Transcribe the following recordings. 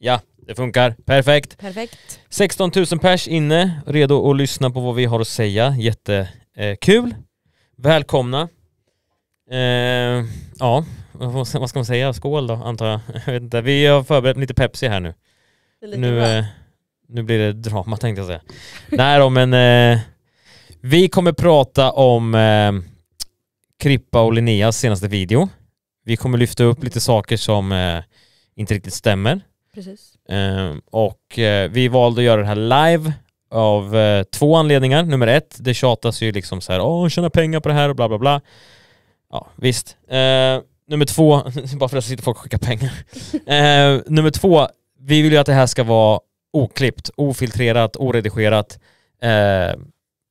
Ja, det funkar. Perfekt. Perfekt. 16 000 pers inne, redo att lyssna på vad vi har att säga. Jättekul. Eh, Välkomna. Eh, ja, vad ska man säga? Skål då, antar jag. jag vet inte. Vi har förberett lite Pepsi här nu. Nu, eh, nu blir det drama tänkte jag säga. Nej då, men eh, vi kommer prata om eh, Krippa och Linneas senaste video. Vi kommer lyfta upp lite saker som eh, inte riktigt stämmer Precis. Ehm, och eh, vi valde att göra det här live av eh, två anledningar. Nummer ett, det tjatas ju liksom så här, åh, tjäna pengar på det här och bla bla bla. Ja, visst. Ehm, nummer två, bara för att sitter folk och skickar pengar. Ehm, nummer två, vi vill ju att det här ska vara oklippt, ofiltrerat, oredigerat.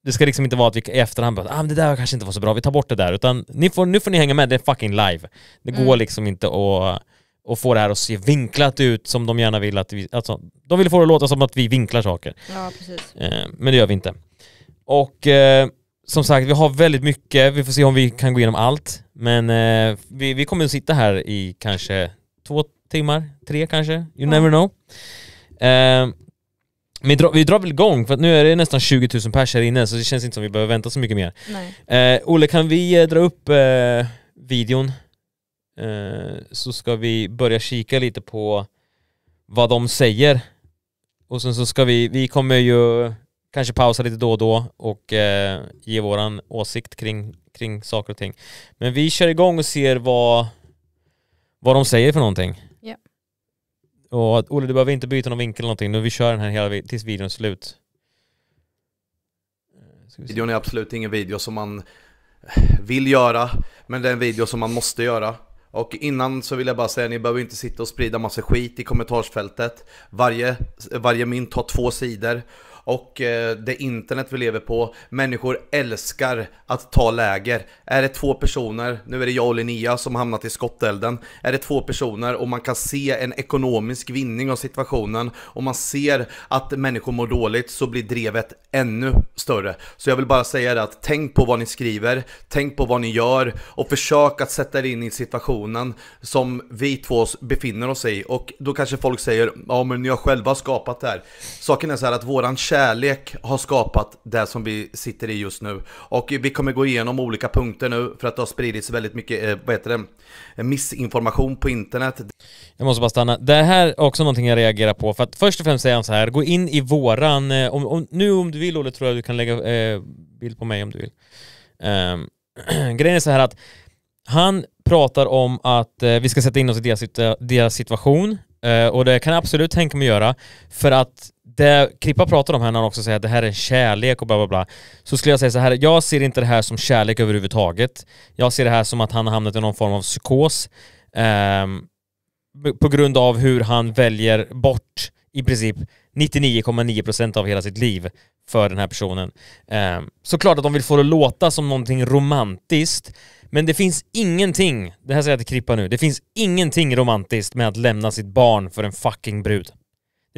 det ska liksom inte vara att vi i efterhand bara, ah, men det där kanske inte var så bra, vi tar bort det där. Utan ni får, nu får ni hänga med, det är fucking live. Det går mm. liksom inte att och få det här att se vinklat ut som de gärna vill att vi... Alltså, de vill få det att låta som att vi vinklar saker. Ja, precis. Eh, men det gör vi inte. Och eh, som sagt, vi har väldigt mycket. Vi får se om vi kan gå igenom allt. Men eh, vi, vi kommer att sitta här i kanske två timmar, tre kanske. You ja. never know. vi, drar, vi drar väl igång, för nu är det nästan 20 000 pers här inne så det känns inte som att vi behöver vänta så mycket mer. Nej. Olle, kan vi dra upp videon Eh, så ska vi börja kika lite på vad de säger. Och sen så ska vi, vi kommer ju kanske pausa lite då och då och eh, ge våran åsikt kring, kring saker och ting. Men vi kör igång och ser vad, vad de säger för någonting. Ja Och Olle, du behöver inte byta någon vinkel eller någonting. Nu vi kör den här hela tills videon är slut. Eh, videon är absolut ingen video som man vill göra, men det är en video som man måste göra. Och innan så vill jag bara säga, ni behöver inte sitta och sprida massa skit i kommentarsfältet. Varje, varje mynt har två sidor och eh, det internet vi lever på. Människor älskar att ta läger. Är det två personer, nu är det jag och Linnea som hamnat i skottelden. Är det två personer och man kan se en ekonomisk vinning av situationen och man ser att människor mår dåligt så blir drevet ännu större. Så jag vill bara säga det att tänk på vad ni skriver, tänk på vad ni gör och försök att sätta er in i situationen som vi två befinner oss i. Och då kanske folk säger ja men ni har själva skapat det här. Saken är så här att våran kärlek har skapat det som vi sitter i just nu. Och vi kommer gå igenom olika punkter nu för att det har spridits väldigt mycket, eh, vad heter det, missinformation på internet. Jag måste bara stanna. Det här är också någonting jag reagerar på, för att först och främst säger han så här, gå in i våran, eh, om, om, nu om du vill Olle tror jag du kan lägga eh, bild på mig om du vill. Um, grejen är så här att han pratar om att eh, vi ska sätta in oss i deras, deras situation eh, och det kan jag absolut tänka mig att göra för att det Krippa pratar om här när han också säger att det här är en kärlek och bla bla bla. Så skulle jag säga så här, jag ser inte det här som kärlek överhuvudtaget. Jag ser det här som att han har hamnat i någon form av psykos. Eh, på grund av hur han väljer bort i princip 99,9% av hela sitt liv för den här personen. Eh, såklart att de vill få det att låta som någonting romantiskt, men det finns ingenting, det här säger jag till Krippa nu, det finns ingenting romantiskt med att lämna sitt barn för en fucking brud.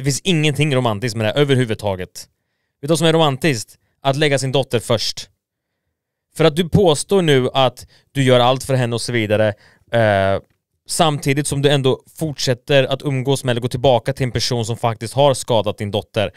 Det finns ingenting romantiskt med det här överhuvudtaget. Vet du vad som är romantiskt? Att lägga sin dotter först. För att du påstår nu att du gör allt för henne och så vidare, eh, samtidigt som du ändå fortsätter att umgås med eller gå tillbaka till en person som faktiskt har skadat din dotter.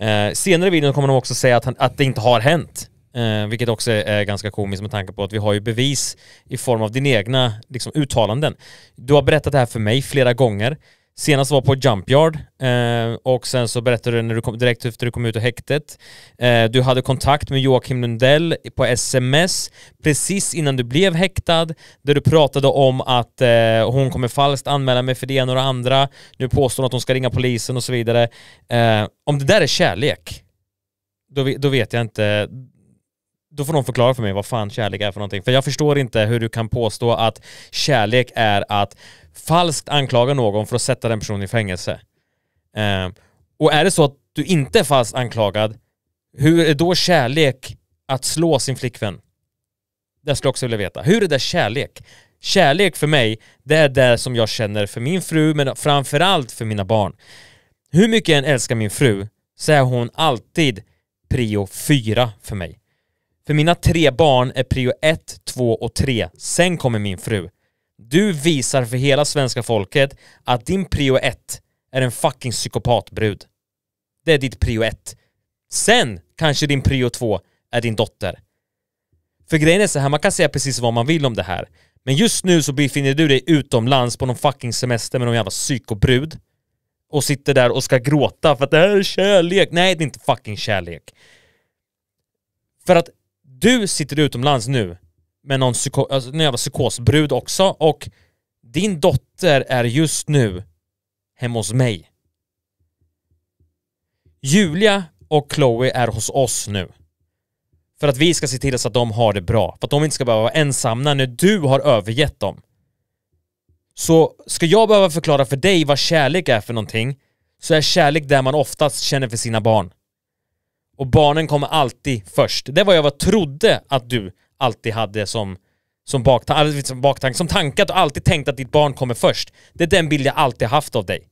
Eh, senare i videon kommer de också säga att, han, att det inte har hänt. Eh, vilket också är ganska komiskt med tanke på att vi har ju bevis i form av dina egna liksom, uttalanden. Du har berättat det här för mig flera gånger. Senast var på Jumpyard eh, och sen så berättade du, när du kom, direkt efter du kom ut ur häktet. Eh, du hade kontakt med Joakim Lundell på sms precis innan du blev häktad där du pratade om att eh, hon kommer falskt anmäla mig för det ena och det andra. Nu påstår hon att hon ska ringa polisen och så vidare. Eh, om det där är kärlek, då, då vet jag inte då får någon förklara för mig vad fan kärlek är för någonting. För jag förstår inte hur du kan påstå att kärlek är att falskt anklaga någon för att sätta den personen i fängelse. Eh, och är det så att du inte är falskt anklagad, hur är då kärlek att slå sin flickvän? Det skulle jag också vilja veta. Hur är det kärlek? Kärlek för mig, det är det som jag känner för min fru, men framförallt för mina barn. Hur mycket jag än älskar min fru så är hon alltid prio fyra för mig. För mina tre barn är prio ett, två och tre. sen kommer min fru. Du visar för hela svenska folket att din prio ett är en fucking psykopatbrud. Det är ditt prio ett. Sen kanske din prio två är din dotter. För grejen är så här, man kan säga precis vad man vill om det här. Men just nu så befinner du dig utomlands på någon fucking semester med någon jävla psykobrud och sitter där och ska gråta för att det här är kärlek. Nej, det är inte fucking kärlek. För att du sitter utomlands nu med någon, psyko, alltså, någon jävla psykosbrud också och din dotter är just nu hemma hos mig. Julia och Chloe är hos oss nu. För att vi ska se till så att de har det bra. För att de inte ska behöva vara ensamma när du har övergett dem. Så ska jag behöva förklara för dig vad kärlek är för någonting så är kärlek det man oftast känner för sina barn. Och barnen kommer alltid först. Det var vad jag trodde att du alltid hade som, som, baktan liksom som baktanke, som tankat och alltid tänkt att ditt barn kommer först. Det är den bild jag alltid haft av dig.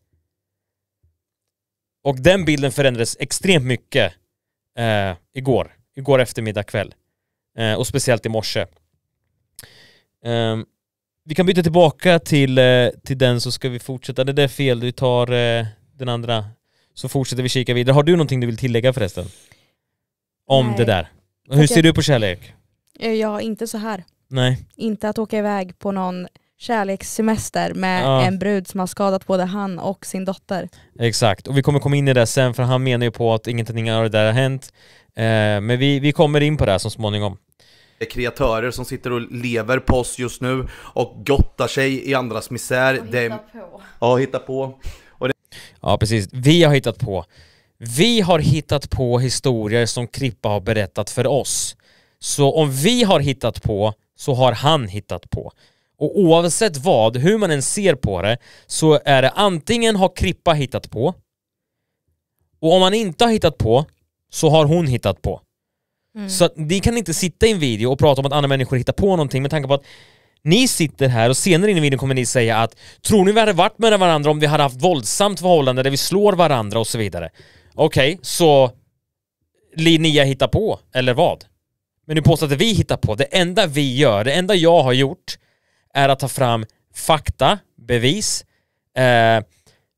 Och den bilden förändrades extremt mycket eh, igår, igår eftermiddag kväll. Eh, och speciellt i morse. Eh, vi kan byta tillbaka till, eh, till den så ska vi fortsätta. Det där är fel, du tar eh, den andra. Så fortsätter vi kika vidare. Har du någonting du vill tillägga förresten? Om Nej. det där. Hur ser du på kärlek? Eh, ja, inte så här. Nej. Inte att åka iväg på någon kärlekssemester med ja. en brud som har skadat både han och sin dotter. Exakt, och vi kommer komma in i det sen för han menar ju på att ingenting av det där har hänt. Eh, men vi, vi kommer in på det här så småningom Det är kreatörer som sitter och lever på oss just nu och gottar sig i andras misär. Och hittar på. Ja, hittar på. Det... Ja, precis. Vi har hittat på. Vi har hittat på historier som Krippa har berättat för oss. Så om vi har hittat på så har han hittat på. Och oavsett vad, hur man än ser på det, så är det antingen har Krippa hittat på, och om man inte har hittat på, så har hon hittat på. Mm. Så ni kan inte sitta i en video och prata om att andra människor hittar på någonting med tanke på att ni sitter här och senare in i videon kommer ni säga att tror ni vi hade varit med varandra om vi hade haft våldsamt förhållande där vi slår varandra och så vidare? Okej, okay, så Linnea hittar på, eller vad? Men du påstår att det vi hittar på. Det enda vi gör, det enda jag har gjort är att ta fram fakta, bevis. Eh,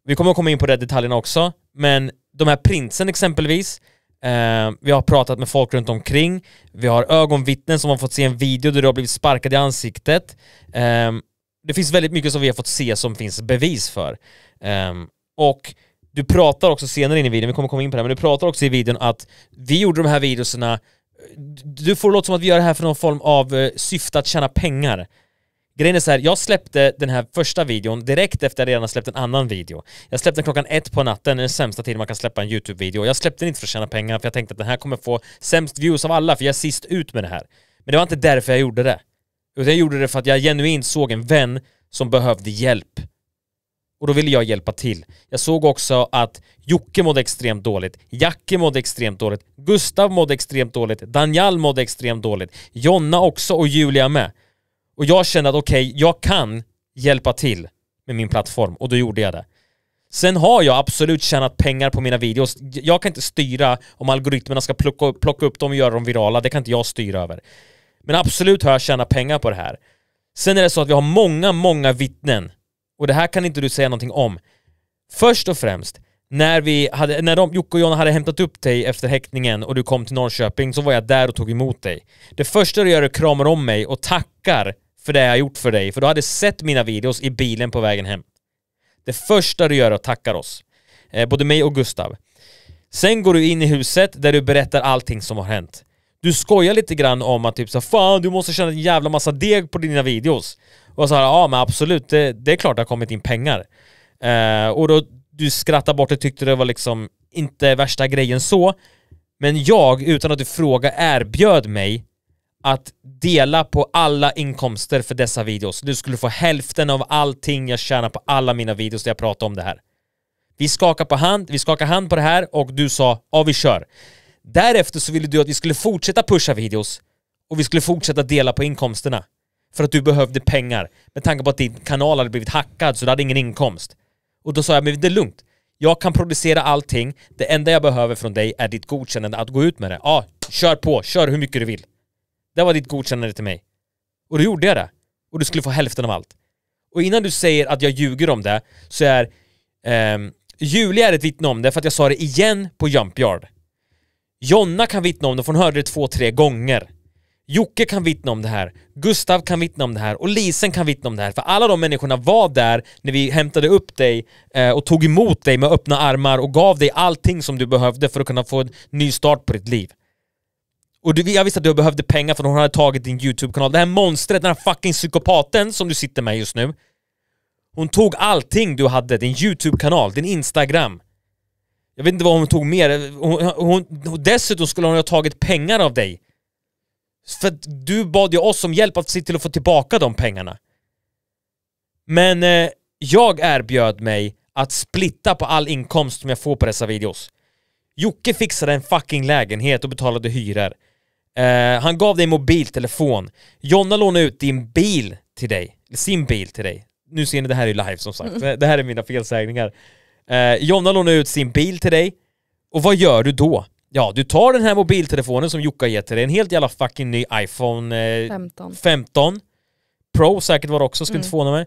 vi kommer att komma in på de detaljerna också, men de här printsen exempelvis, eh, vi har pratat med folk runt omkring, vi har ögonvittnen som har fått se en video där du har blivit sparkad i ansiktet. Eh, det finns väldigt mycket som vi har fått se som finns bevis för. Eh, och du pratar också senare in i videon, vi kommer komma in på det, men du pratar också i videon att vi gjorde de här videorna du får det låta som att vi gör det här för någon form av eh, syfte att tjäna pengar. Grejen är så här, jag släppte den här första videon direkt efter att jag redan släppt en annan video. Jag släppte den klockan ett på natten, den sämsta tiden man kan släppa en YouTube-video. Jag släppte den inte för att tjäna pengar, för jag tänkte att den här kommer få sämst views av alla, för jag är sist ut med det här. Men det var inte därför jag gjorde det. Utan jag gjorde det för att jag genuint såg en vän som behövde hjälp. Och då ville jag hjälpa till. Jag såg också att Jocke mådde extremt dåligt, Jacke mådde extremt dåligt, Gustav mådde extremt dåligt, Daniel mådde extremt dåligt, Jonna också och Julia med. Och jag kände att okej, okay, jag kan hjälpa till med min plattform och då gjorde jag det. Sen har jag absolut tjänat pengar på mina videos. Jag kan inte styra om algoritmerna ska plocka plocka upp dem och göra dem virala, det kan inte jag styra över. Men absolut har jag tjänat pengar på det här. Sen är det så att vi har många, många vittnen och det här kan inte du säga någonting om. Först och främst, när, vi hade, när de, Jocke och Jonna hade hämtat upp dig efter häktningen och du kom till Norrköping så var jag där och tog emot dig. Det första du gör är att krama om mig och tackar för det jag har gjort för dig, för du hade sett mina videos i bilen på vägen hem. Det första du gör är att tacka oss, eh, både mig och Gustav. Sen går du in i huset där du berättar allting som har hänt. Du skojar lite grann om att typ så fan du måste tjäna en jävla massa deg på dina videos var så här, ja men absolut, det, det är klart det har kommit in pengar. Eh, och då, du skrattade bort det, tyckte det var liksom inte värsta grejen så. Men jag, utan att du frågar, erbjöd mig att dela på alla inkomster för dessa videos. Du skulle få hälften av allting jag tjänar på alla mina videos där jag pratar om det här. Vi skakade på hand, vi skakar hand på det här och du sa ja vi kör. Därefter så ville du att vi skulle fortsätta pusha videos och vi skulle fortsätta dela på inkomsterna. För att du behövde pengar. Med tanke på att din kanal hade blivit hackad så du hade ingen inkomst. Och då sa jag, men det är lugnt. Jag kan producera allting. Det enda jag behöver från dig är ditt godkännande att gå ut med det. Ja, ah, kör på. Kör hur mycket du vill. Det var ditt godkännande till mig. Och då gjorde jag det. Och du skulle få hälften av allt. Och innan du säger att jag ljuger om det så är ehm, Julia är ett vittne om det för att jag sa det igen på JumpYard. Jonna kan vittna om det för hon hörde det två, tre gånger. Jocke kan vittna om det här, Gustav kan vittna om det här och Lisen kan vittna om det här. För alla de människorna var där när vi hämtade upp dig eh, och tog emot dig med öppna armar och gav dig allting som du behövde för att kunna få en ny start på ditt liv. Och jag visste att du behövde pengar för hon hade tagit din YouTube-kanal. Det här monstret, den här fucking psykopaten som du sitter med just nu. Hon tog allting du hade, din YouTube-kanal, din Instagram. Jag vet inte vad hon tog mer. Hon, hon, dessutom skulle hon ha tagit pengar av dig för att du bad ju oss om hjälp att se till att få tillbaka de pengarna. Men eh, jag erbjöd mig att splitta på all inkomst som jag får på dessa videos. Jocke fixade en fucking lägenhet och betalade hyror. Eh, han gav dig mobiltelefon. Jonna lånade ut din bil till dig. Sin bil till dig. Nu ser ni, det här är live som sagt. Mm. Det här är mina felsägningar. Eh, Jonna lånade ut sin bil till dig. Och vad gör du då? Ja, du tar den här mobiltelefonen som Jocka ger till dig, en helt jävla fucking ny iPhone eh, 15. 15. Pro säkert var det också, skulle mm. inte förvåna mig.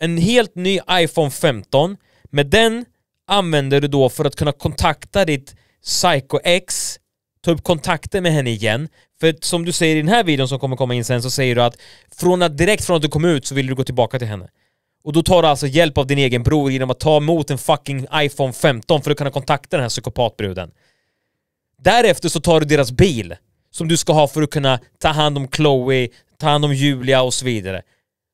En helt ny iPhone 15. Med den använder du då för att kunna kontakta ditt Psycho X, ta upp kontakten med henne igen. För som du säger i den här videon som kommer komma in sen så säger du att, från att direkt från att du kom ut så vill du gå tillbaka till henne. Och då tar du alltså hjälp av din egen bror genom att ta emot en fucking iPhone 15 för att kunna kontakta den här psykopatbruden. Därefter så tar du deras bil som du ska ha för att kunna ta hand om Chloe, ta hand om Julia och så vidare.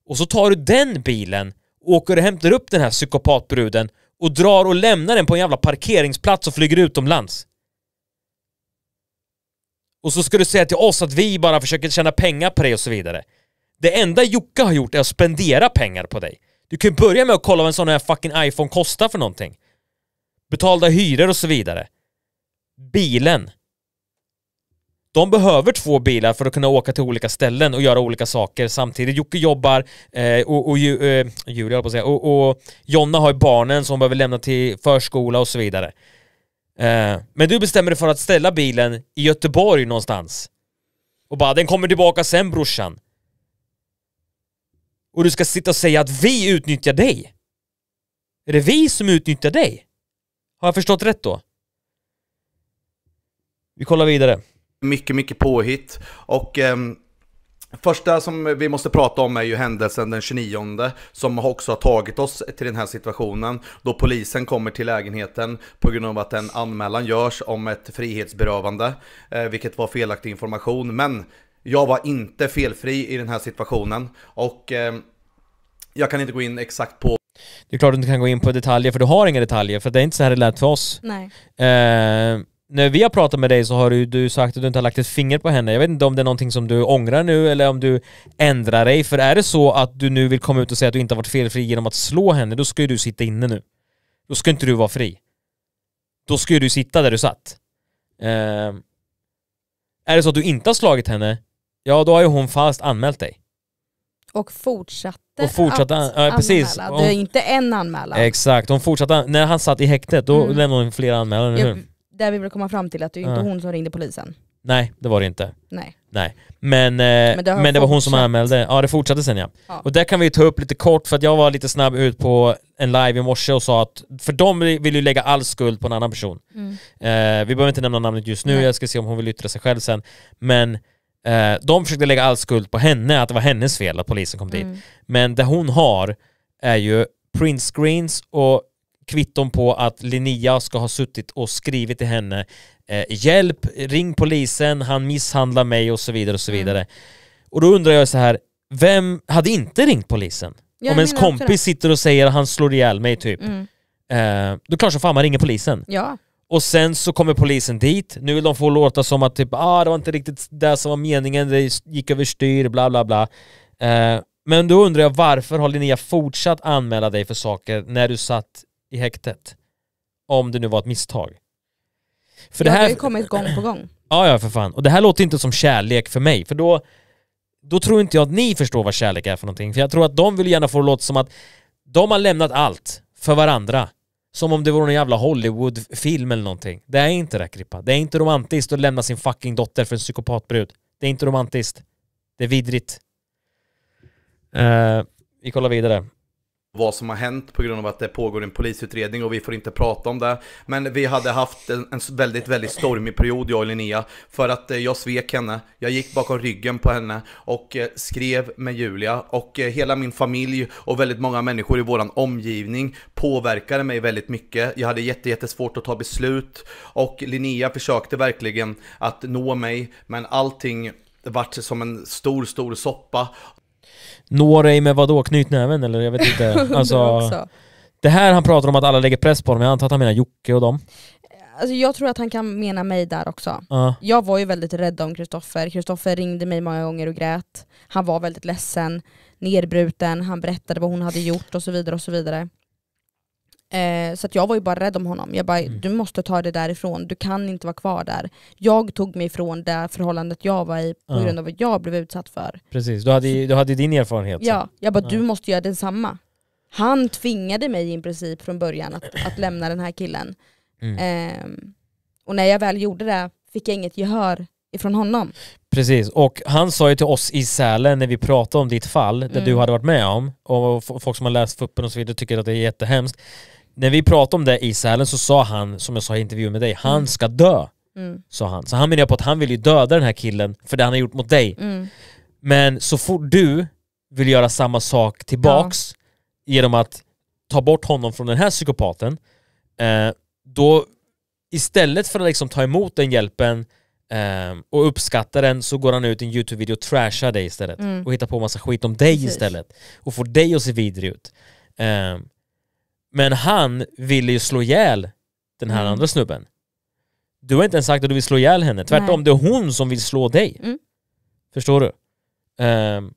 Och så tar du den bilen och åker och hämtar upp den här psykopatbruden och drar och lämnar den på en jävla parkeringsplats och flyger utomlands. Och så ska du säga till oss att vi bara försöker tjäna pengar på dig och så vidare. Det enda Jocke har gjort är att spendera pengar på dig. Du kan ju börja med att kolla vad en sån här fucking iPhone kostar för någonting. Betalda hyror och så vidare bilen. De behöver två bilar för att kunna åka till olika ställen och göra olika saker samtidigt. Jocke jobbar eh, och, och ju, eh, Julia på att säga, och, och Jonna har ju barnen som hon behöver lämna till förskola och så vidare. Eh, men du bestämmer dig för att ställa bilen i Göteborg någonstans. Och bara “den kommer tillbaka sen brorsan”. Och du ska sitta och säga att vi utnyttjar dig. Är det vi som utnyttjar dig? Har jag förstått rätt då? Vi kollar vidare. Mycket, mycket påhitt. Och um, första som vi måste prata om är ju händelsen den 29 som också har tagit oss till den här situationen då polisen kommer till lägenheten på grund av att en anmälan görs om ett frihetsberövande, eh, vilket var felaktig information. Men jag var inte felfri i den här situationen och eh, jag kan inte gå in exakt på det är klart du inte kan gå in på detaljer för du har inga detaljer för det är inte så här det lät för oss. Nej. Eh, när vi har pratat med dig så har du, du sagt att du inte har lagt ett finger på henne. Jag vet inte om det är någonting som du ångrar nu eller om du ändrar dig. För är det så att du nu vill komma ut och säga att du inte har varit felfri genom att slå henne, då ska ju du sitta inne nu. Då ska inte du vara fri. Då ska ju du sitta där du satt. Eh, är det så att du inte har slagit henne, ja då har ju hon fast anmält dig. Och fortsatte, och fortsatte att an ja, precis. anmäla. Det är inte en anmälan. Exakt, hon fortsatte, när han satt i häktet då mm. lämnade hon flera anmälningar det vi vill komma fram till att det är inte Ja. hon som ringde polisen. Nej, det var det inte. Nej. Nej. Men, eh, men, Men det var hon som anmälde. Ja, det fortsatte sen ja. Ja. Och det kan vi ta upp lite kort, för att jag var lite snabb ut på en live i morse och sa att, för de vill ju lägga all skuld på en annan person. Mm. Eh, vi behöver inte nämna namnet just nu, Nej. jag ska se om hon vill yttra sig själv sen. Men eh, de försökte lägga all skuld på henne, att det var hennes fel att polisen kom dit. Mm. Men det hon har är ju printscreens och kvitton på att Linnea ska ha suttit och skrivit till henne eh, Hjälp, ring polisen, han misshandlar mig och så vidare och så mm. vidare. Och då undrar jag så här, vem hade inte ringt polisen? Jag Om ens kompis sitter och säger att han slår ihjäl mig typ. Mm. Eh, då klart som fan man ringer polisen. Ja. Och sen så kommer polisen dit, nu vill de få låta som att typ ah, det var inte riktigt det som var meningen, det gick överstyr, bla bla bla. Eh, men då undrar jag varför har Linnea fortsatt anmäla dig för saker när du satt i häktet. Om det nu var ett misstag. För ja, det, här... det har ju kommit gång på gång. Ja, ja för fan. Och det här låter inte som kärlek för mig, för då, då tror inte jag att ni förstår vad kärlek är för någonting. För jag tror att de vill gärna få det låta som att de har lämnat allt för varandra. Som om det vore någon jävla Hollywoodfilm eller någonting. Det är inte det Krippa. Det är inte romantiskt att lämna sin fucking dotter för en psykopatbrud. Det är inte romantiskt. Det är vidrigt. Uh, vi kollar vidare vad som har hänt på grund av att det pågår en polisutredning och vi får inte prata om det. Men vi hade haft en, en väldigt, väldigt stormig period, jag och Linnea, för att eh, jag svek henne. Jag gick bakom ryggen på henne och eh, skrev med Julia och eh, hela min familj och väldigt många människor i våran omgivning påverkade mig väldigt mycket. Jag hade jätte, jättesvårt att ta beslut och Linnea försökte verkligen att nå mig, men allting vart som en stor, stor soppa Nå dig med vadå? Knytnäven eller? Jag vet inte. Alltså, det, här han pratar om att alla lägger press på honom, jag antar att han menar Jocke och dem. Alltså jag tror att han kan mena mig där också. Uh. Jag var ju väldigt rädd om Kristoffer. Kristoffer ringde mig många gånger och grät. Han var väldigt ledsen, nerbruten, han berättade vad hon hade gjort och så vidare. och så vidare. Eh, så att jag var ju bara rädd om honom. Jag bara, mm. du måste ta dig därifrån, du kan inte vara kvar där. Jag tog mig ifrån det förhållandet jag var i på ja. grund av vad jag blev utsatt för. Precis, du hade, du hade din erfarenhet. Ja, jag bara, ja. du måste göra detsamma. Han tvingade mig i princip från början att, att lämna den här killen. Mm. Eh, och när jag väl gjorde det fick jag inget gehör ifrån honom. Precis, och han sa ju till oss i Sälen när vi pratade om ditt fall, det mm. du hade varit med om, och folk som har läst fuppen och så vidare tycker att det är jättehemskt när vi pratade om det i Sälen så sa han, som jag sa i intervjun med dig, han mm. ska dö. Mm. Sa han. Så han menar på att han vill ju döda den här killen för det han har gjort mot dig. Mm. Men så fort du vill göra samma sak tillbaks ja. genom att ta bort honom från den här psykopaten, eh, då istället för att liksom ta emot den hjälpen eh, och uppskatta den så går han ut i en YouTube-video och trashar dig istället. Mm. Och hittar på massa skit om dig Precis. istället. Och får dig att se vidrig ut. Eh, men han ville ju slå ihjäl den här mm. andra snubben. Du har inte ens sagt att du vill slå ihjäl henne, tvärtom Nej. det är hon som vill slå dig. Mm. Förstår du? Um,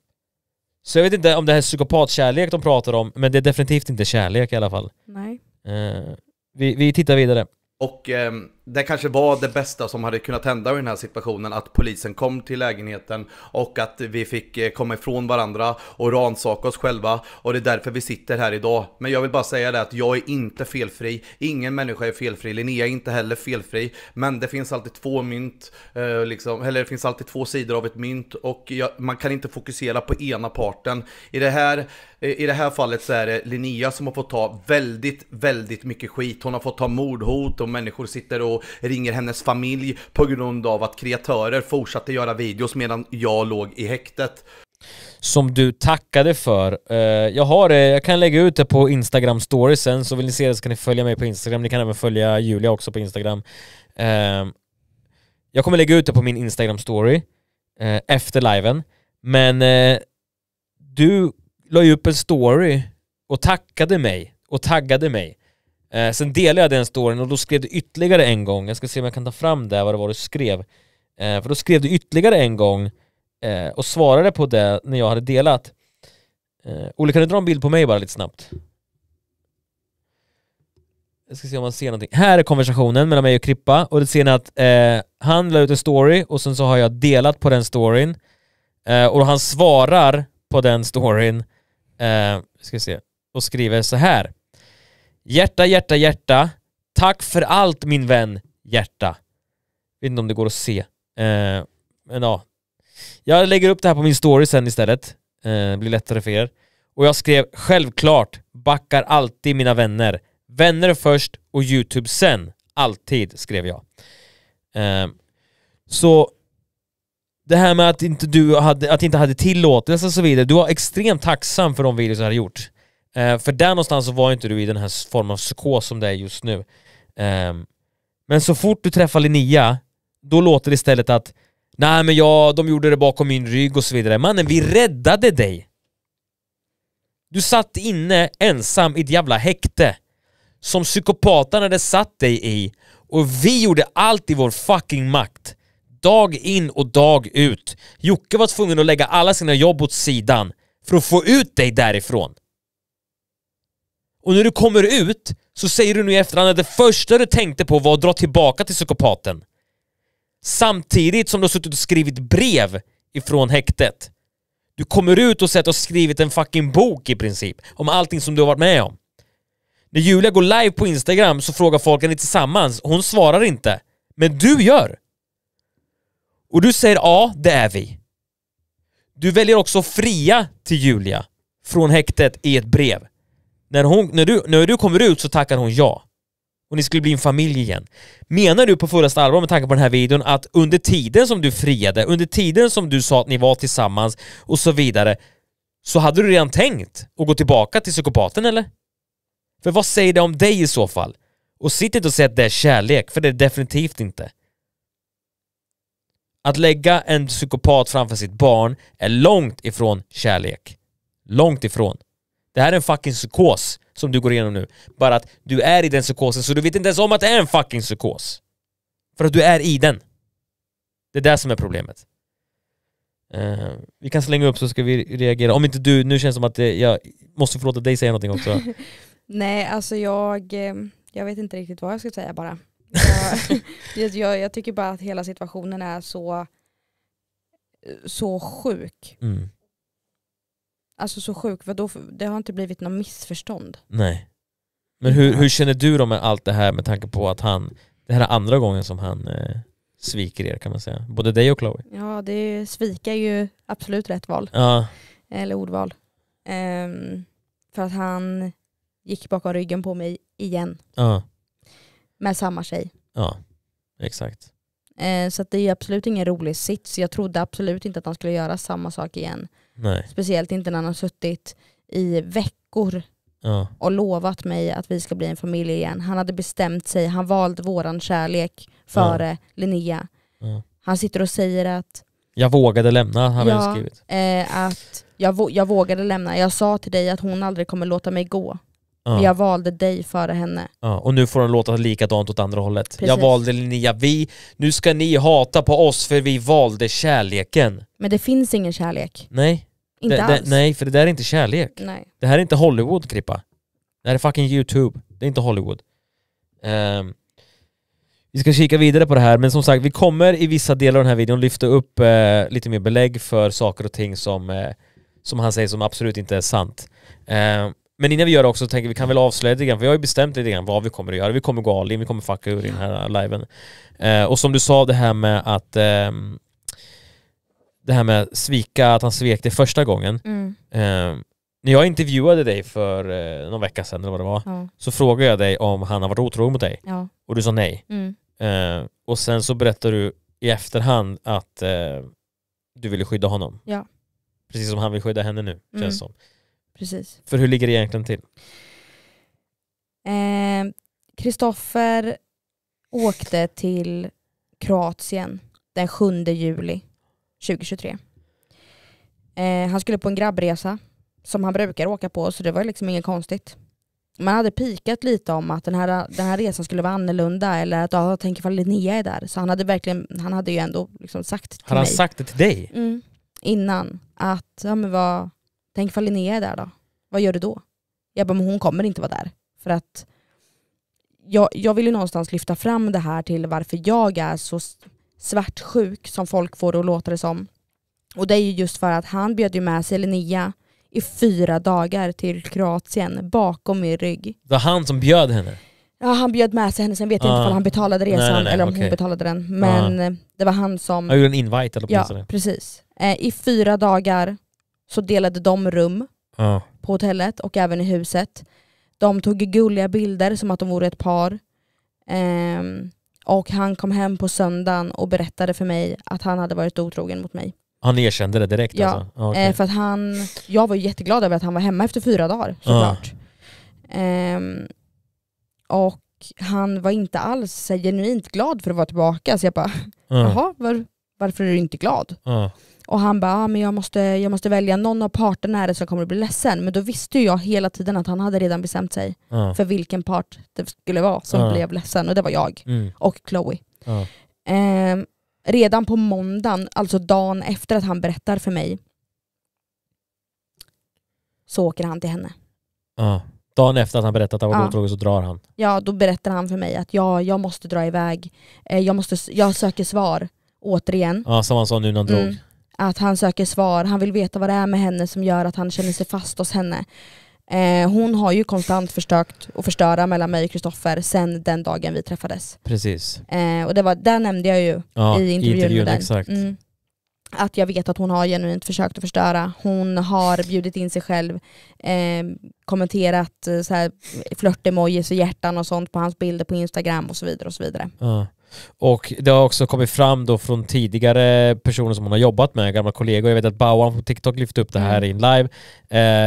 så jag vet inte om det här är psykopatkärlek de pratar om, men det är definitivt inte kärlek i alla fall. Nej. Uh, vi, vi tittar vidare. Och um, det kanske var det bästa som hade kunnat hända i den här situationen, att polisen kom till lägenheten och att vi fick eh, komma ifrån varandra och ransaka oss själva och det är därför vi sitter här idag. Men jag vill bara säga det att jag är inte felfri, ingen människa är felfri, Linnea är inte heller felfri, men det finns alltid två mynt, eh, liksom, eller det finns alltid två sidor av ett mynt och jag, man kan inte fokusera på ena parten. I det här eh, i det här fallet så är det Linnea som har fått ta väldigt, väldigt mycket skit. Hon har fått ta mordhot och människor sitter och och ringer hennes familj på grund av att kreatörer fortsatte göra videos medan jag låg i häktet. Som du tackade för. Eh, jag har det, eh, jag kan lägga ut det på Instagram stories sen, så vill ni se det så kan ni följa mig på Instagram, ni kan även följa Julia också på Instagram. Ehm, jag kommer lägga ut det på min Instagram story eh, efter liven, men du la ju upp en story och tackade mig och taggade mig Eh, sen delade jag den storyn och då skrev du ytterligare en gång, jag ska se om jag kan ta fram det, vad det var du skrev. Eh, för då skrev du ytterligare en gång eh, och svarade på det när jag hade delat. Eh, Olle kan du dra en bild på mig bara lite snabbt? Jag ska se om man ser någonting. Här är konversationen mellan mig och Krippa och det ser ni att eh, han la ut en story och sen så har jag delat på den storyn eh, och han svarar på den storyn, eh, ska se, och skriver så här. Hjärta, hjärta, hjärta. Tack för allt min vän, hjärta. Vet inte om det går att se. Eh, men ja. Jag lägger upp det här på min story sen istället. Eh, det blir lättare för er. Och jag skrev självklart, backar alltid mina vänner. Vänner först och YouTube sen. Alltid, skrev jag. Eh, så det här med att inte du hade, att inte hade tillåtelse och så vidare, du var extremt tacksam för de videos du hade gjort. Eh, för där någonstans var inte du i den här formen av psykos som det är just nu. Eh, men så fort du träffar Linnea, då låter det istället att Nej men ja, de gjorde det bakom min rygg och så vidare. Mannen, vi räddade dig! Du satt inne ensam i ett jävla häkte som psykopaterna hade satt dig i och vi gjorde allt i vår fucking makt. Dag in och dag ut. Jocke var tvungen att lägga alla sina jobb åt sidan för att få ut dig därifrån. Och när du kommer ut så säger du nu i efterhand att det första du tänkte på var att dra tillbaka till psykopaten. Samtidigt som du har suttit och skrivit brev ifrån häktet. Du kommer ut och säger att du har skrivit en fucking bok i princip om allting som du har varit med om. När Julia går live på Instagram så frågar folk henne ni tillsammans? Hon svarar inte. Men du gör! Och du säger ja, det är vi. Du väljer också fria till Julia från häktet i ett brev när, hon, när, du, när du kommer ut så tackar hon ja. Och ni skulle bli en familj igen. Menar du på fullaste allvar med tanke på den här videon att under tiden som du friade, under tiden som du sa att ni var tillsammans och så vidare, så hade du redan tänkt att gå tillbaka till psykopaten eller? För vad säger det om dig i så fall? Och sitt inte och säg att det är kärlek, för det är det definitivt inte. Att lägga en psykopat framför sitt barn är långt ifrån kärlek. Långt ifrån. Det här är en fucking psykos som du går igenom nu. Bara att du är i den psykosen så du vet inte ens om att det är en fucking psykos. För att du är i den. Det är det som är problemet. Uh, vi kan slänga upp så ska vi reagera. Om inte du, nu känns det som att eh, jag måste förlåta dig säga någonting också. Nej, alltså jag, eh, jag vet inte riktigt vad jag ska säga bara. Jag, jag, jag tycker bara att hela situationen är så, så sjuk. Mm. Alltså så sjuk, vadå? Det har inte blivit något missförstånd. Nej. Men hur, hur känner du då med allt det här med tanke på att han, det här är andra gången som han eh, sviker er kan man säga. Både dig och Chloe. Ja, det svika är ju absolut rätt val. Ja, Eller ordval. Ehm, för att han gick bakom ryggen på mig igen ja, med samma tjej. ja. Exakt. Eh, så att det är absolut ingen rolig sits. Jag trodde absolut inte att han skulle göra samma sak igen. Nej. Speciellt inte när han har suttit i veckor ja. och lovat mig att vi ska bli en familj igen. Han hade bestämt sig, han valde våran kärlek före ja. Linnea. Ja. Han sitter och säger att jag vågade lämna, hade ja, skrivit. Eh, att jag, jag vågade lämna. Jag sa till dig att hon aldrig kommer låta mig gå. Ja. Jag valde dig före henne. Ja, och nu får den låta likadant åt andra hållet. Precis. Jag valde Linnea, vi, nu ska ni hata på oss för vi valde kärleken. Men det finns ingen kärlek. Nej. Inte det, alls. Det, nej, för det där är inte kärlek. Nej. Det här är inte Hollywood, Krippa. Det här är fucking YouTube. Det är inte Hollywood. Um, vi ska kika vidare på det här, men som sagt, vi kommer i vissa delar av den här videon lyfta upp eh, lite mer belägg för saker och ting som, eh, som han säger som absolut inte är sant. Eh, men innan vi gör det också tänker vi kan väl avslöja lite grann, för vi har ju bestämt lite grann vad vi kommer att göra. Vi kommer gå all in, vi kommer fucka ur i den här liven. Eh, och som du sa det här med att eh, det här med att svika, att han svek det första gången. Mm. Eh, när jag intervjuade dig för eh, någon vecka sedan eller vad det var, ja. så frågade jag dig om han har varit otrogen mot dig. Ja. Och du sa nej. Mm. Eh, och sen så berättade du i efterhand att eh, du ville skydda honom. Ja. Precis som han vill skydda henne nu, mm. känns som precis. För hur ligger det egentligen till? Eh, Kristoffer eh, åkte till Kroatien den 7 juli 2023. Eh, han skulle på en grabbresa som han brukar åka på så det var liksom inget konstigt. Man hade pikat lite om att den här, den här resan skulle vara annorlunda eller att ja, tänk ifall Linnea är där. Så han hade, verkligen, han hade ju ändå liksom sagt till mig. Hade han sagt det till dig? Mm, innan. Att ja, men vad, Tänk ifall Linnea är där då? Vad gör du då? Jag bara, men hon kommer inte vara där. För att jag, jag vill ju någonstans lyfta fram det här till varför jag är så svartsjuk som folk får det att låta det som. Och det är ju just för att han bjöd ju med sig Linnea i fyra dagar till Kroatien bakom min rygg. Det var han som bjöd henne? Ja han bjöd med sig henne, sen vet jag ah. inte om han betalade resan nej, nej, nej, eller om okay. hon betalade den. Men ah. det var han som... Han gjorde en invite eller åtminstone. Ja, precis. Eh, I fyra dagar så delade de rum ja. på hotellet och även i huset. De tog gulliga bilder som att de vore ett par. Ehm, och han kom hem på söndagen och berättade för mig att han hade varit otrogen mot mig. Han erkände det direkt ja. alltså? okay. eh, för att han, jag var jätteglad över att han var hemma efter fyra dagar såklart. Ah. Ehm, och han var inte alls så genuint glad för att vara tillbaka, så jag bara, ah. jaha var, varför är du inte glad? Ah. Och han bara, ah, men jag måste, jag måste välja någon av parterna här som kommer att bli ledsen. Men då visste jag hela tiden att han hade redan bestämt sig uh. för vilken part det skulle vara som uh. blev ledsen. Och det var jag mm. och Chloe. Uh. Eh, redan på måndagen, alltså dagen efter att han berättar för mig, så åker han till henne. Dagen efter att han berättat att han var ja. godtrogen så drar han. Ja, då berättar han för mig att ja, jag måste dra iväg, eh, jag, måste, jag söker svar återigen. Ja, som han sa nu när han mm. drog. Att han söker svar, han vill veta vad det är med henne som gör att han känner sig fast hos henne. Eh, hon har ju konstant försökt att förstöra mellan mig och Kristoffer sen den dagen vi träffades. Precis. Eh, och det var, där nämnde jag ju ja, i intervjun, intervjun med den. Mm. Att jag vet att hon har genuint försökt att förstöra. Hon har bjudit in sig själv, eh, kommenterat eh, flört-emojis och hjärtan och sånt på hans bilder på Instagram och så vidare. Och så vidare. Ja. Och det har också kommit fram då från tidigare personer som hon har jobbat med, gamla kollegor. Jag vet att Bauan på TikTok lyfte upp det här mm. i en live,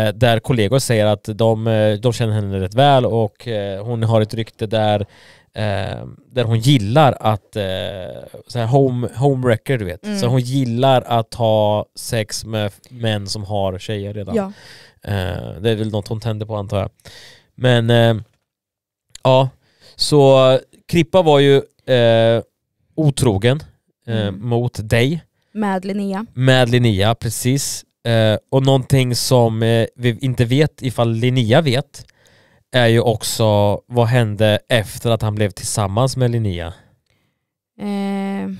eh, där kollegor säger att de, eh, de känner henne rätt väl och eh, hon har ett rykte där Eh, där hon gillar att, eh, såhär home, home record, du vet. Mm. Så hon gillar att ha sex med män som har tjejer redan. Ja. Eh, det är väl något hon tänder på antar jag. Men eh, ja, så Krippa var ju eh, otrogen eh, mm. mot dig. Med Linnea. Med Linnea, precis. Eh, och någonting som eh, vi inte vet ifall Linnea vet är ju också vad hände efter att han blev tillsammans med Linnea. Eh,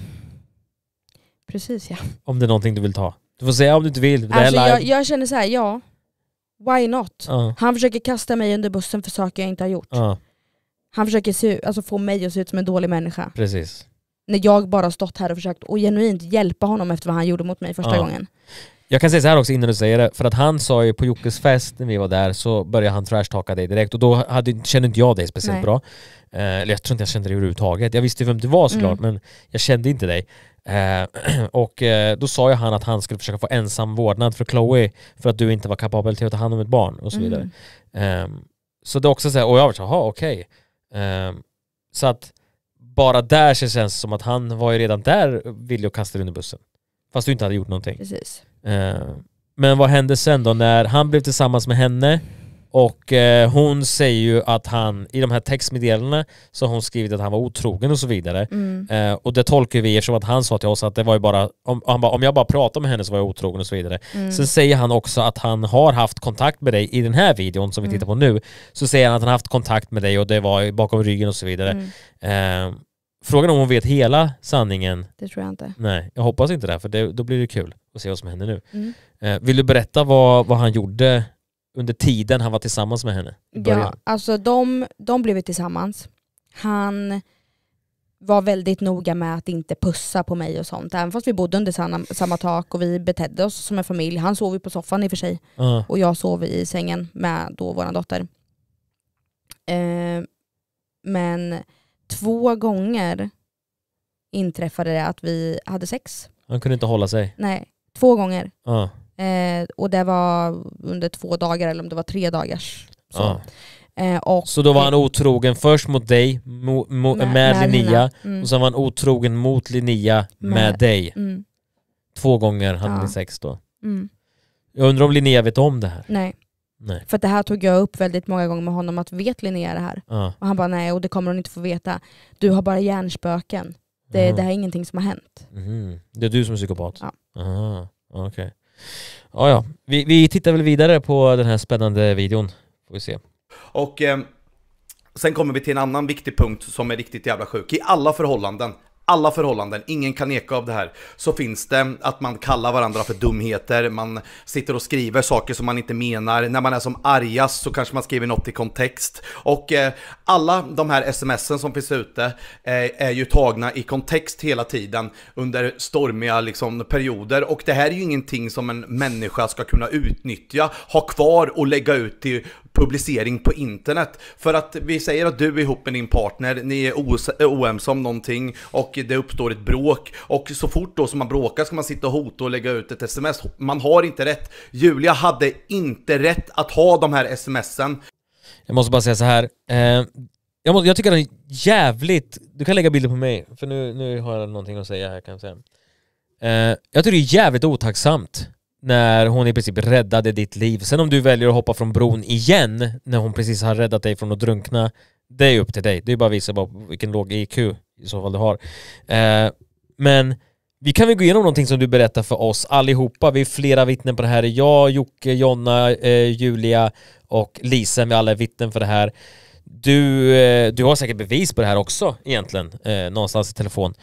precis ja. Om det är någonting du vill ta. Du får säga om du inte vill. Alltså, jag, jag, känner så här, ja. Why not? Uh. Han försöker kasta mig under bussen för saker jag inte har gjort. Uh. Han försöker se, alltså få mig att se ut som en dålig människa. Precis. När jag bara stått här och försökt och genuint hjälpa honom efter vad han gjorde mot mig första ja. gången. Jag kan säga så här också innan du säger det, för att han sa ju på Jockes fest när vi var där så började han trashtalka dig direkt och då hade, kände inte jag dig speciellt Nej. bra. Eh, eller jag tror inte jag kände dig överhuvudtaget. Jag visste vem du var såklart mm. men jag kände inte dig. Eh, och eh, då sa ju han att han skulle försöka få ensam vårdnad för Chloe för att du inte var kapabel till att ta hand om ett barn och så mm. vidare. Mm. så det är också så här, och jag var såhär, jaha okej. Okay Ehm, så att bara där så känns det som att han var ju redan där villig att kasta under bussen. Fast du inte hade gjort någonting. Precis. Ehm, men vad hände sen då när han blev tillsammans med henne? Och eh, hon säger ju att han, i de här textmeddelandena så har hon skrivit att han var otrogen och så vidare. Mm. Eh, och det tolkar vi eftersom att han sa till oss att det var ju bara, om, han bara, om jag bara pratar med henne så var jag otrogen och så vidare. Mm. Sen säger han också att han har haft kontakt med dig i den här videon som vi mm. tittar på nu. Så säger han att han haft kontakt med dig och det var bakom ryggen och så vidare. Mm. Eh, Frågan är om hon vet hela sanningen? Det tror jag inte. Nej, jag hoppas inte det, för det, då blir det kul att se vad som händer nu. Mm. Eh, vill du berätta vad, vad han gjorde under tiden han var tillsammans med henne? Ja, alltså de, de blev tillsammans. Han var väldigt noga med att inte pussa på mig och sånt. Även fast vi bodde under samma, samma tak och vi betedde oss som en familj. Han sov ju på soffan i och för sig uh. och jag sov i sängen med då vår dotter. Eh, men två gånger inträffade det att vi hade sex. Han kunde inte hålla sig? Nej, två gånger. Uh. Eh, och det var under två dagar eller om det var tre dagars. Så. Ah. Eh, så då var han otrogen först mot dig, mo, mo, med, med, med, Linnea, mm. och sen var han otrogen mot Linnea med, med dig. Mm. Två gånger hade ja. ni sex då. Mm. Jag undrar om Linnea vet om det här? Nej. Nej. För det här tog jag upp väldigt många gånger med honom, att vet Linnea det här? Ah. Och han bara nej, och det kommer hon inte få veta. Du har bara hjärnspöken. Det, mm. det här är ingenting som har hänt. Mm. Det är du som är psykopat? Ja. Aha. Okay. Ja, ja. Vi, vi tittar väl vidare på den här spännande videon, får vi se. Och eh, sen kommer vi till en annan viktig punkt som är riktigt jävla sjuk. I alla förhållanden, alla förhållanden, ingen kan neka av det här, så finns det att man kallar varandra för dumheter, man sitter och skriver saker som man inte menar, när man är som argast så kanske man skriver något i kontext. Och eh, alla de här smsen som finns ute eh, är ju tagna i kontext hela tiden under stormiga liksom, perioder. Och det här är ju ingenting som en människa ska kunna utnyttja, ha kvar och lägga ut till publicering på internet. För att vi säger att du är ihop med din partner, ni är oense om någonting och det uppstår ett bråk och så fort då som man bråkar ska man sitta och hota och lägga ut ett sms. Man har inte rätt. Julia hade inte rätt att ha de här smsen. Jag måste bara säga så här. Eh, jag, må, jag tycker den är jävligt... Du kan lägga bilder på mig, för nu, nu har jag någonting att säga här kan jag säga. Eh, jag tycker det är jävligt otacksamt när hon i princip räddade ditt liv. Sen om du väljer att hoppa från bron igen när hon precis har räddat dig från att drunkna, det är upp till dig. Det är bara att visa bara vilken låg IQ i så fall du har. Eh, men vi kan väl gå igenom någonting som du berättar för oss allihopa. Vi är flera vittnen på det här. Jag, Jocke, Jonna, eh, Julia och Lisen, vi alla är vittnen för det här. Du, eh, du har säkert bevis på det här också egentligen, eh, någonstans i telefon.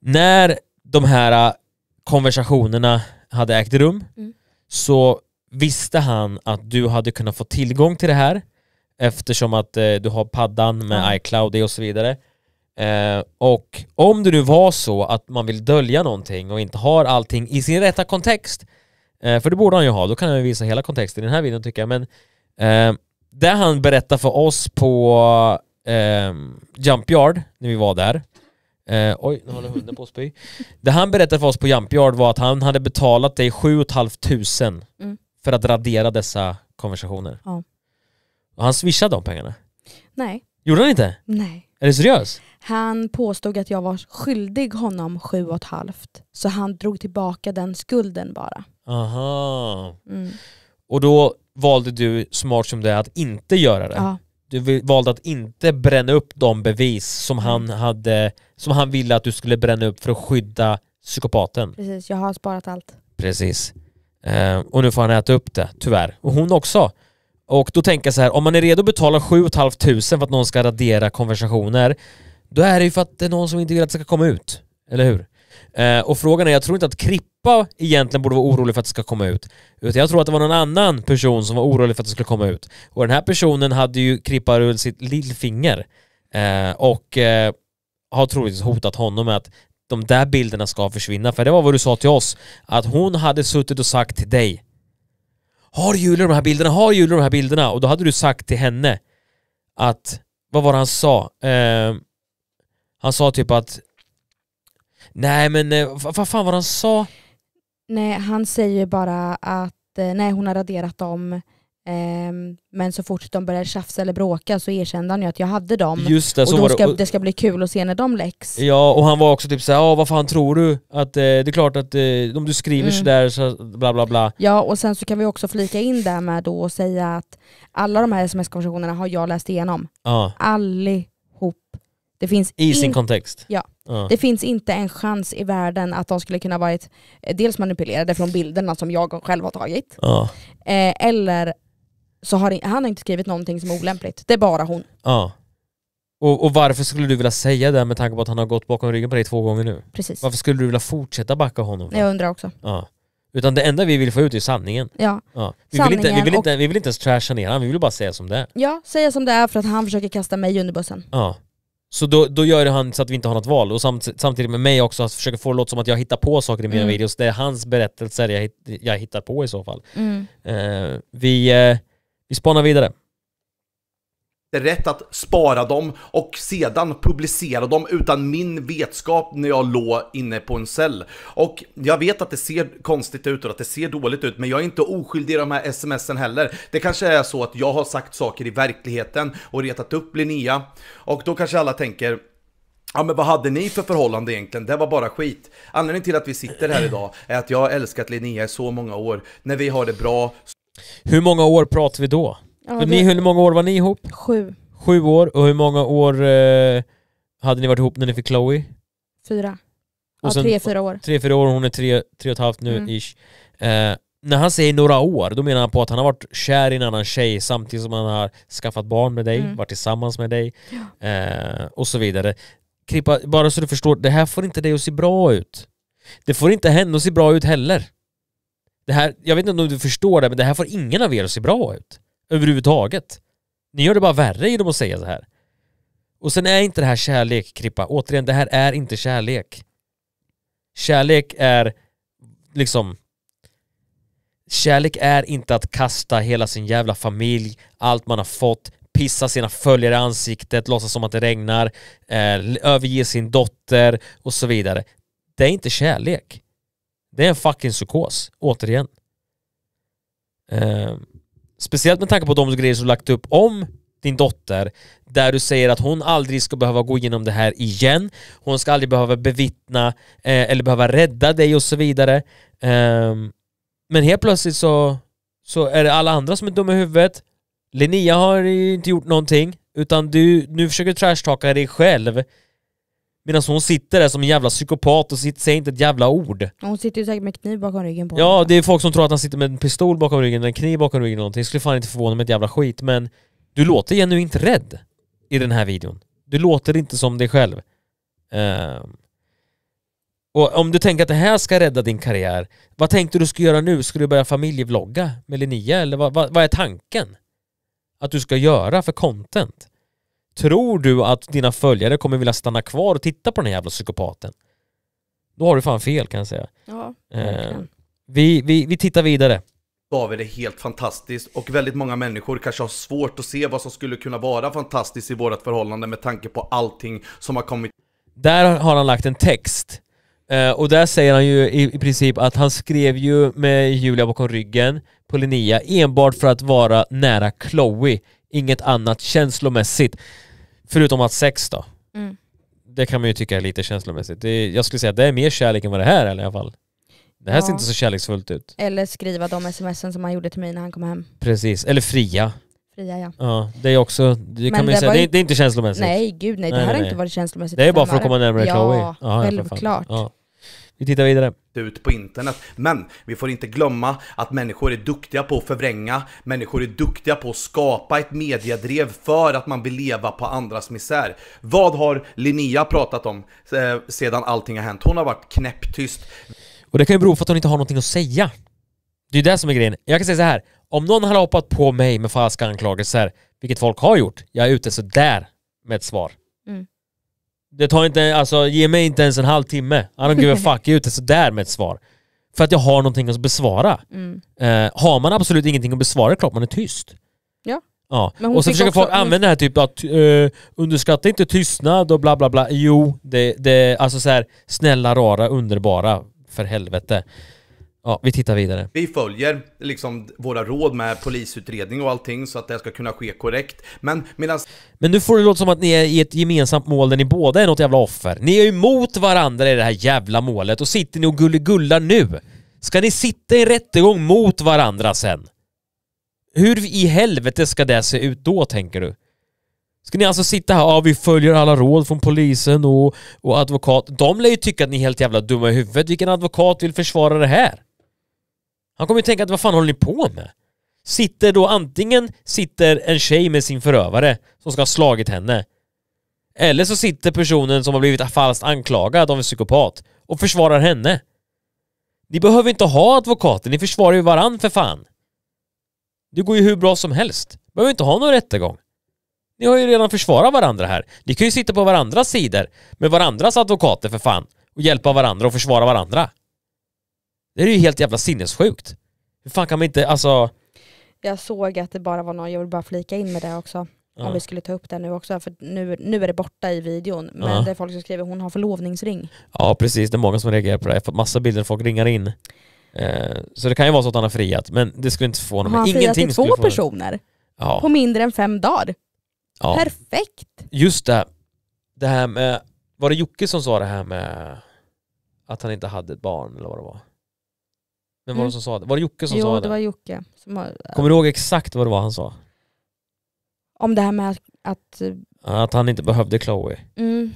När de här eh, konversationerna hade ägt rum mm. så visste han att du hade kunnat få tillgång till det här eftersom att eh, du har paddan med mm. iCloud och så vidare. Eh, och om det nu var så att man vill dölja någonting och inte har allting i sin rätta kontext, eh, för det borde han ju ha, då kan han ju visa hela kontexten i den här videon tycker jag, men eh, det han berättar för oss på eh, Jump när vi var där, eh, oj, nu håller hunden på att spy. Det han berättade för oss på JumpYard var att han hade betalat dig 7 500 mm. för att radera dessa konversationer. Ja. Och han swishade de pengarna. Nej. Gjorde han inte? Nej. Är du seriös? Han påstod att jag var skyldig honom sju och ett halvt. Så han drog tillbaka den skulden bara. Aha. Mm. Och då valde du, smart som det är, att inte göra det. Ja. Du valde att inte bränna upp de bevis som han, mm. hade, som han ville att du skulle bränna upp för att skydda psykopaten. Precis, jag har sparat allt. Precis. Eh, och nu får han äta upp det, tyvärr. Och hon också. Och då tänker jag så här, om man är redo att betala 7 500 för att någon ska radera konversationer då är det ju för att det är någon som inte vill att det ska komma ut. Eller hur? Eh, och frågan är, jag tror inte att Krippa egentligen borde vara orolig för att det ska komma ut. Utan jag tror att det var någon annan person som var orolig för att det skulle komma ut. Och den här personen hade ju Krippa runt sitt lillfinger. Eh, och eh, har troligtvis hotat honom med att de där bilderna ska försvinna. För det var vad du sa till oss, att hon hade suttit och sagt till dig Har Julia de här bilderna? Har Julia de här bilderna? Och då hade du sagt till henne att, vad var det han sa? Eh, han sa typ att... Nej men eh, vad fan var han sa? Nej han säger bara att eh, nej hon har raderat dem ehm, men så fort de började tjafsa eller bråka så erkände han ju att jag hade dem. Just det, och så då ska, det. det. ska bli kul att se när de läcks. Ja, och han var också typ såhär, ja vad fan tror du? Att eh, det är klart att eh, om du skriver mm. sådär så bla bla bla. Ja, och sen så kan vi också flika in där med då och säga att alla de här sms-konversationerna har jag läst igenom. Ah. Allihop. Det finns I sin kontext? Ja. ja. Det finns inte en chans i världen att de skulle kunna varit eh, dels manipulerade från bilderna som jag själv har tagit, ja. eh, eller så har han har inte skrivit någonting som är olämpligt. Det är bara hon. Ja. Och, och, varför skulle du vilja säga det med tanke på att han har gått bakom ryggen på dig två gånger nu? Precis. Varför skulle du vilja fortsätta backa honom? Jag undrar också. Ja. Utan det enda vi vill få ut är sanningen. Ja. ja. Vi, sanningen vill inte, vi, vill inte, och... vi vill inte ens trasha ner honom, vi vill bara säga som det är. Ja, säga som det är för att han försöker kasta mig under bussen. Ja. Så då, då gör han så att vi inte har något val. Och samt, samtidigt med mig också, att försöka få det låta som att jag hittar på saker i mina mm. videos. Det är hans berättelser jag, jag hittar på i så fall. Mm. Uh, vi, uh, vi spanar vidare det är rätt att spara dem och sedan publicera dem utan min vetskap när jag låg inne på en cell. Och jag vet att det ser konstigt ut och att det ser dåligt ut, men jag är inte oskyldig i de här smsen heller. Det kanske är så att jag har sagt saker i verkligheten och retat upp Linnea och då kanske alla tänker Ja men vad hade ni för förhållande egentligen? Det var bara skit. Anledningen till att vi sitter här idag är att jag har älskat Linnea i så många år. När vi har det bra... Hur många år pratar vi då? Ja, det... ni, hur många år var ni ihop? Sju. Sju år. Och hur många år eh, hade ni varit ihop när ni fick Chloe? Fyra. Och ja, sen, tre, fyra år. Tre, fyra år. Hon är tre, tre och ett halvt nu, mm. ish. Eh, när han säger några år, då menar han på att han har varit kär i en annan tjej samtidigt som han har skaffat barn med dig, mm. varit tillsammans med dig eh, och så vidare. Krippa, bara så du förstår, det här får inte dig att se bra ut. Det får inte henne att se bra ut heller. Det här, jag vet inte om du förstår det, men det här får ingen av er att se bra ut. Överhuvudtaget. Ni gör det bara värre genom att säga så här. Och sen är inte det här kärlek, Krippa. Återigen, det här är inte kärlek. Kärlek är liksom... Kärlek är inte att kasta hela sin jävla familj, allt man har fått, pissa sina följare i ansiktet, låtsas som att det regnar, eh, överge sin dotter och så vidare. Det är inte kärlek. Det är en fucking psykos, återigen. Eh, Speciellt med tanke på de grejer som du lagt upp om din dotter, där du säger att hon aldrig ska behöva gå igenom det här igen, hon ska aldrig behöva bevittna eh, eller behöva rädda dig och så vidare. Eh, men helt plötsligt så, så är det alla andra som är dumma i huvudet, Linnea har ju inte gjort någonting, utan du, nu försöker du trashtalka dig själv Medan hon sitter där som en jävla psykopat och sitter, säger inte ett jävla ord. Hon sitter ju säkert med kniv bakom ryggen på honom. Ja, det är folk som tror att han sitter med en pistol bakom ryggen, eller en kniv bakom ryggen eller någonting. Jag skulle fan inte förvåna mig ett jävla skit, men du låter genuint rädd i den här videon. Du låter inte som dig själv. Uh... Och om du tänker att det här ska rädda din karriär, vad tänkte du skulle göra nu? Skulle du börja familjevlogga med Linnea? Eller vad, vad, vad är tanken? Att du ska göra för content? Tror du att dina följare kommer vilja stanna kvar och titta på den här jävla psykopaten? Då har du fan fel kan jag säga. Ja, eh, vi, vi, vi tittar vidare. David är helt fantastisk och väldigt många människor kanske har svårt att se vad som skulle kunna vara fantastiskt i vårt förhållande med tanke på allting som har kommit. Där har han lagt en text. Eh, och där säger han ju i, i princip att han skrev ju med Julia bakom ryggen på Linnea enbart för att vara nära Chloe inget annat känslomässigt. Förutom att sex då. Mm. Det kan man ju tycka är lite känslomässigt. Det, jag skulle säga att det är mer kärlek än vad det här är i alla fall. Det här ja. ser inte så kärleksfullt ut. Eller skriva de smsen som han gjorde till mig när han kom hem. Precis, eller fria. Fria ja. ja det är också, det kan man ju säga, Det, är, det, är inte känslomässigt. Nej gud nej, det nej, här nej, har nej. inte varit känslomässigt. Det är bara för att komma närmare Chloe. Ja, självklart. Ja. Vi tittar vidare. Ut på internet. Men vi får inte glömma att människor är duktiga på att förvränga. Människor är duktiga på att skapa ett mediedrev för att man vill leva på andras misär. Vad har Linnea pratat om eh, sedan allting har hänt? Hon har varit knäpptyst. Och det kan ju bero på att hon inte har någonting att säga. Det är det som är grejen. Jag kan säga så här. Om någon hade hoppat på mig med falska anklagelser, vilket folk har gjort, jag är ute sådär med ett svar. Det tar inte, alltså ge mig inte ens en halvtimme. I don't give a fuck, jag är ute sådär med ett svar. För att jag har någonting att besvara. Mm. Eh, har man absolut ingenting att besvara, klart man är tyst. Ja. Ja. Och så försöker också... folk använda det här typ att eh, underskatta inte tystnad och bla bla bla. Jo, det, det, alltså så här, snälla, rara, underbara, för helvete. Ja, vi tittar vidare. Vi följer liksom våra råd med polisutredning och allting så att det ska kunna ske korrekt. Men medan... Men nu får det låta som att ni är i ett gemensamt mål där ni båda är något jävla offer. Ni är ju emot varandra i det här jävla målet och sitter ni och gullegullar nu. Ska ni sitta i rättegång mot varandra sen? Hur i helvete ska det se ut då, tänker du? Ska ni alltså sitta här, ja vi följer alla råd från polisen och, och advokat. De lär ju tycka att ni är helt jävla dumma i huvudet. Vilken advokat vill försvara det här? Han kommer ju tänka att vad fan håller ni på med? Sitter då antingen sitter en tjej med sin förövare som ska ha slagit henne. Eller så sitter personen som har blivit falskt anklagad av en psykopat och försvarar henne. Ni behöver inte ha advokater, ni försvarar ju varann för fan. Det går ju hur bra som helst. Behöver inte ha någon rättegång. Ni har ju redan försvarat varandra här. Ni kan ju sitta på varandras sidor med varandras advokater för fan och hjälpa varandra och försvara varandra. Det är ju helt jävla sinnessjukt. Hur fan kan man inte, alltså... Jag såg att det bara var någon, jag vill bara flika in med det också. Ja. Om vi skulle ta upp det nu också, för nu, nu är det borta i videon. Men ja. det är folk som skriver hon har förlovningsring. Ja precis, det är många som reagerar på det. Jag har fått massa bilder där folk ringar in. Eh, så det kan ju vara så att han har friat, men det skulle inte förvåna mig. Han har friat till två personer ja. på mindre än fem dagar. Ja. Perfekt! Just det, det här med, var det Jocke som sa det här med att han inte hade ett barn eller vad det var? Vem var det mm. som sa det? Var det Jocke som jo, sa det? Jo det var Jocke. Som har, Kommer du ihåg exakt vad det var han sa? Om det här med att... Att, eh, att han inte behövde Chloe. Mm.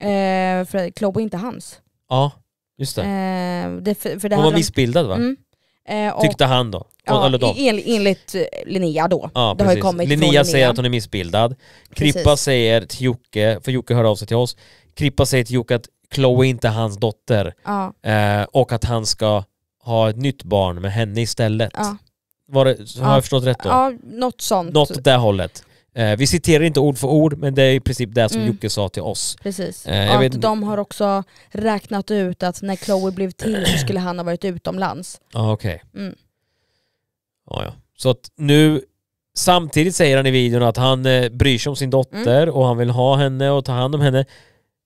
Eh, för Chloe är inte hans. Ja, just det. Eh, det, för, för det Hon var missbildad va? Mm. Eh, och, Tyckte han då? Ja, Eller de. En, enligt eh, Linnea då. Ja, det har ju kommit Linnea, Linnea säger att hon är missbildad. Krippa precis. säger till Jocke, för Jocke hör av sig till oss, Krippa säger till Jocke att Chloe är inte hans dotter ja. Eh, och att han ska ha ett nytt barn med henne istället. Ja. Var det, har ja. jag förstått rätt då? Ja, något sånt. Något åt det hållet. Eh, vi citerar inte ord för ord, men det är i princip det som mm. Jocke sa till oss. Precis. Eh, att De har också räknat ut att när Chloe blev till så skulle han ha varit utomlands. Ah, okej. Okay. Mm. Ah, ja. Så att nu, samtidigt säger han i videon att han eh, bryr sig om sin dotter mm. och han vill ha henne och ta hand om henne.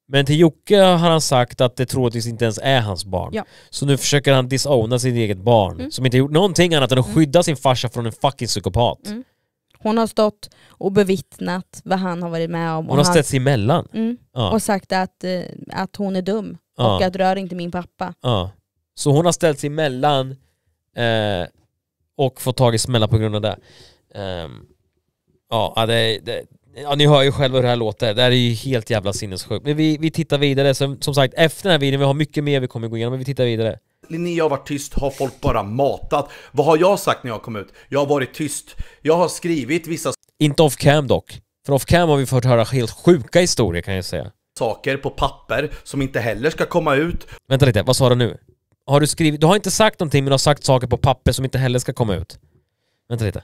Men till Jocke har han sagt att det troligtvis inte ens är hans barn. Ja. Så nu försöker han disowna sitt eget barn mm. som inte gjort någonting annat än att mm. skydda sin farsa från en fucking psykopat. Mm. Hon har stått och bevittnat vad han har varit med om. Hon har ställt sig emellan. Mm. Ja. Och sagt att, eh, att hon är dum ja. och att rör inte min pappa. Så hon har ställt sig emellan eh, och fått tag i smällar på grund av det. Um, ja, det, det, Ja ni hör ju själva hur det här låter, det här är ju helt jävla sinnessjukt. Men vi, vi tittar vidare, som, som sagt efter den här videon, vi har mycket mer vi kommer gå igenom, men vi tittar vidare. Linnea har varit tyst, har folk bara matat? Vad har jag sagt när jag kom ut? Jag har varit tyst. Jag har skrivit vissa... Inte off cam dock. För off cam har vi fått höra helt sjuka historier kan jag säga. ...saker på papper som inte heller ska komma ut. Vänta lite, vad sa du nu? Har du skrivit... Du har inte sagt någonting men du har sagt saker på papper som inte heller ska komma ut. Vänta lite.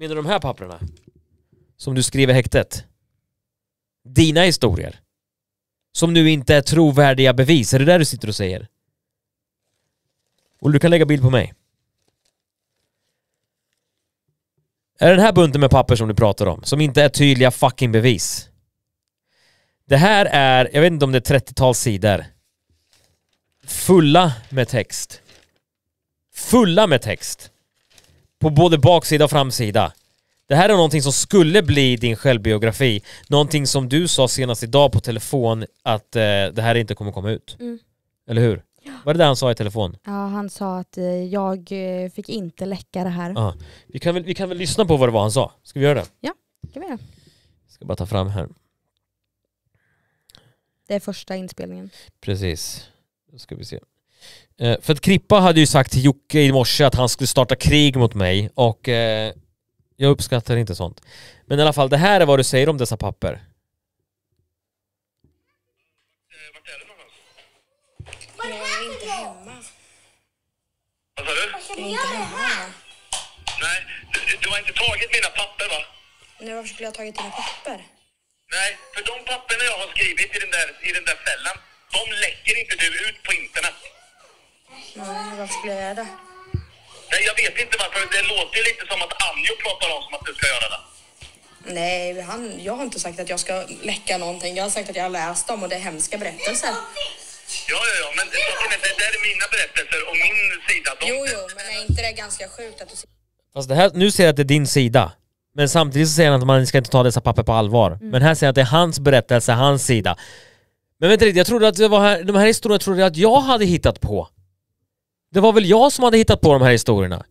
Menar du de här papperna? Som du skrev i häktet? Dina historier? Som nu inte är trovärdiga bevis? Är det där du sitter och säger? Och du kan lägga bild på mig. Är det den här bunten med papper som du pratar om, som inte är tydliga fucking bevis? Det här är, jag vet inte om det är 30-tal sidor. Fulla med text. Fulla med text på både baksida och framsida. Det här är någonting som skulle bli din självbiografi. Någonting som du sa senast idag på telefon att eh, det här inte kommer komma ut. Mm. Eller hur? Var det det han sa i telefon? Ja, han sa att eh, jag eh, fick inte läcka det här. Ah. Vi, kan väl, vi kan väl lyssna på vad det var han sa? Ska vi göra det? Ja, det kan vi göra. ska bara ta fram här. Det är första inspelningen. Precis. Då ska vi se. Eh, för att Krippa hade ju sagt till Jocke i morse att han skulle starta krig mot mig och eh, jag uppskattar inte sånt. Men i alla fall, det här är vad du säger om dessa papper. Eh, vart är du någonstans? Jag är inte hemma. Vad sa du? Varför gör du här? Nej, du, du har inte tagit mina papper va? Nej, varför skulle jag ha tagit dina papper? Nej, för de papperna jag har skrivit i den där, i den där fällan, de läcker inte du ut på internet. Mm, vad skulle jag göra? Nej, jag vet inte varför. Det låter ju lite som att Anjo pratar om att du ska göra det. Nej, han, jag har inte sagt att jag ska läcka någonting. Jag har sagt att jag har läst dem och det är hemska berättelser. Ja, ja, ja, men det där är mina berättelser och min sida. De... Jo, jo, men är inte det ganska sjukt att du... Fast det här, nu säger jag att det är din sida. Men samtidigt så säger han att man ska inte ta dessa papper på allvar. Mm. Men här säger han att det är hans berättelse, hans sida. Men vänta lite, jag trodde att det var här, de här historierna trodde jag att jag hade hittat på. Det var väl jag som hade hittat på de här historierna?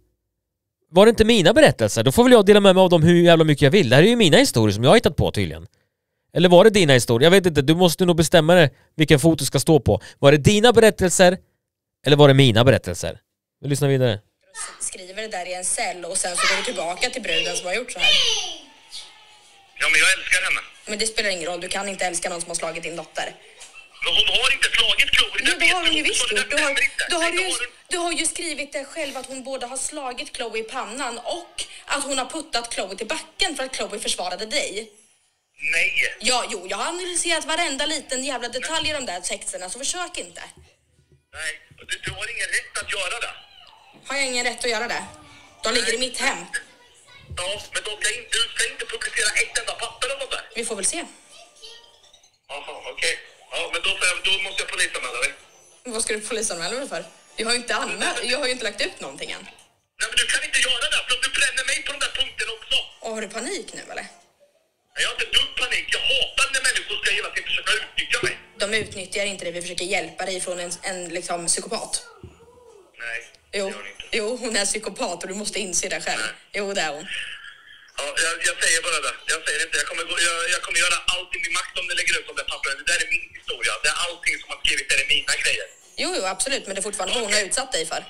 Var det inte mina berättelser? Då får väl jag dela med mig av dem hur jävla mycket jag vill. Det här är ju mina historier som jag har hittat på tydligen. Eller var det dina historier? Jag vet inte, du måste nog bestämma dig vilken fot du ska stå på. Var det dina berättelser? Eller var det mina berättelser? Vi lyssnar vidare. Skriver det där i en cell och sen så går du tillbaka till bruden som har gjort så här. Ja, men jag älskar henne. Men det spelar ingen roll, du kan inte älska någon som har slagit din dotter. Hon har inte slagit Chloe. Jo, det har hon ju visst gjort. Du har, du, har ju, du har ju skrivit det själv att hon både har slagit Chloe i pannan och att hon har puttat Chloe till backen för att Chloe försvarade dig. Nej. Ja, jo, jag har analyserat varenda liten jävla detalj i de där texterna, så försök inte. Nej, du, du har ingen rätt att göra det. Har jag ingen rätt att göra det? De ligger Nej. i mitt hem. Ja, men de ska inte, du ska inte publicera ett enda papper om det. Vi får väl se. Jaha, okej. Okay men då, jag, då måste jag polisanmäla dig. Vad ska du polisanmäla mig för? Jag har ju inte, anmäl, jag har inte lagt ut någonting än. Nej, men du kan inte göra det för du bränner mig på den där punkterna också. Och har du panik nu eller? Jag har inte dugg panik. Jag hatar när människor ska hela tiden försöka utnyttja mig. De utnyttjar inte dig. Vi försöker hjälpa dig från en, en liksom, psykopat. Nej, jo. det gör ni inte. Jo, hon är psykopat och du måste inse det själv. Nej. Jo, det är hon. Ja, jag, jag, säger bara det. Jag säger inte. Jag kommer, gå, jag, jag kommer göra allt i min makt om ni lägger ut de där pappren. Det där är min historia. Det är allting som har skrivits där är mina grejer. Jo, jo, absolut. Men det är fortfarande vad hon har utsatt dig för.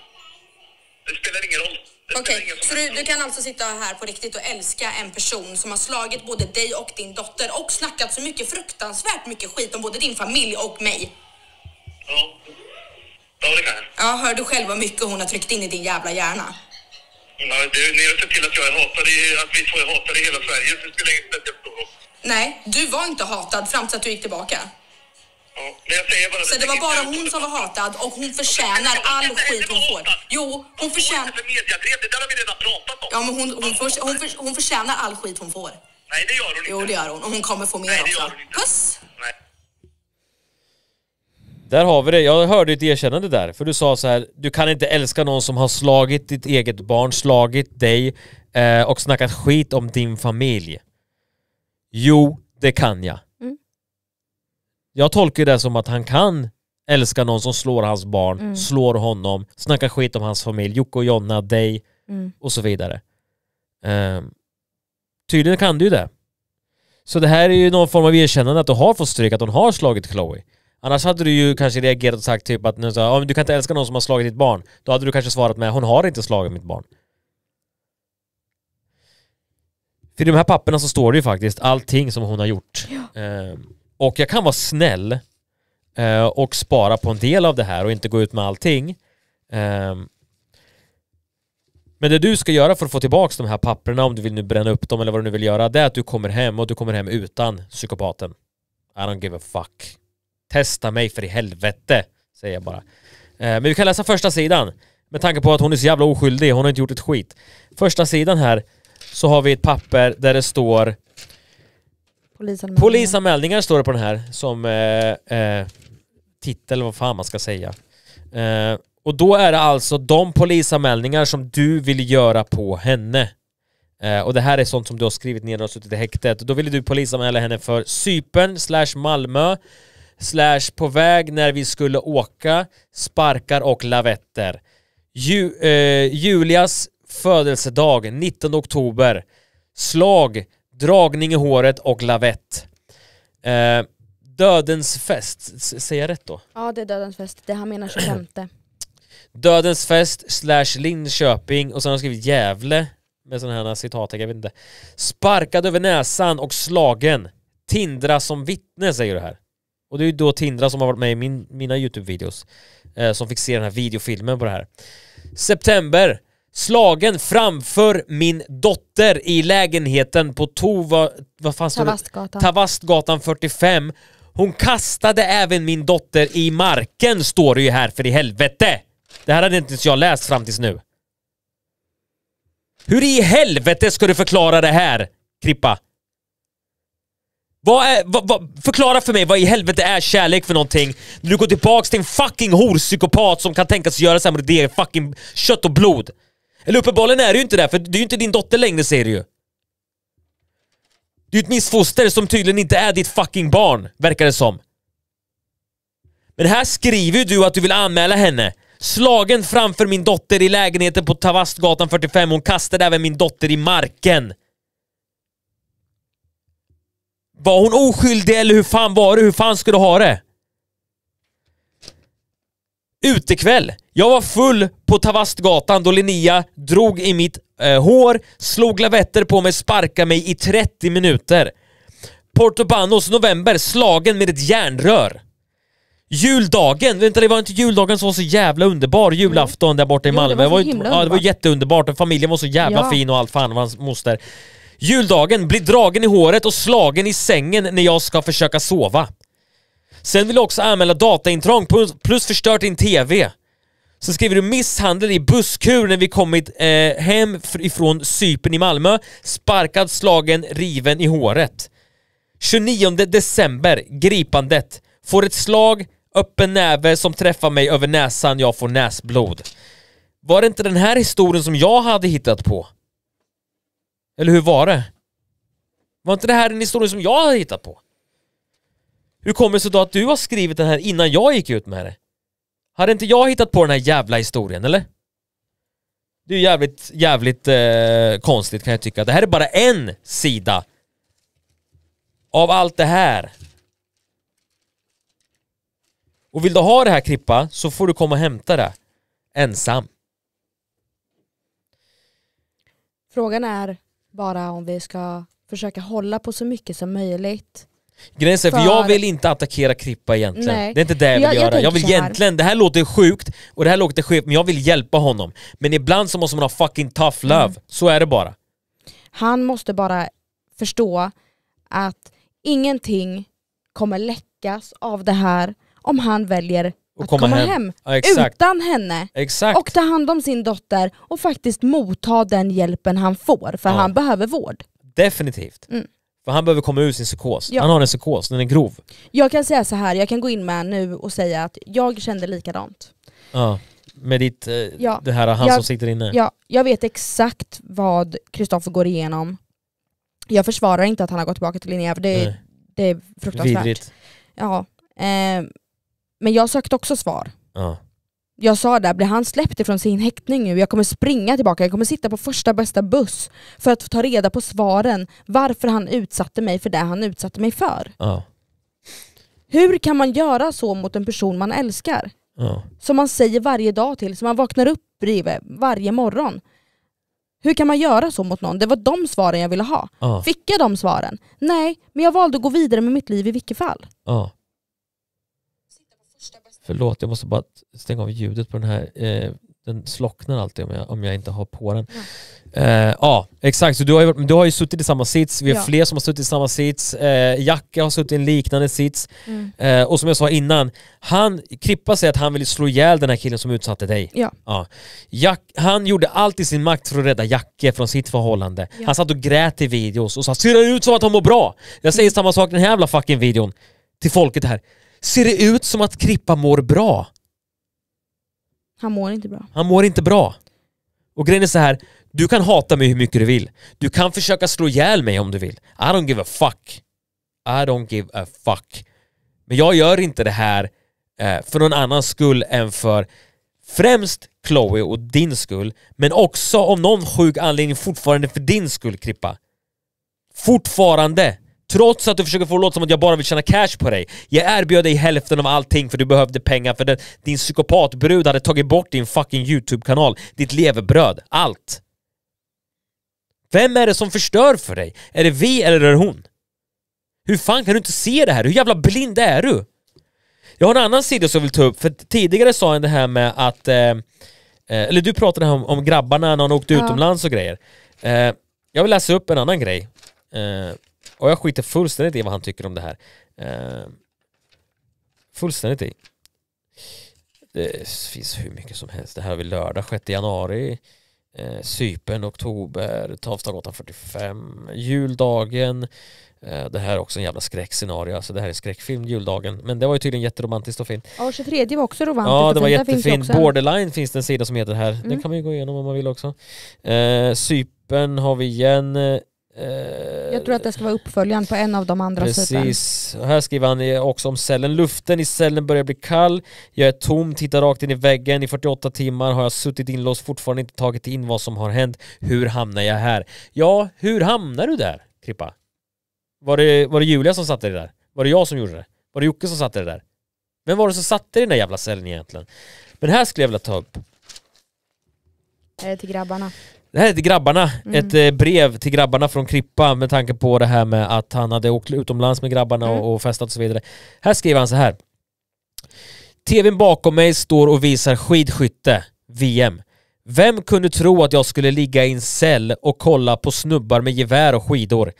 Det spelar ingen roll. Okej, okay. så du, du, kan alltså sitta här på riktigt och älska en person som har slagit både dig och din dotter och snackat så mycket fruktansvärt mycket skit om både din familj och mig? Ja, ja det kan jag. Ja, hör du själv vad mycket hon har tryckt in i din jävla hjärna? Ja, du, ni har sett till att jag är att vi får hatade i hela Sverige, så det spelar ingen speciell roll. Nej, du var inte hatad fram till att du gick tillbaka. Ja, men jag säger bara, så det, det var bara hon som var hatad och hon förtjänar ja, all skit hon får. Jo, hon förtjänar... För mediadrev, det där har vi redan pratat om. Ja, men hon, hon, för, hon, för, hon förtjänar all skit hon får. Nej, det gör hon inte. Jo, det gör hon. Och hon kommer få mer Nej, också. Puss! Där har vi det. Jag hörde ett erkännande där. För du sa så här, du kan inte älska någon som har slagit ditt eget barn, slagit dig eh, och snackat skit om din familj. Jo, det kan jag. Mm. Jag tolkar det som att han kan älska någon som slår hans barn, mm. slår honom, snackar skit om hans familj, Jocke och Jonna, dig mm. och så vidare. Eh, tydligen kan du det. Så det här är ju någon form av erkännande att du har fått stryk, att hon har slagit Chloe. Annars hade du ju kanske reagerat och sagt typ att nu så, du kan inte älska någon som har slagit ditt barn. Då hade du kanske svarat med hon har inte slagit mitt barn. För i de här papperna så står det ju faktiskt allting som hon har gjort. Ja. Eh, och jag kan vara snäll eh, och spara på en del av det här och inte gå ut med allting. Eh, men det du ska göra för att få tillbaka de här papperna, om du vill nu bränna upp dem eller vad du nu vill göra, det är att du kommer hem och du kommer hem utan psykopaten. I don't give a fuck. Testa mig för i helvete, säger jag bara. Eh, men vi kan läsa första sidan. Med tanke på att hon är så jävla oskyldig, hon har inte gjort ett skit. Första sidan här så har vi ett papper där det står Polisanmälningar, Polisanmälningar står det på den här som eh, eh, titel, vad fan man ska säga. Eh, och då är det alltså de polisanmälningar som du vill göra på henne. Eh, och det här är sånt som du har skrivit ner när du har suttit i häktet. Då ville du polisanmäla henne för Cypern slash Malmö slash på väg när vi skulle åka, sparkar och lavetter. Ju, eh, Julias födelsedag 19 oktober. Slag, dragning i håret och lavett. Eh, dödens fest, S säger jag rätt då? Ja det är Dödens fest, det han menar 25. dödens fest slash Linköping och sen har han skrivit Gävle med sådana här citat, jag vet inte. Sparkad över näsan och slagen. Tindra som vittne säger du här. Och det är ju då Tindra som har varit med i min, mina YouTube-videos eh, som fick se den här videofilmen på det här. September. Slagen framför min dotter i lägenheten på Tova... Vad fanns Tavastgatan. Tavastgatan 45. Hon kastade även min dotter i marken står det ju här för i helvete! Det här hade inte ens jag läst fram tills nu. Hur i helvete ska du förklara det här, Krippa? Vad är, vad, vad, förklara för mig, vad i helvete är kärlek för någonting? När du går tillbaks till en fucking horpsykopat som kan tänkas göra såhär mot med det fucking kött och blod. Eller uppenbarligen är det ju inte det, för du är ju inte din dotter längre ser du ju. Du är ett missfoster som tydligen inte är ditt fucking barn, verkar det som. Men här skriver ju du att du vill anmäla henne. Slagen framför min dotter i lägenheten på Tavastgatan 45, hon kastade även min dotter i marken. Var hon oskyldig eller hur fan var det? Hur fan ska du ha det? Utekväll. Jag var full på Tavastgatan då Linnea drog i mitt eh, hår, slog lavetter på mig, sparkade mig i 30 minuter. Portobanos november, slagen med ett järnrör. Juldagen, vänta det var inte juldagen som var så jävla underbar, julafton där borta i Malmö. Jo, det var, så himla underbart. ja, det var jätteunderbart och familjen var så jävla Ja. fin och allt fan, och hans moster. Juldagen, blir dragen i håret och slagen i sängen när jag ska försöka sova. Sen vill jag också anmäla dataintrång plus förstört din TV. Sen skriver du misshandel i busskur när vi kommit eh, hem ifrån sypen i Malmö. Sparkad, slagen, riven i håret. 29 december, gripandet. Får ett slag, öppen näve som träffar mig över näsan, jag får näsblod. Var det inte den här historien som jag hade hittat på? Eller hur var det? Var inte det här en historia som jag hade hittat på? Hur kommer det sig då att du har skrivit den här innan jag gick ut med det? Hade inte jag hittat på den här jävla historien, eller? Det är jävligt, jävligt eh, konstigt kan jag tycka. Det här är bara en sida av allt det här. Och vill du ha det här Krippa så får du komma och hämta det ensam. Frågan är, bara om vi ska försöka hålla på så mycket som möjligt. Grejen för... för jag vill inte attackera Krippa egentligen. Nej. Det är inte det jag vill jag, göra. Jag, jag vill egentligen, det här låter sjukt och det här låter sjukt, men jag vill hjälpa honom. Men ibland så måste man ha fucking tough mm. love, mm. så är det bara. Han måste bara förstå att ingenting kommer läckas av det här om han väljer och att komma, komma hem, hem. Ja, utan henne. Exakt. Och ta hand om sin dotter och faktiskt motta den hjälpen han får, för ja. han behöver vård. Definitivt. Mm. För han behöver komma ur sin psykos. Ja. Han har en psykos, den är grov. Jag kan säga så här, jag kan gå in med nu och säga att jag kände likadant. Ja, med ditt, eh, ja. det här, han jag, som sitter inne. Ja, jag vet exakt vad Kristoffer går igenom. Jag försvarar inte att han har gått tillbaka till Linnea, för det, är, det är fruktansvärt. Vidrigt. Ja. Eh, men jag sökte också svar. Ja. Jag sa där, blir han släppt ifrån sin häktning nu? Jag kommer springa tillbaka, jag kommer sitta på första bästa buss för att ta reda på svaren varför han utsatte mig för det han utsatte mig för. Ja. Hur kan man göra så mot en person man älskar? Ja. Som man säger varje dag till, som man vaknar upp bredvid varje morgon. Hur kan man göra så mot någon? Det var de svaren jag ville ha. Ja. Fick jag de svaren? Nej, men jag valde att gå vidare med mitt liv i vilket fall. Ja. Förlåt, jag måste bara stänga av ljudet på den här. Eh, den slocknar alltid om jag, om jag inte har på den. Ja, eh, ah, exakt. Så du har, ju, du har ju suttit i samma sits, vi är ja. fler som har suttit i samma sits. Eh, Jacka har suttit i en liknande sits. Mm. Eh, och som jag sa innan, han, Krippa säger att han ville slå ihjäl den här killen som utsatte dig. Ja. Ah. Jack, han gjorde allt i sin makt för att rädda Jacke från sitt förhållande. Ja. Han satt och grät i videos och sa “Ser det ut som att han mår bra?” Jag säger mm. samma sak i den här jävla fucking videon till folket här. Ser det ut som att Krippa mår bra? Han mår inte bra. Han mår inte bra. Och grejen är så här, du kan hata mig hur mycket du vill. Du kan försöka slå ihjäl mig om du vill. I don't give a fuck. I don't give a fuck. Men jag gör inte det här eh, för någon annans skull än för främst Chloe och din skull, men också om någon sjuk anledning fortfarande för din skull Krippa. Fortfarande! Trots att du försöker få det låta som att jag bara vill tjäna cash på dig. Jag erbjöd dig hälften av allting för du behövde pengar för den, din psykopatbrud hade tagit bort din fucking YouTube-kanal, ditt levebröd, allt. Vem är det som förstör för dig? Är det vi eller är det hon? Hur fan kan du inte se det här? Hur jävla blind är du? Jag har en annan sida som jag vill ta upp, för tidigare sa jag det här med att... Eh, eh eller du pratade om, om grabbarna när han åkte ja. utomlands och grejer. Eh, jag vill läsa upp en annan grej. Eh, och jag skiter fullständigt i vad han tycker om det här. Uh, fullständigt i. Det finns hur mycket som helst. Det här har vi lördag 6 januari. Eh, Sypen, oktober, Tavstagatan 45, juldagen. Eh, det här är också en jävla skräckscenario, alltså det här är skräckfilm, juldagen. Men det var ju tydligen jätteromantiskt och fint. Ja, 23 var också romantiskt Ja, det var jättefint. Finns Borderline finns det en sida som heter här. Mm. Den kan man ju gå igenom om man vill också. Eh, Sypen har vi igen. Eh, Eh, jag tror att det ska vara uppföljaren på en av de andra Precis. Här skriver han också om cellen. Luften i cellen börjar bli kall, jag är tom, tittar rakt in i väggen. I 48 timmar har jag suttit inlåst, fortfarande inte tagit in vad som har hänt. Hur hamnar jag här? Ja, hur hamnar du där, Krippa? Var det, var det Julia som satte dig där? Var det jag som gjorde det? Var det Jocke som satte dig där? Vem var det som satte dig i den där jävla cellen egentligen? Men här skulle jag vilja ta upp. Är eh, det till grabbarna? Det här är till grabbarna, mm. ett eh, brev till grabbarna från Krippa med tanke på det här med att han hade åkt utomlands med grabbarna mm. och festat och så vidare. Här skriver han så här. TVn bakom mig står och visar skidskytte, VM. Vem kunde tro att jag skulle ligga i en cell och kolla på snubbar med gevär och skidor?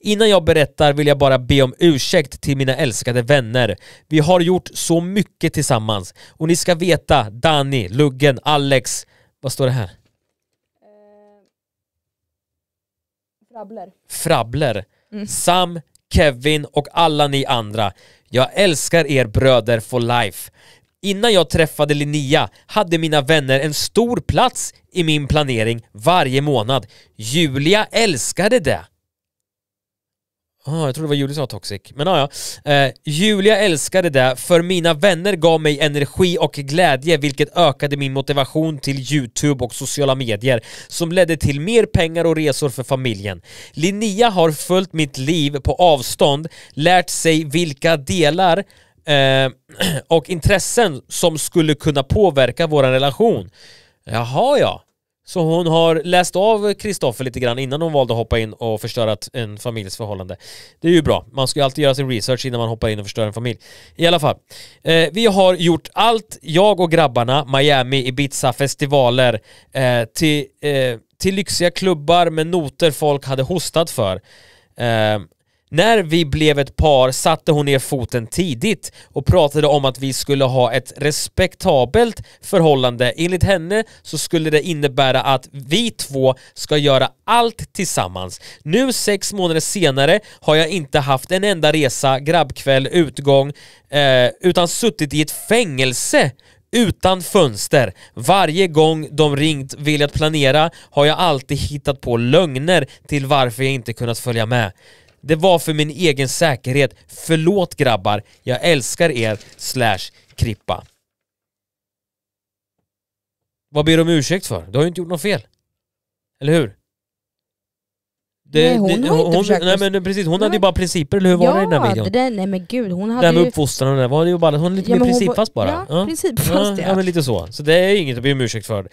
Innan jag berättar vill jag bara be om ursäkt till mina älskade vänner. Vi har gjort så mycket tillsammans och ni ska veta Danny, Luggen, Alex, vad står det här? Frabbler. Frabbler. Mm. Sam, Kevin och alla ni andra. Jag älskar er bröder for life. Innan jag träffade Linnea hade mina vänner en stor plats i min planering varje månad. Julia älskade det. Ah, jag trodde det var Julia som var toxic. Men ja, eh, Julia älskade det, för mina vänner gav mig energi och glädje vilket ökade min motivation till Youtube och sociala medier som ledde till mer pengar och resor för familjen. Linnea har följt mitt liv på avstånd, lärt sig vilka delar eh, och intressen som skulle kunna påverka vår relation. Jaha ja. Så hon har läst av Kristoffer lite grann innan hon valde att hoppa in och förstöra en familjs förhållande. Det är ju bra. Man ska ju alltid göra sin research innan man hoppar in och förstör en familj. I alla fall. Eh, vi har gjort allt, jag och grabbarna, Miami, Ibiza, festivaler, eh, till, eh, till lyxiga klubbar med noter folk hade hostat för. Eh, när vi blev ett par satte hon ner foten tidigt och pratade om att vi skulle ha ett respektabelt förhållande. Enligt henne så skulle det innebära att vi två ska göra allt tillsammans. Nu sex månader senare har jag inte haft en enda resa, grabbkväll, utgång eh, utan suttit i ett fängelse utan fönster. Varje gång de ringt velat planera har jag alltid hittat på lögner till varför jag inte kunnat följa med. Det var för min egen säkerhet. Förlåt grabbar, jag älskar er. Slash Krippa. Vad ber du om ursäkt för? Du har ju inte gjort något fel. Eller hur? Det, nej hon det, har hon, inte hon, försökt. Nej men precis, hon nej, hade ju bara principer, eller hur var det i den här videon? Det där, nej men gud hon hade Det här med uppfostran och det där, var det ju bara, hon är lite ja, mer principfast bara. Ja, ja. principfast ja. ja. men lite så. Så det är inget att be om ursäkt för.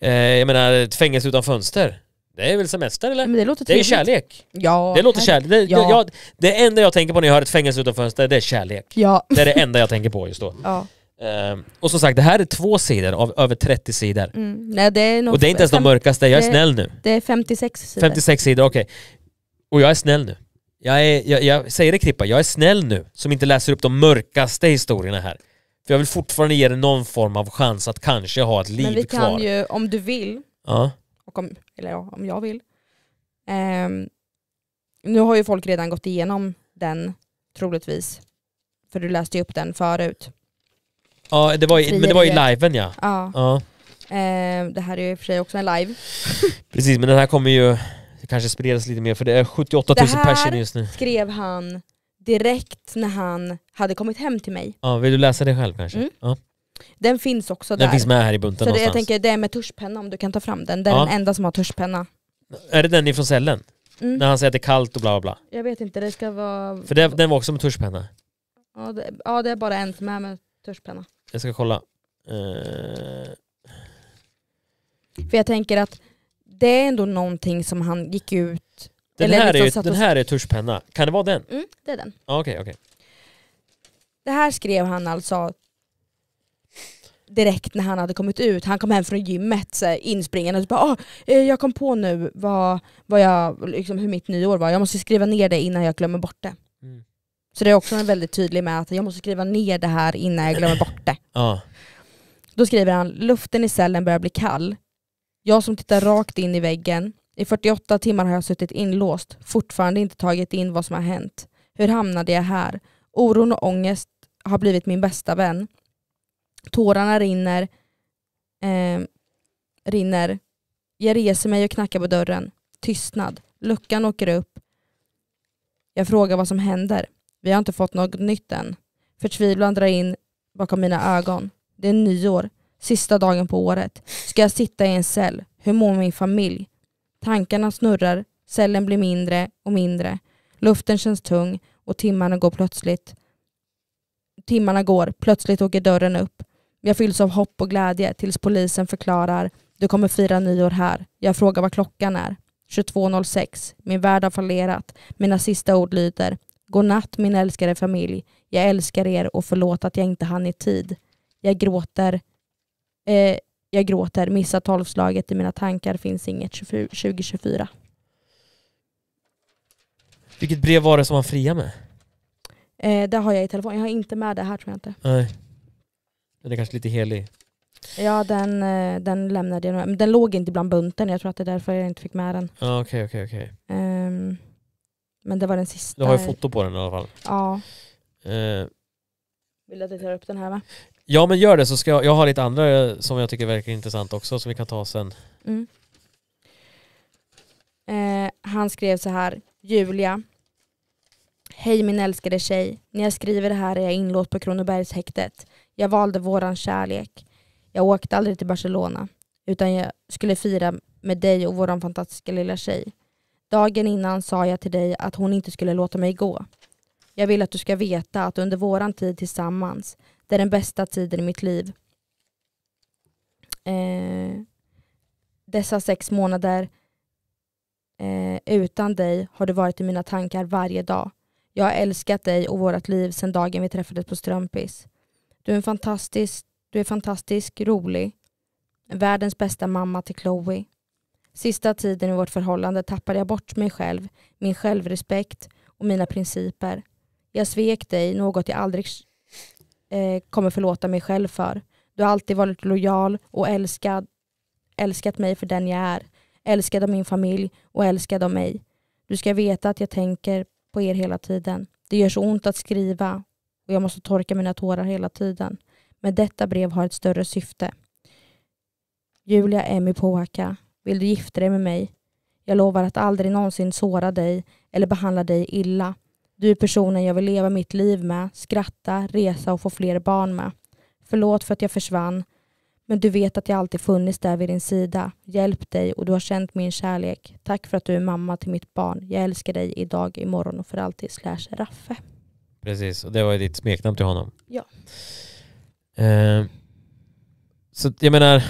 Eh, jag menar, ett fängelse utan fönster. Det är väl semester eller? Men det, låter det är kärlek. Ja. Det låter kärlek. Det, ja. jag, det enda jag tänker på när jag hör ett fängelse utanför fönstret, det är kärlek. Ja. Det är det enda jag tänker på just då. Ja. Um, och som sagt, det här är två sidor av över 30 sidor. Mm. Nej, det är och det är inte ens de mörkaste, jag är det, snäll nu. Det är 56 sidor. 56 sidor, okej. Okay. Och jag är snäll nu. Jag, är, jag, jag säger det Krippa, jag är snäll nu som inte läser upp de mörkaste historierna här. För jag vill fortfarande ge dig någon form av chans att kanske ha ett liv kvar. Men vi kan kvar. ju, om du vill, ja. och om, eller ja, om jag vill. Um, nu har ju folk redan gått igenom den troligtvis, för du läste ju upp den förut. Ja, det var ju, men det var ju liven ja. ja. ja. Um, det här är ju i och för sig också en live. Precis, men den här kommer ju kanske spridas lite mer för det är 78 000 personer just nu. Det här skrev han direkt när han hade kommit hem till mig. Ja, vill du läsa det själv kanske? Mm. Ja. Den finns också där. Den finns med här i bunten Så det, jag tänker det är med tuschpenna om du kan ta fram den. Det är den enda som har tuschpenna. Är det den ifrån cellen? Mm. När han säger att det är kallt och bla bla bla. Jag vet inte, det ska vara... För det, den var också med tuschpenna. Ja det, ja, det är bara en som är med tuschpenna. Jag ska kolla. Eh, För jag tänker att det är ändå någonting som han gick ut... den, Eller här liksom är, ju- liksom den här är tuschpenna. Kan det vara den? Mm, det är den. Ja, Okej, okej. Det här skrev han alltså direkt när han hade kommit ut, han kom hem från gymmet så här, inspringande och så bara ah, eh, jag kom på nu vad, vad jag, liksom, hur mitt nyår var, jag måste skriva ner det innan jag glömmer bort det. Mm. Så det är också en väldigt tydlig med att jag måste skriva ner det här innan jag glömmer bort det. Ah. Då skriver han, luften i cellen börjar bli kall. Jag som tittar rakt in i väggen. I 48 timmar har jag suttit inlåst, fortfarande inte tagit in vad som har hänt. Hur hamnade jag här? Oron och ångest har blivit min bästa vän. Tårarna rinner. Eh, rinner. Jag reser mig och knackar på dörren. Tystnad. Luckan åker upp. Jag frågar vad som händer. Vi har inte fått något nytt än. Förtvivlan drar in bakom mina ögon. Det är nyår. Sista dagen på året. Ska jag sitta i en cell? Hur mår min familj? Tankarna snurrar. Cellen blir mindre och mindre. Luften känns tung och timmarna går plötsligt. Timmarna går. Plötsligt åker dörren upp. Jag fylls av hopp och glädje tills polisen förklarar du kommer fira nyår här. Jag frågar vad klockan är. 22.06. Min värld har fallerat. Mina sista ord lyder Godnatt min älskade familj. Jag älskar er och förlåt att jag inte hann i tid. Jag gråter. Eh, jag gråter. Missar tolvslaget. I mina tankar finns inget 2024. Vilket brev var det som han friade med? Eh, det har jag i telefon. Jag har inte med det här tror jag inte. Nej. Den är kanske lite helig. Ja, den, eh, den lämnade jag. Men den låg inte bland bunten. Jag tror att det är därför jag inte fick med den. Ja, okej, okej, okej. Ehm, men det var den sista. Du har ju foto på den i alla fall. Ja. Eh, Vill du att jag tar upp den här va? ja, men gör det så ska jag, jag har lite andra eh, som jag tycker verkar intressant också som vi kan ta sen. Mm. Eh, han skrev så här, Julia. Hej min älskade tjej. När jag skriver det här är jag inlåst på Kronobergshäktet. Jag valde våran kärlek. Jag åkte aldrig till Barcelona, utan jag skulle fira med dig och våran fantastiska lilla tjej. Dagen innan sa jag till dig att hon inte skulle låta mig gå. Jag vill att du ska veta att under våran tid tillsammans, det är den bästa tiden i mitt liv. Eh, dessa sex månader eh, utan dig har du varit i mina tankar varje dag. Jag har älskat dig och vårt liv sedan dagen vi träffades på Strömpis. Du är, fantastisk, du är fantastisk, rolig, världens bästa mamma till Chloe. Sista tiden i vårt förhållande tappade jag bort mig själv, min självrespekt och mina principer. Jag svek dig, något jag aldrig eh, kommer förlåta mig själv för. Du har alltid varit lojal och älskad, älskat mig för den jag är. Älskad av min familj och älskad av mig. Du ska veta att jag tänker på er hela tiden. Det gör så ont att skriva och jag måste torka mina tårar hela tiden. Men detta brev har ett större syfte. Julia Emmy Pohaka, vill du gifta dig med mig? Jag lovar att aldrig någonsin såra dig eller behandla dig illa. Du är personen jag vill leva mitt liv med, skratta, resa och få fler barn med. Förlåt för att jag försvann, men du vet att jag alltid funnits där vid din sida, Hjälp dig och du har känt min kärlek. Tack för att du är mamma till mitt barn. Jag älskar dig idag, imorgon och för alltid. Slash Raffe. Precis, och det var ju ditt smeknamn till honom. Ja. Eh, så jag menar,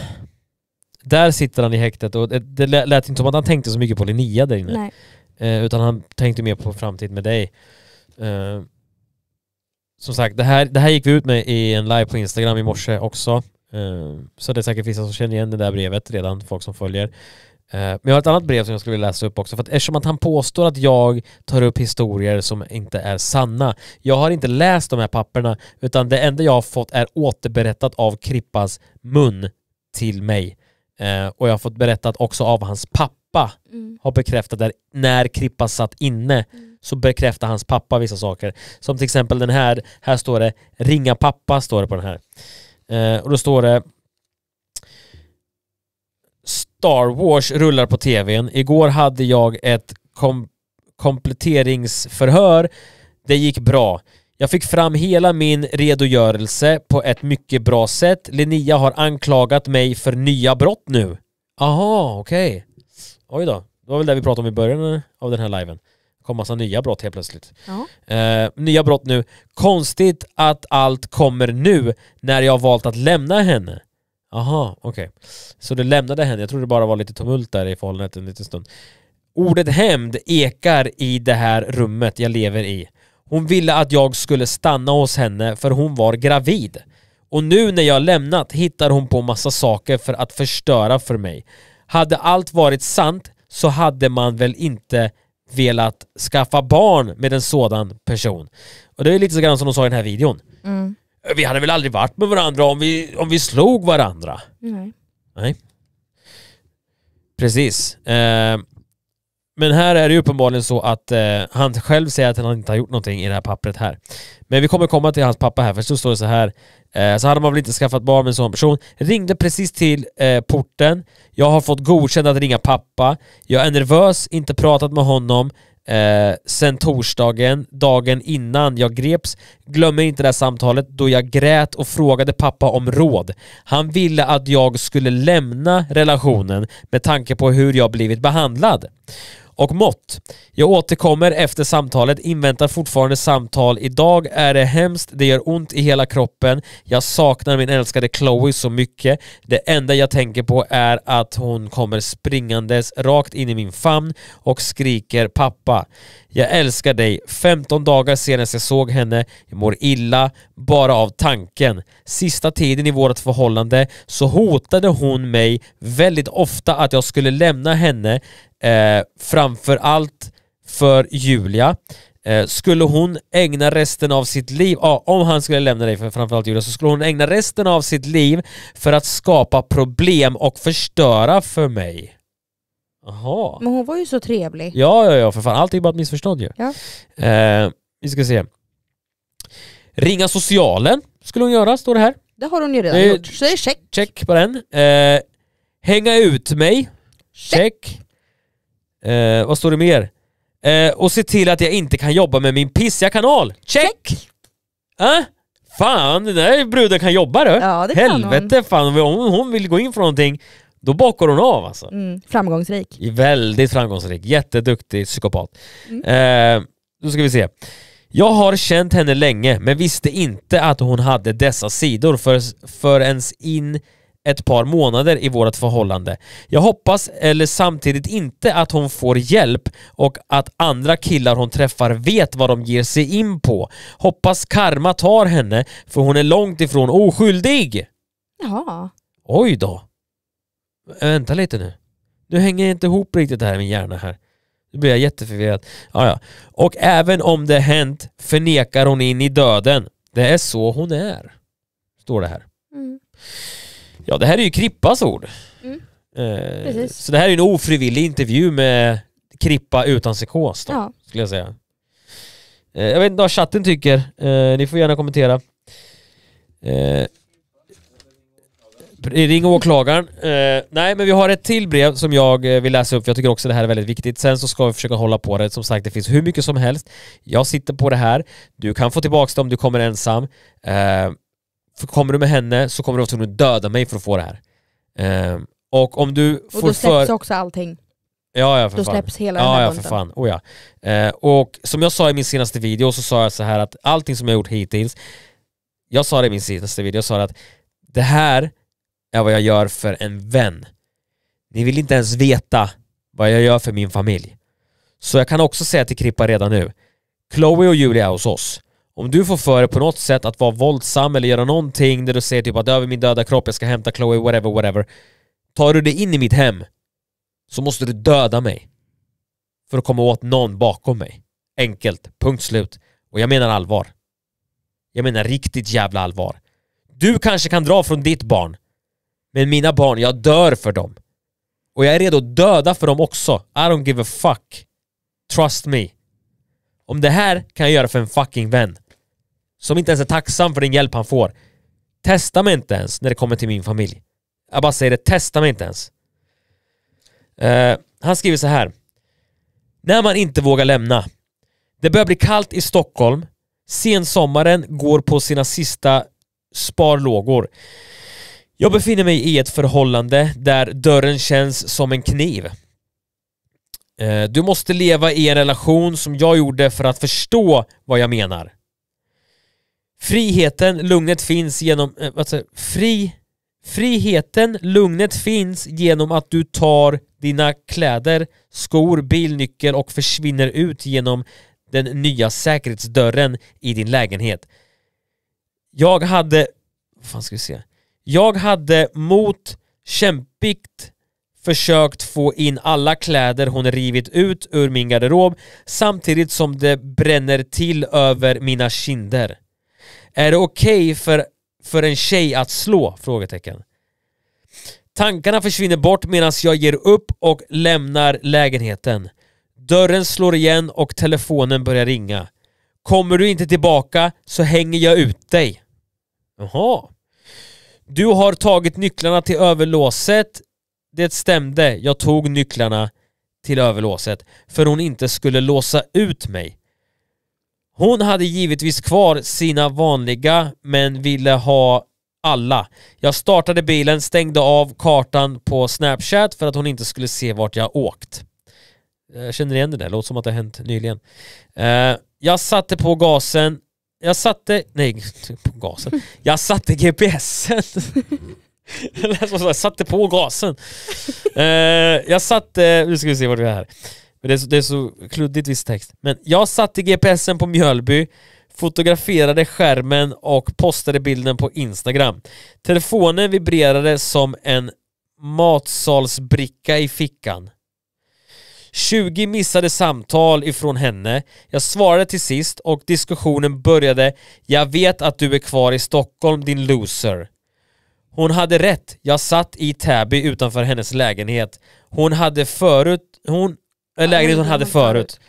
där sitter han i häktet och det lät inte som att han tänkte så mycket på Linnea där inne. Eh, utan han tänkte mer på framtid med dig. Eh, som sagt, det här, det här gick vi ut med i en live på Instagram i morse också. Eh, så det är säkert vissa som känner igen det där brevet redan, folk som följer. Eh, men jag har ett annat brev som jag skulle vilja läsa upp också, för att eftersom att han påstår att jag tar upp historier som inte är sanna. Jag har inte läst de här papperna, utan det enda jag har fått är återberättat av Krippas mun till mig. Eh, och jag har fått berättat också av hans pappa, mm. har bekräftat det när Krippa satt inne mm. så bekräftar hans pappa vissa saker. Som till exempel den här, här står det ringa pappa står det på den här. Eh, och då står det Star Wars rullar på tvn. Igår hade jag ett kom kompletteringsförhör. Det gick bra. Jag fick fram hela min redogörelse på ett mycket bra sätt. Linnea har anklagat mig för nya brott nu. Aha, okej. Okay. Oj då. Det var väl det vi pratade om i början av den här liven. Det kom massa nya brott helt plötsligt. Uh, nya brott nu. Konstigt att allt kommer nu när jag valt att lämna henne. Jaha, okej. Okay. Så du lämnade henne, jag tror det bara var lite tumult där i förhållandet en liten stund. Ordet hämnd ekar i det här rummet jag lever i. Hon ville att jag skulle stanna hos henne för hon var gravid. Och nu när jag lämnat hittar hon på massa saker för att förstöra för mig. Hade allt varit sant så hade man väl inte velat skaffa barn med en sådan person. Och det är lite så grann som de sa i den här videon. Mm. Vi hade väl aldrig varit med varandra om vi, om vi slog varandra. Nej. Nej. Precis. Eh, men här är det uppenbarligen så att eh, han själv säger att han inte har gjort någonting i det här pappret här. Men vi kommer komma till hans pappa här, för så står det så här. Eh, så hade man väl inte skaffat barn med en sån person. Ringde precis till eh, porten. Jag har fått godkänt att ringa pappa. Jag är nervös, inte pratat med honom. Eh, sen torsdagen, dagen innan jag greps, glömmer inte det här samtalet då jag grät och frågade pappa om råd. Han ville att jag skulle lämna relationen med tanke på hur jag blivit behandlad och mått. Jag återkommer efter samtalet, inväntar fortfarande samtal. Idag är det hemskt, det gör ont i hela kroppen. Jag saknar min älskade Chloe så mycket. Det enda jag tänker på är att hon kommer springandes rakt in i min famn och skriker pappa. Jag älskar dig. 15 dagar senast jag såg henne. Jag mår illa bara av tanken. Sista tiden i vårt förhållande så hotade hon mig väldigt ofta att jag skulle lämna henne eh, framför allt för Julia. Eh, skulle hon ägna resten av sitt liv, ah, om han skulle lämna dig för framförallt Julia, så skulle hon ägna resten av sitt liv för att skapa problem och förstöra för mig. Aha. Men hon var ju så trevlig. Ja, ja, ja för fan. Allt är ju bara ett missförstånd ju. Ja. Eh, vi ska se. Ringa socialen skulle hon göra, står det här. Det har hon ju redan eh, gjort. Så det är check. Check på den. Eh, hänga ut mig. Check. check. Eh, vad står det mer? Eh, och se till att jag inte kan jobba med min pissiga kanal. Check! check. Eh? Fan, den där bruden kan jobba du. Ja, Helvete hon. fan, om hon vill gå in för någonting då bakar hon av alltså. Mm, framgångsrik. Väldigt framgångsrik, jätteduktig psykopat. Mm. Eh, då ska vi se. Jag har känt henne länge men visste inte att hon hade dessa sidor för, förrän in ett par månader i vårt förhållande. Jag hoppas eller samtidigt inte att hon får hjälp och att andra killar hon träffar vet vad de ger sig in på. Hoppas karma tar henne för hon är långt ifrån oskyldig. Ja. Oj då. Eh, vänta lite nu. Nu hänger inte ihop riktigt det här i min hjärna här. Nu blir jag jätteförvirrad. Ja, ja. Och även om det hänt förnekar hon in i döden. Det är så hon är. Står det här. Mm. Ja, det här är ju Krippas ord. Mm. Eh, så det här är en ofrivillig intervju med Krippa utan psykos då, ja. skulle jag säga. Eh, jag vet inte vad chatten tycker. Eh, ni får gärna kommentera. Eh, Ring åklagaren. Eh, nej men vi har ett till brev som jag eh, vill läsa upp för jag tycker också det här är väldigt viktigt. Sen så ska vi försöka hålla på det. Som sagt det finns hur mycket som helst. Jag sitter på det här. Du kan få tillbaka det om du kommer ensam. Eh, kommer du med henne så kommer du vara tvungen att döda mig för att få det här. Eh, och om du och då släpps för... också allting. Ja, ja, för Då fan. släpps hela ja, den här ja, för fan. Oh, ja. Eh, och som jag sa i min senaste video så sa jag så här att allting som jag gjort hittills, jag sa det i min senaste video, jag sa att det här är vad jag gör för en vän. Ni vill inte ens veta vad jag gör för min familj. Så jag kan också säga till Krippa redan nu, Chloe och Julia är hos oss. Om du får för dig på något sätt att vara våldsam eller göra någonting där du säger typ att över min döda kropp, jag ska hämta Chloe, whatever, whatever. Tar du dig in i mitt hem så måste du döda mig. För att komma åt någon bakom mig. Enkelt, punkt slut. Och jag menar allvar. Jag menar riktigt jävla allvar. Du kanske kan dra från ditt barn men mina barn, jag dör för dem. Och jag är redo att döda för dem också. I don't give a fuck. Trust me. Om det här kan jag göra för en fucking vän. Som inte ens är tacksam för den hjälp han får. Testa mig inte ens när det kommer till min familj. Jag bara säger det, testa mig inte ens. Uh, han skriver så här. När man inte vågar lämna. Det börjar bli kallt i Stockholm. Sensommaren går på sina sista sparlågor. Jag befinner mig i ett förhållande där dörren känns som en kniv. Eh, du måste leva i en relation som jag gjorde för att förstå vad jag menar. Friheten, lugnet finns genom... Alltså, fri, friheten, lugnet finns genom att du tar dina kläder, skor, bilnyckel och försvinner ut genom den nya säkerhetsdörren i din lägenhet. Jag hade... Vad fan ska vi se? Jag hade mot kämpigt försökt få in alla kläder hon rivit ut ur min garderob samtidigt som det bränner till över mina kinder. Är det okej okay för, för en tjej att slå? Frågetecken. Tankarna försvinner bort medan jag ger upp och lämnar lägenheten. Dörren slår igen och telefonen börjar ringa. Kommer du inte tillbaka så hänger jag ut dig. Jaha. Du har tagit nycklarna till överlåset. Det stämde, jag tog nycklarna till överlåset för hon inte skulle låsa ut mig. Hon hade givetvis kvar sina vanliga men ville ha alla. Jag startade bilen, stängde av kartan på Snapchat för att hon inte skulle se vart jag åkt. Jag känner igen det där, låter som att det har hänt nyligen. Eh, jag satte på gasen, jag satte, nej, på gasen. Jag satte GPSen. jag satte på gasen. Eh, jag satte, nu ska vi se vad det är här. Det är, så, det är så kluddigt viss text. Men jag satte GPSen på Mjölby, fotograferade skärmen och postade bilden på Instagram. Telefonen vibrerade som en matsalsbricka i fickan. 20 missade samtal ifrån henne. Jag svarade till sist och diskussionen började. Jag vet att du är kvar i Stockholm din loser. Hon hade rätt. Jag satt i Täby utanför hennes lägenhet. Hon hade förut... Hon, lägenhet hon hade förut.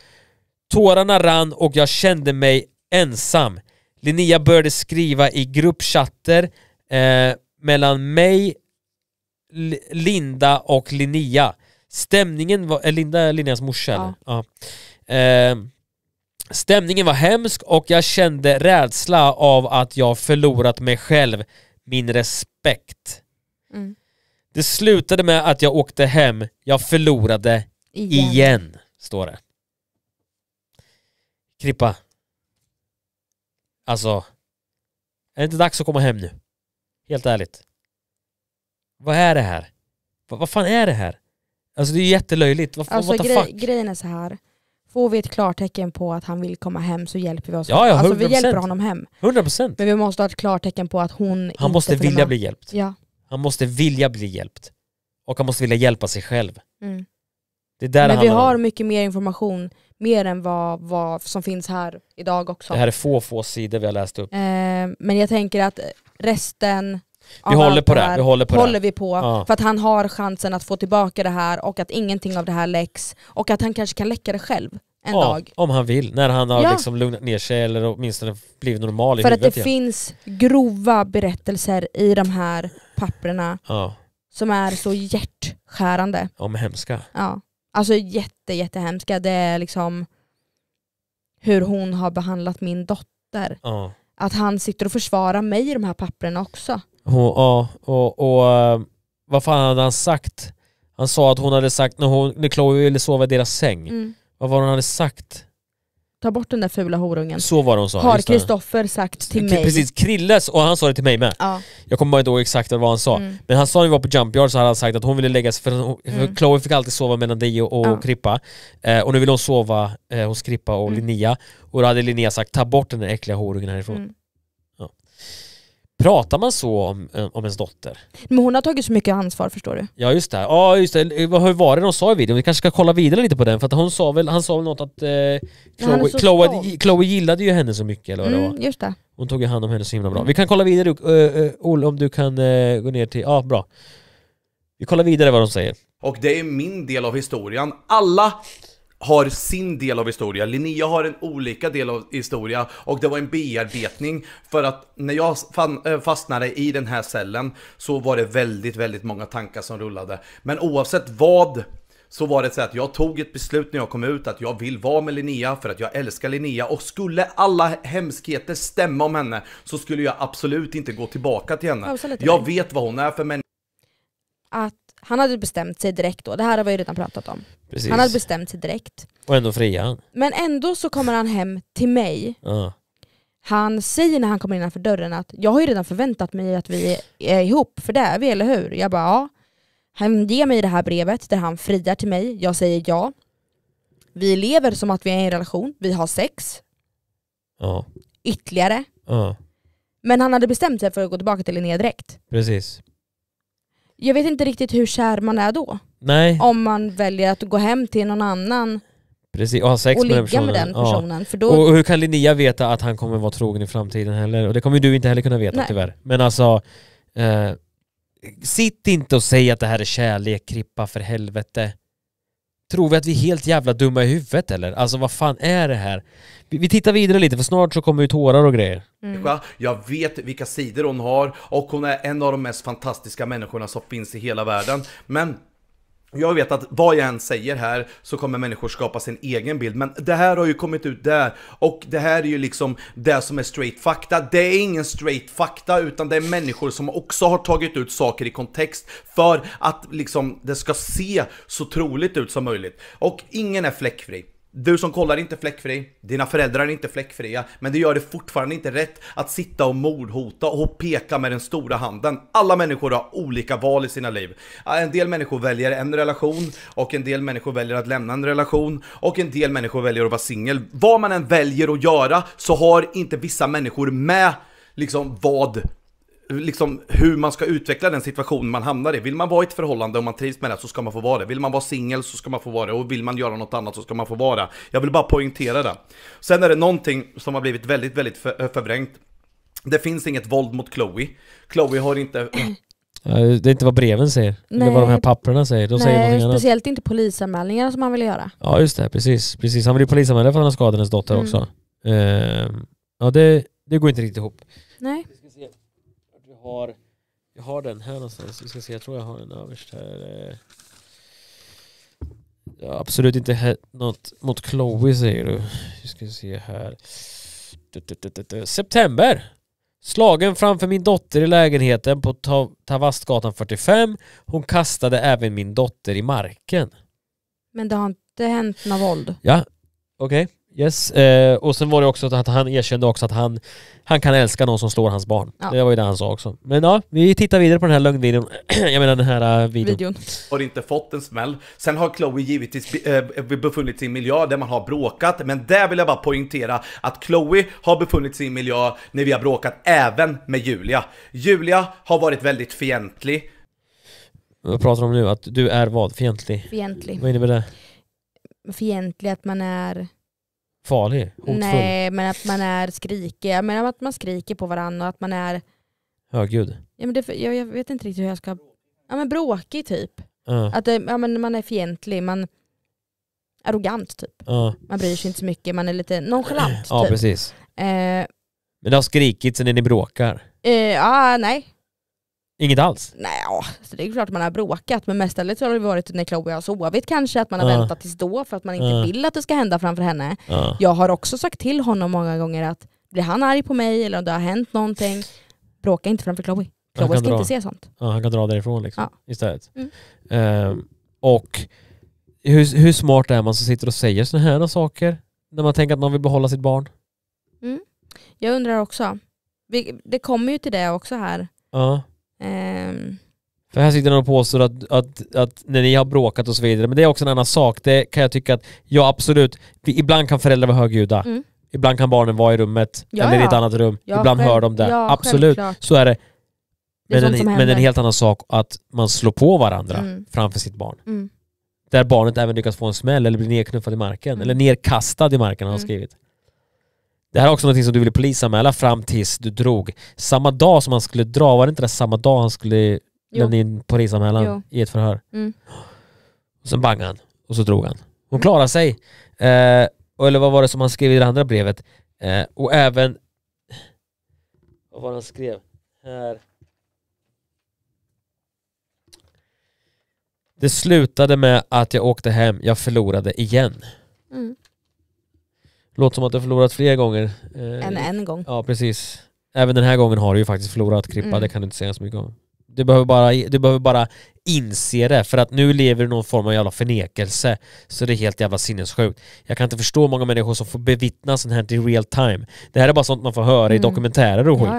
Tårarna rann och jag kände mig ensam. Linnea började skriva i gruppchatter eh, mellan mig, Linda och Linnea. Stämningen var, Är eh, Linda Linneas morsa ja. Eller? ja. Ehm, stämningen var hemsk och jag kände rädsla av att jag förlorat mig själv, min respekt. Mm. Det slutade med att jag åkte hem, jag förlorade igen, igen står det. Krippa. Alltså, är det inte dags att komma hem nu? Helt ärligt. Vad är det här? vad fan är det här? Alltså det är jättelöjligt. Vad, alltså, what the grej, fuck? Grejen är så här. Får vi ett klartecken på att han vill komma hem så hjälper vi oss. Ja, ja, 100%. Alltså vi hjälper honom hem. 100%. Men vi måste ha ett klartecken på att hon Han måste vilja bli hjälpt. Ja. Han måste vilja bli hjälpt. Och han måste vilja hjälpa sig själv. Mm. Det är där Men det vi har om. mycket mer information, mer än vad, vad som finns här idag också. Det här är få, få sidor vi har läst upp. Eh, men jag tänker att resten vi håller på det, här. Vi håller på håller det. vi på. Ja. För att han har chansen att få tillbaka det här och att ingenting av det här läcks. Och att han kanske kan läcka det själv en ja, dag. Om han vill, när han har ja. liksom lugnat ner sig eller åtminstone blivit normal i För att det igen. finns grova berättelser i de här papperna ja. som är så hjärtskärande. Om hemska. Ja. Alltså jätte, jättehemska. Det är liksom hur hon har behandlat min dotter. Att han sitter och försvarar mig i de här papperna också. Hon, ja, och, och eh, vad fan hade han sagt? Han sa att hon hade sagt när, hon, när Chloe ville sova i deras säng, mm. vad var det hon hade sagt? Ta bort den där fula horungen. Så var det hon sa. Har Kristoffer sagt till mig. Precis, Krilles, och han sa det till mig med. Ja. Jag kommer bara inte ihåg exakt vad han sa. Mm. Men han sa när vi var på Jumpyard så hade han sagt att hon ville lägga sig, för, hon, mm. för Chloe fick alltid sova mellan dig och, och ja. Eh, och nu vill hon sova eh, hos Krippa och mm. Linnea. Och då hade Linnea sagt ta bort den där äckliga horungen härifrån. Mm. Pratar man så om, eh, om ens dotter? Men hon har tagit så mycket ansvar förstår du. Ja just det. Ja just det. Eh, vad var det de sa i videon? Vi kanske ska kolla vidare lite på den för att hon sa väl, han sa väl något att eh, Chloe, Chloe, Chloe, gillade ju henne så mycket eller vad mm, det var. Just det. Hon tog ju hand om henne så himla bra. Vi kan kolla vidare, uh, uh, Olle om du kan uh, gå ner till, ja bra. Vi kollar vidare vad de säger. Och det är min del av historien. Alla har sin del av historia, Linnea har en olika del av historia och det var en bearbetning för att när jag eh, fastnade i den här cellen så var det väldigt, väldigt många tankar som rullade. Men oavsett vad så var det så att jag tog ett beslut när jag kom ut att jag vill vara med Linnea för att jag älskar Linnea och skulle alla hemskheter stämma om henne så skulle jag absolut inte gå tillbaka till henne. Absolut. Jag vet vad hon är för människa. Att han hade bestämt sig direkt då, det här har vi ju redan pratat om. Precis. Han hade bestämt sig direkt. Och ändå friar han. Men ändå så kommer han hem till mig. Ja. Han säger när han kommer innanför dörren att jag har ju redan förväntat mig att vi är ihop, för det är vi, eller hur? Jag bara ja. Han ger mig det här brevet där han friar till mig, jag säger ja. Vi lever som att vi är i en relation, vi har sex. Ja. Ytterligare. Ja. Men han hade bestämt sig för att gå tillbaka till Linnea direkt. Precis jag vet inte riktigt hur kär man är då. Nej. Om man väljer att gå hem till någon annan Precis, och ha sex och med, den personen. med den personen. Ja. För då... och, hur kan Linnea veta att han kommer vara trogen i framtiden heller? Och det kommer du inte heller kunna veta Nej. tyvärr. Men alltså, eh, sitt inte och säg att det här är kärlek, Krippa, för helvete. Tror vi att vi är helt jävla dumma i huvudet eller? Alltså vad fan är det här? Vi, vi tittar vidare lite för snart så kommer ju tårar och grejer. Mm. Jag vet vilka sidor hon har och hon är en av de mest fantastiska människorna som finns i hela världen. Men jag vet att vad jag än säger här så kommer människor skapa sin egen bild, men det här har ju kommit ut där och det här är ju liksom det som är straight fakta. Det är ingen straight fakta utan det är människor som också har tagit ut saker i kontext för att liksom det ska se så troligt ut som möjligt. Och ingen är fläckfri. Du som kollar är inte fläckfri, dina föräldrar är inte fläckfria, men det gör det fortfarande inte rätt att sitta och mordhota och peka med den stora handen. Alla människor har olika val i sina liv. En del människor väljer en relation och en del människor väljer att lämna en relation och en del människor väljer att vara singel. Vad man än väljer att göra så har inte vissa människor med liksom vad liksom hur man ska utveckla den situation man hamnar i. Vill man vara i ett förhållande och man trivs med det så ska man få vara det. Vill man vara singel så ska man få vara det och vill man göra något annat så ska man få vara det. Jag vill bara poängtera det. Sen är det någonting som har blivit väldigt, väldigt för, eh, förvrängt. Det finns inget våld mot Chloe. Chloe har inte... det är inte vad breven säger, Nej. eller vad de här papperna säger. De Nej, säger speciellt annat. inte polisanmälningarna som han ville göra. Ja just det, precis. precis. Han vill ju polisanmäla för att han skadat hennes dotter mm. också. Uh, ja det, det går inte riktigt ihop. Nej har, jag har den här någonstans. Vi ska se, jag tror jag har den överst här. Eh. Ja, absolut inte he- något mot Chloe säger du. Vi ska se här. September. Slagen framför min dotter i lägenheten på Tavastgatan 45. Hon kastade även min dotter i marken. Men det har inte hänt något våld? Ja, okej. Okay. Yes, eh, och sen var det också att han erkände också att han, han kan älska någon som slår hans barn. Ja. Det var ju det han sa också. Men ja, vi tittar vidare på den här lögnvideon. Jag menar den här eh, videon. videon. Har inte fått en smäll. Sen har Chloe givetvis eh, eh, befunnit sig i en miljö där man har bråkat, men där vill jag bara poängtera att Chloe har befunnit sig i en miljö när vi har bråkat även med Julia. Julia har varit väldigt fientlig. Vad pratar du om nu? Att du är vad? Fientlig? Fientlig. Vad innebär det? Fientlig, att man är farlig, hotfull? Nej, men att man är skrikig. Jag menar att man skriker på varandra och att man är... Högljudd? Ja, men det, jag, jag, vet inte riktigt hur jag ska... Ja men bråkig typ. Uh. Att eh, ja, men man är fientlig, man arrogant typ. Uh. Man bryr sig inte så mycket, man är lite nonchalant. Ja typ. precis. Eh. men det har skrikits när ni bråkar? Eh, ja, nej. Inget alls? Nej, så alltså, det är klart man har bråkat men mestadels har det varit när Chloe har sovit kanske, att man har uh. väntat tills då för att man inte uh. vill att det ska hända framför henne. Uh. Jag har också sagt till honom många gånger att blir han arg på mig eller om det har hänt någonting, bråka inte framför Chloe. Chloe ska dra. inte se sånt. Ja, han kan dra därifrån liksom, ja. istället. Mm. Um, och hur, hur, smart är man som sitter och säger sådana här saker när man tänker att man vill behålla sitt barn? Mm. Jag undrar också. Vi, det kommer ju till det också här. Ja. Um. För här sitter han och påstår att, att, att när ni har bråkat och så vidare, men det är också en annan sak. Det kan jag tycka att, ja absolut, vi, ibland kan föräldrar vara högljudda. Mm. Ibland kan barnen vara i rummet, ja, eller i ett annat rum. Ja, ibland själv, hör de det. absolut, självklart. så är det. Men, det är en, men en helt annan sak att man slår på varandra mm. framför sitt barn. Mm. Där barnet även lyckas få en smäll eller blir nedknuffad i marken, mm. eller nerkastad i marken har han mm. skrivit. Det här är också något som du ville polisanmäla fram tills du drog. Samma dag som han skulle dra, var det inte det samma dag han skulle lämna in polisanmälan jo. i ett förhör? Mm. Och sen bangade han och så drog han. Hon mm. klarade sig. Eh, eller vad var det som han skrev i det andra brevet? Eh, och även... Vad var det han skrev? Här. Det slutade med att jag åkte hem, jag förlorade igen. Mm. Låter som att du har förlorat fler gånger. Eh, Än en gång. Ja, precis. Även den här gången har du ju faktiskt förlorat Krippa, mm. det kan du inte säga så mycket om. Du behöver, bara, du behöver bara inse det, för att nu lever du någon form av jävla förnekelse. Så det är helt jävla sinnessjukt. Jag kan inte förstå många människor som får bevittna sånt här i real time. Det här är bara sånt man får höra mm. i dokumentärer och skit.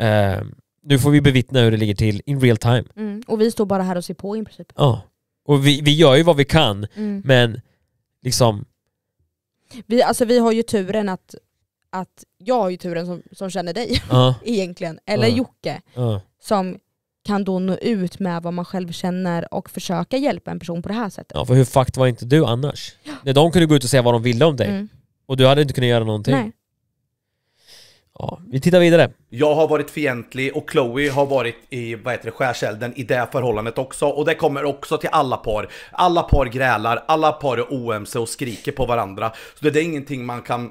Uh, nu får vi bevittna hur det ligger till in real time. Mm. Och vi står bara här och ser på i princip. Ja. Uh. Och vi, vi gör ju vad vi kan, mm. men liksom vi, alltså, vi har ju turen att, att jag har ju turen som, som känner dig Ja. egentligen, eller Ja. Jocke, Ja. som kan då nå ut med vad man själv känner och försöka hjälpa en person på det här sättet. ja, för hur fucked var inte du annars? När de kunde gå ut och säga vad de ville om dig, Mm. och du hade inte kunnat göra någonting. Nej. Ja, vi tittar vidare. Jag har varit fientlig och Chloe har varit i vad heter det, skärselden i det förhållandet också. Och det kommer också till alla par. Alla par grälar, alla par är oense och skriker på varandra. Så det är ingenting man kan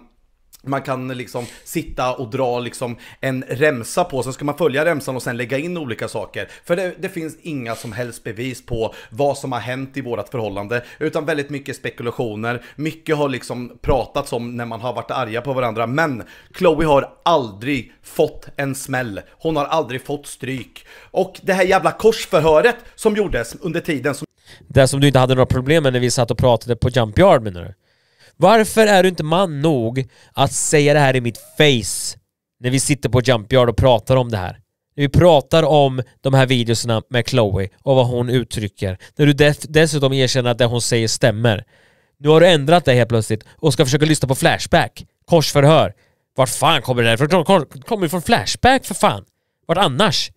man kan liksom sitta och dra liksom en remsa på, sen ska man följa remsan och sen lägga in olika saker. För det, det finns inga som helst bevis på vad som har hänt i vårt förhållande, utan väldigt mycket spekulationer. Mycket har liksom pratats om när man har varit arga på varandra, men Chloe har aldrig fått en smäll. Hon har aldrig fått stryk. Och det här jävla korsförhöret som gjordes under tiden som... Det som du inte hade några problem med när vi satt och pratade på Jump Yard menar du? Varför är du inte man nog att säga det här i mitt face när vi sitter på JumpYard och pratar om det här? När vi pratar om de här videorna med Chloe och vad hon uttrycker. När du dess dessutom erkänner att det hon säger stämmer. Nu har du ändrat dig helt plötsligt och ska försöka lyssna på Flashback. Korsförhör. Vart fan kommer det där ifrån? Kommer från Flashback för fan? Vart annars?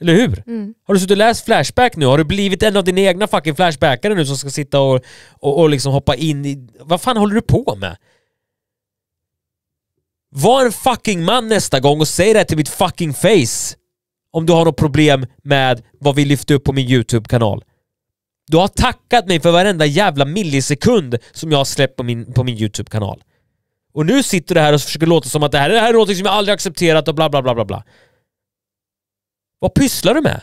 Eller hur? Mm. Har du suttit och läst Flashback nu? Har du blivit en av dina egna fucking Flashbackare nu som ska sitta och, och, och liksom hoppa in i... Vad fan håller du på med? Var en fucking man nästa gång och säg det här till mitt fucking face. Om du har något problem med vad vi lyfte upp på min YouTube-kanal. Du har tackat mig för varenda jävla millisekund som jag har släppt på min, på min YouTube-kanal. Och nu sitter du här och försöker låta som att det här, det här är något som jag aldrig accepterat och bla bla bla bla bla. Vad pysslar du med?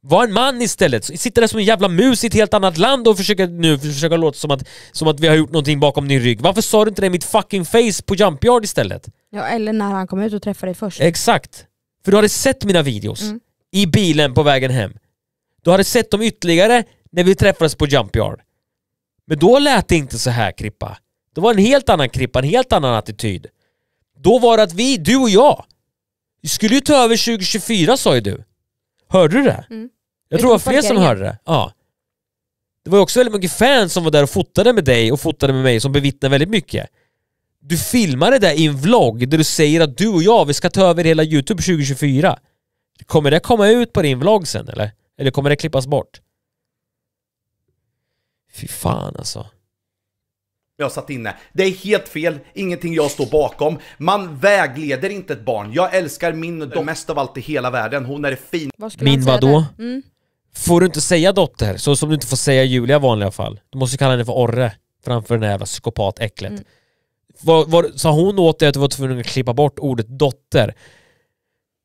Var en man istället. Sitta där som en jävla mus i ett helt annat land och försöka nu försöka låta som att, som att vi har gjort någonting bakom din rygg. Varför sa du inte det i mitt fucking face på Jumpyard istället? Ja, eller när han kom ut och träffade dig först. Exakt. För du hade sett mina videos mm. i bilen på vägen hem. Du hade sett dem ytterligare när vi träffades på Jumpyard. Men då lät det inte så här Krippa. Det var en helt annan Krippa, en helt annan attityd. Då var det att vi, du och jag, vi skulle ju ta över 2024 sa ju du. Hörde du det? Mm. Jag tror det var fler som hörde det. Ja. Det var ju också väldigt mycket fans som var där och fotade med dig och fotade med mig som bevittnade väldigt mycket. Du filmade det i en vlogg där du säger att du och jag, vi ska ta över hela Youtube 2024. Kommer det komma ut på din vlogg sen eller? Eller kommer det klippas bort? Fy fan alltså jag satt inne. Det är helt fel, ingenting jag står bakom. Man vägleder inte ett barn. Jag älskar min dotter mest av allt i hela världen, hon är fin. min vadå? Mm. Får du inte säga dotter, så som du inte får säga Julia i vanliga fall. Du måste kalla henne för Orre framför den här jävla psykopatäcklet. Mm. Var, var, sa hon åt dig att du var tvungen att klippa bort ordet dotter?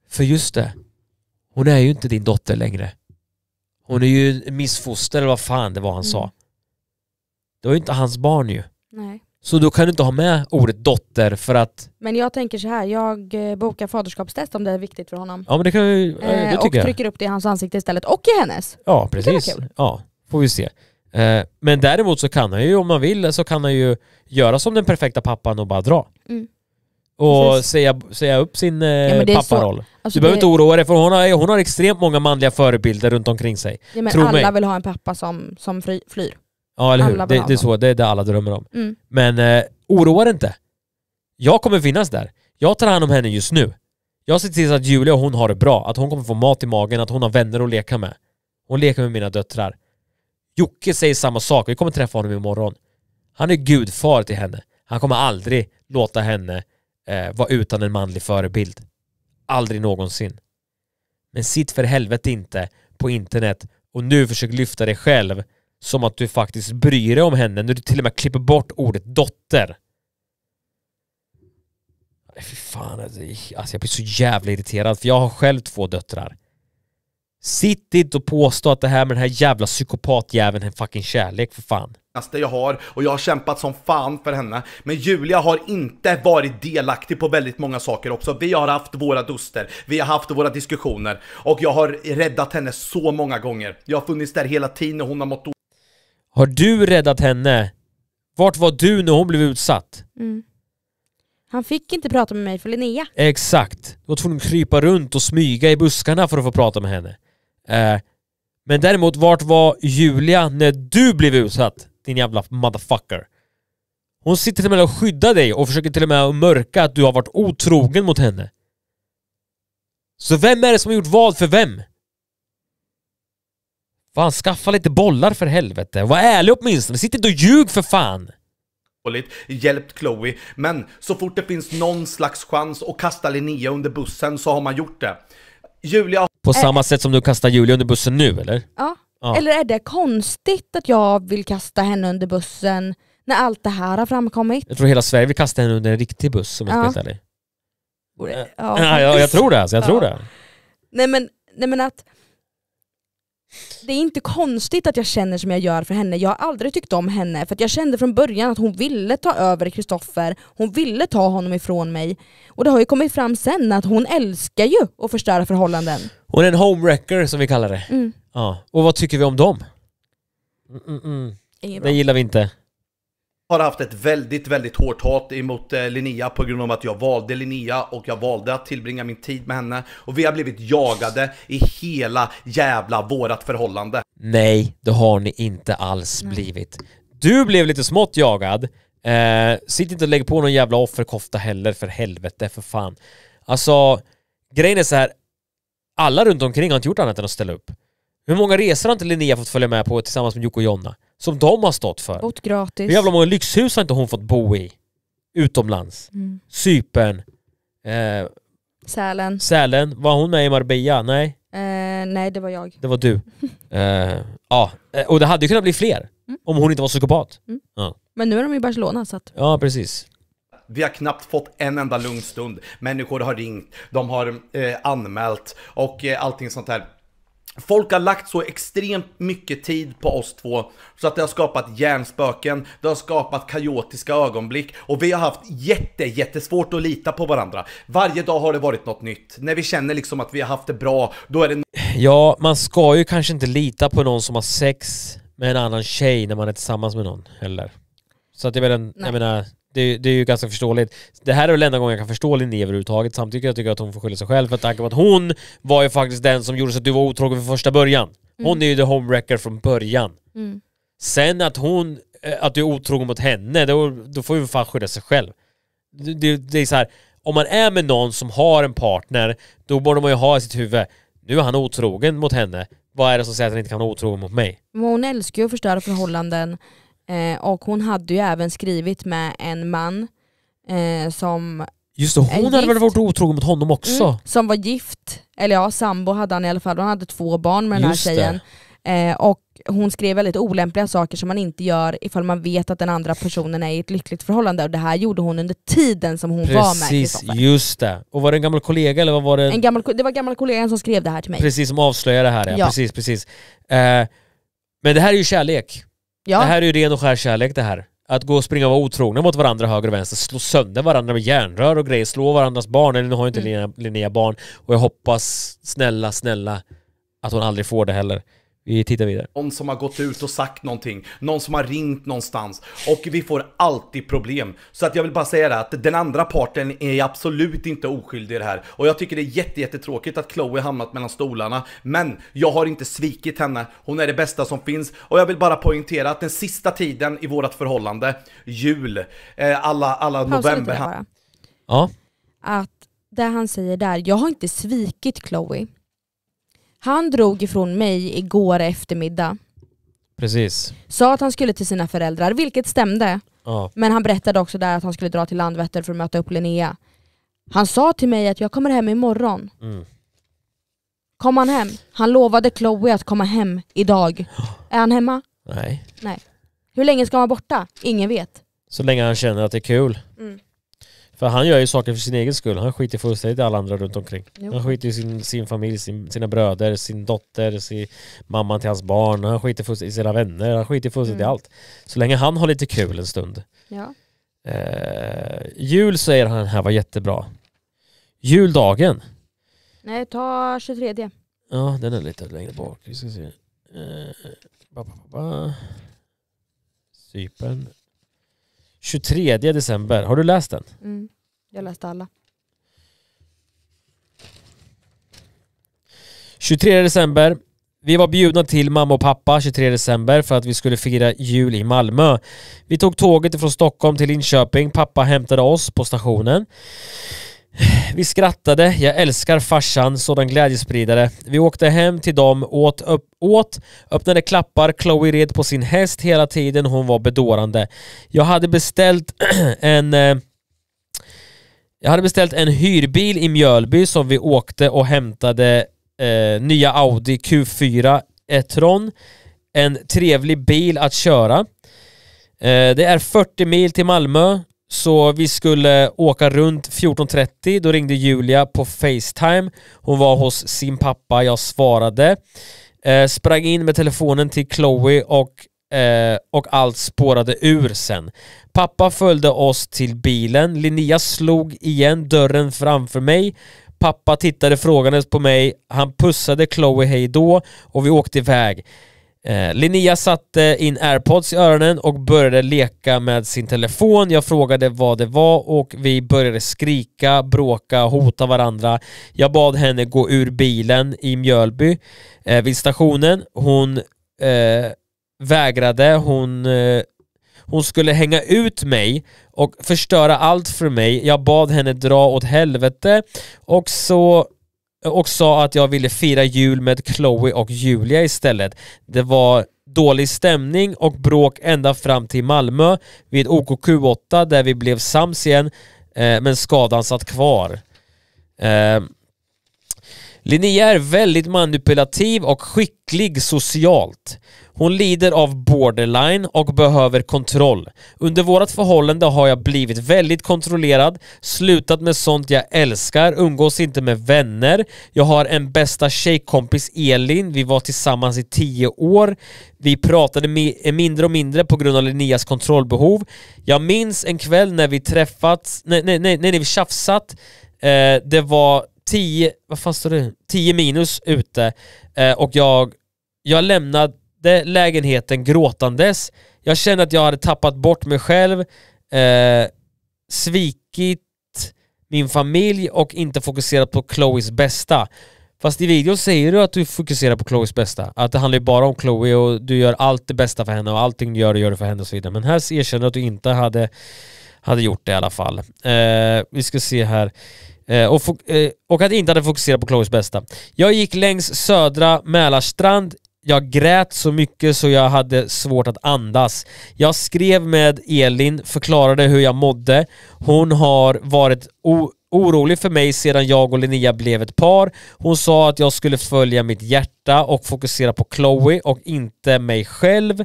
För just det, hon är ju inte din dotter längre. Hon är ju missfoster eller vad fan det var han mm. sa. Det var ju inte hans barn ju. Nej. Så då kan du inte ha med ordet dotter för att... Men jag tänker så här, jag eh, bokar faderskapstest om det är viktigt för honom. Ja men det kan ju... Eh, och jag. trycker upp det i hans ansikte istället, och i hennes. Ja precis. Ja, får vi se. Eh, men däremot så kan han ju om man vill så kan han ju göra som den perfekta pappan och bara dra. Mm. Och säga, säga upp sin eh, ja, papparoll. Alltså du behöver det... inte oroa dig för hon har, hon har extremt många manliga förebilder runt omkring sig. Ja, men Tro alla mig. vill ha en pappa som, som flyr. Ja, eller hur. Det, det, är så, det är det alla drömmer om. Mm. Men eh, oroa dig inte. Jag kommer finnas där. Jag tar hand om henne just nu. Jag ser till så att Julia och hon har det bra, att hon kommer få mat i magen, att hon har vänner att leka med. Hon leker med mina döttrar. Jocke säger samma sak, vi kommer träffa honom imorgon. Han är gudfar till henne. Han kommer aldrig låta henne eh, vara utan en manlig förebild. Aldrig någonsin. Men sitt för helvete inte på internet och nu försök lyfta dig själv som att du faktiskt bryr dig om henne när du till och med klipper bort ordet dotter. Fy fan, alltså, alltså jag blir så jävla irriterad för jag har själv två döttrar. Sitt inte och påstå att det här med den här jävla psykopatjäveln är en fucking kärlek för fan. Det Jag har och jag har kämpat som fan för henne. Men Julia har inte varit delaktig på väldigt många saker också. Vi har haft våra duster, vi har haft våra diskussioner och jag har räddat henne så många gånger. Jag har funnits där hela tiden när hon har mått har du räddat henne? Vart var du när hon blev utsatt? Mm. Han fick inte prata med mig för Linnea. Exakt. du var tvungen att krypa runt och smyga i buskarna för att få prata med henne. Eh, men däremot, vart var Julia när du blev utsatt? Din jävla motherfucker. Hon sitter till och med och skyddar dig och försöker till och med mörka att du har varit otrogen mot henne. Så vem är det som har gjort vad för vem? Fan, skaffa lite bollar för helvete. Var ärlig åtminstone, sitt inte och ljug för fan! hjälpt Chloe, men så fort det finns någon slags chans att kasta Linnea under bussen så har man gjort det. Julia... På samma sätt som du kastar Julia under bussen nu eller? Ja. ja. Eller är det konstigt att jag vill kasta henne under bussen när allt det här har framkommit? Jag tror hela Sverige vill kasta henne under en riktig buss om jag ska vara ja. Eh, ja, jag, jag tror det alltså, jag tror det. Nej men, nej men att det är inte konstigt att jag känner som jag gör för henne. Jag har aldrig tyckt om henne för jag kände från början att hon ville ta över Kristoffer. Hon ville ta honom ifrån mig. Och det har ju kommit fram sen att hon älskar ju att förstöra förhållanden. Hon är en homewrecker som vi kallar det. Mm. Ja. Och vad tycker vi om dem? Mm -mm. mm. Det gillar vi inte har haft ett väldigt, väldigt hårt hat emot eh, Linnea på grund av att jag valde Linnea och jag valde att tillbringa min tid med henne. Och vi har blivit jagade i hela jävla vårat förhållande. Nej, det har ni inte alls Nej. blivit. Du blev lite smått jagad. Eh, sitt inte och lägg på någon jävla offerkofta heller, för helvete, för fan. Alltså, grejen är så här. alla runt omkring har inte gjort annat än att ställa upp. Hur många resor har inte Linnea fått följa med på tillsammans med Jocke och Jonna? som de har stått för. Bott gratis. Hur jävla många lyxhus har inte hon fått bo i? Utomlands. Mm. Cypern. Eh, Sälen. Sälen. Var hon med i Marbella? Nej. Eh, nej, det var jag. Det var du. eh, ja, eh, och det hade ju kunnat bli fler. Mm. Om hon inte var psykopat. Mm. Ja. Men nu är de i Barcelona så att... Ja, precis. Vi har knappt fått en enda lugn stund. Människor har ringt, de har eh, anmält och eh, allting sånt här. Folk har lagt så extremt mycket tid på oss två så att det har skapat hjärnspöken, det har skapat kaotiska ögonblick och vi har haft jätte, jättesvårt att lita på varandra. Varje dag har det varit något nytt. När vi känner liksom att vi har haft det bra, då är det... Ja, man ska ju kanske inte lita på någon som har sex med en annan tjej när man är tillsammans med någon heller. Så att jag menar, jag menar det, det, är ju ganska förståeligt. Det här är väl enda gången jag kan förstå Linnea överhuvudtaget. Samtidigt tycker jag att hon får skylla sig själv för tanken på att hon var ju faktiskt den som gjorde så att du var otrogen från första början. Mm. Hon mm. är ju the homewrecker från början. Mm. Sen att hon, eh, att du är otrogen mot henne, då, då får ju fan skydda sig själv. Det, det, är så här, om man är med någon som har en partner, då borde man ju ha i sitt huvud, nu är han otrogen mot henne, vad är det som säger att han inte kan vara otrogen mot mig? Men hon älskar ju att förstöra förhållanden Eh, och hon hade ju även skrivit med en man eh, som Just det, hon hade väl varit otrogen mot honom mm, också? Mm, som var gift, eller ja sambo hade han i alla fall, han hade två barn med den Just här tjejen. Eh, och hon skrev väldigt olämpliga saker som man inte gör ifall man vet att den andra personen är i ett lyckligt förhållande. Och det här gjorde hon under tiden som hon Precis, var med Kristoffer. just det. Och var det en gammal kollega eller vad var det? En gammal, det var gamla kollegan som skrev det här till mig. Precis, som avslöjade det här ja. ja. Precis, precis. Eh, men det här är ju kärlek. Ja. Det här är ju ren och skär kärlek det här. Att gå och springa och vara otrogna mot varandra höger och vänster, slå sönder varandra med järnrör och grejer, slå varandras barn, eller nu har ju inte mm. Linnea, Linnea barn, och jag hoppas snälla, snälla att hon aldrig får det heller. Vi tittar vidare. Någon som har gått ut och sagt någonting, någon som har ringt någonstans och vi får alltid problem. Så att jag vill bara säga det att den andra parten är absolut inte oskyldig i det här och jag tycker det är jätte, jättetråkigt att Chloe hamnat mellan stolarna. Men jag har inte svikit henne. Hon är det bästa som finns och jag vill bara poängtera att den sista tiden i vårt förhållande, jul, eh, alla, alla Pausa november. Lite där bara. Ja. Att det han säger där, jag har inte svikit Chloe. Han drog ifrån mig igår eftermiddag. Precis. Sa att han skulle till sina föräldrar, vilket stämde. Ja. Men han berättade också där att han skulle dra till Landvetter för att möta upp Linnea. Han sa till mig att jag kommer hem imorgon. Mm. Kom han hem? Han lovade Chloe att komma hem idag. Är han hemma? Nej. Nej. Hur länge ska han vara borta? Ingen vet. Så länge han känner att det är kul. Mm. För han gör ju saker för sin egen skull. Han skiter fullständigt i alla andra runt omkring. Jo. Han skiter i sin, sin familj, sin, sina bröder, sin dotter, sin mamman till hans barn. Han skiter fullständigt i sina vänner. Han skiter fullständigt mm. i allt. Så länge han har lite kul en stund. Ja. Eh, jul säger han här var jättebra. Juldagen. Nej, ta 23. Ja, den är lite längre bak. Vi ska se. Eh, Cypern. 23 december. Har du läst den? Mm. Jag läste alla. 23 december. Vi var bjudna till mamma och pappa 23 december för att vi skulle fira jul i Malmö. Vi tog tåget ifrån Stockholm till Linköping. Pappa hämtade oss på stationen. Vi skrattade, jag älskar farsan, sådan glädjespridare. Vi åkte hem till dem, åt, upp, åt, öppnade klappar, Chloe red på sin häst hela tiden, hon var bedårande. Jag hade beställt en eh, jag hade beställt en hyrbil i Mjölby som vi åkte och hämtade eh, nya Audi Q4 e-tron. En trevlig bil att köra. Eh, det är 40 mil till Malmö, så vi skulle åka runt 14.30, då ringde Julia på Facetime. Hon var hos sin pappa, jag svarade. Eh, sprang in med telefonen till Chloe och, eh, och allt spårade ur sen. Pappa följde oss till bilen, Linnea slog igen dörren framför mig. Pappa tittade frågandes på mig, han pussade Chloe hejdå och vi åkte iväg. Eh, Linnea satte in airpods i öronen och började leka med sin telefon. Jag frågade vad det var och vi började skrika, bråka, hota varandra. Jag bad henne gå ur bilen i Mjölby eh, vid stationen. Hon eh, vägrade. Hon, eh, hon skulle hänga ut mig och förstöra allt för mig. Jag bad henne dra åt helvete och så och sa att jag ville fira jul med Chloe och Julia istället. Det var dålig stämning och bråk ända fram till Malmö vid OKQ8 där vi blev sams igen eh, men skadan satt kvar. Eh, Linnea är väldigt manipulativ och skicklig socialt. Hon lider av borderline och behöver kontroll. Under vårt förhållande har jag blivit väldigt kontrollerad, slutat med sånt jag älskar, umgås inte med vänner. Jag har en bästa tjejkompis Elin, vi var tillsammans i tio år. Vi pratade mindre och mindre på grund av Linneas kontrollbehov. Jag minns en kväll när vi träffats, nej, nej, nej, nej vi tjafsat. Eh, det var 10, vad fan står det? 10 minus ute eh, och jag, jag lämnade lämnade lägenheten gråtandes. Jag kände att jag hade tappat bort mig själv, eh, svikit min familj och inte fokuserat på Chloes bästa. Fast i videon säger du att du fokuserar på Chloes bästa. Att det handlar ju bara om Chloe och du gör allt det bästa för henne och allting du gör, du gör det för henne och så vidare. Men här erkänner du att du inte hade, hade gjort det i alla fall. Eh, vi ska se här. Eh, och, eh, och att inte hade fokuserat på Chloes bästa. Jag gick längs södra Mälarstrand jag grät så mycket så jag hade svårt att andas. Jag skrev med Elin, förklarade hur jag mådde. Hon har varit orolig för mig sedan jag och Linnea blev ett par. Hon sa att jag skulle följa mitt hjärta och fokusera på Chloe och inte mig själv.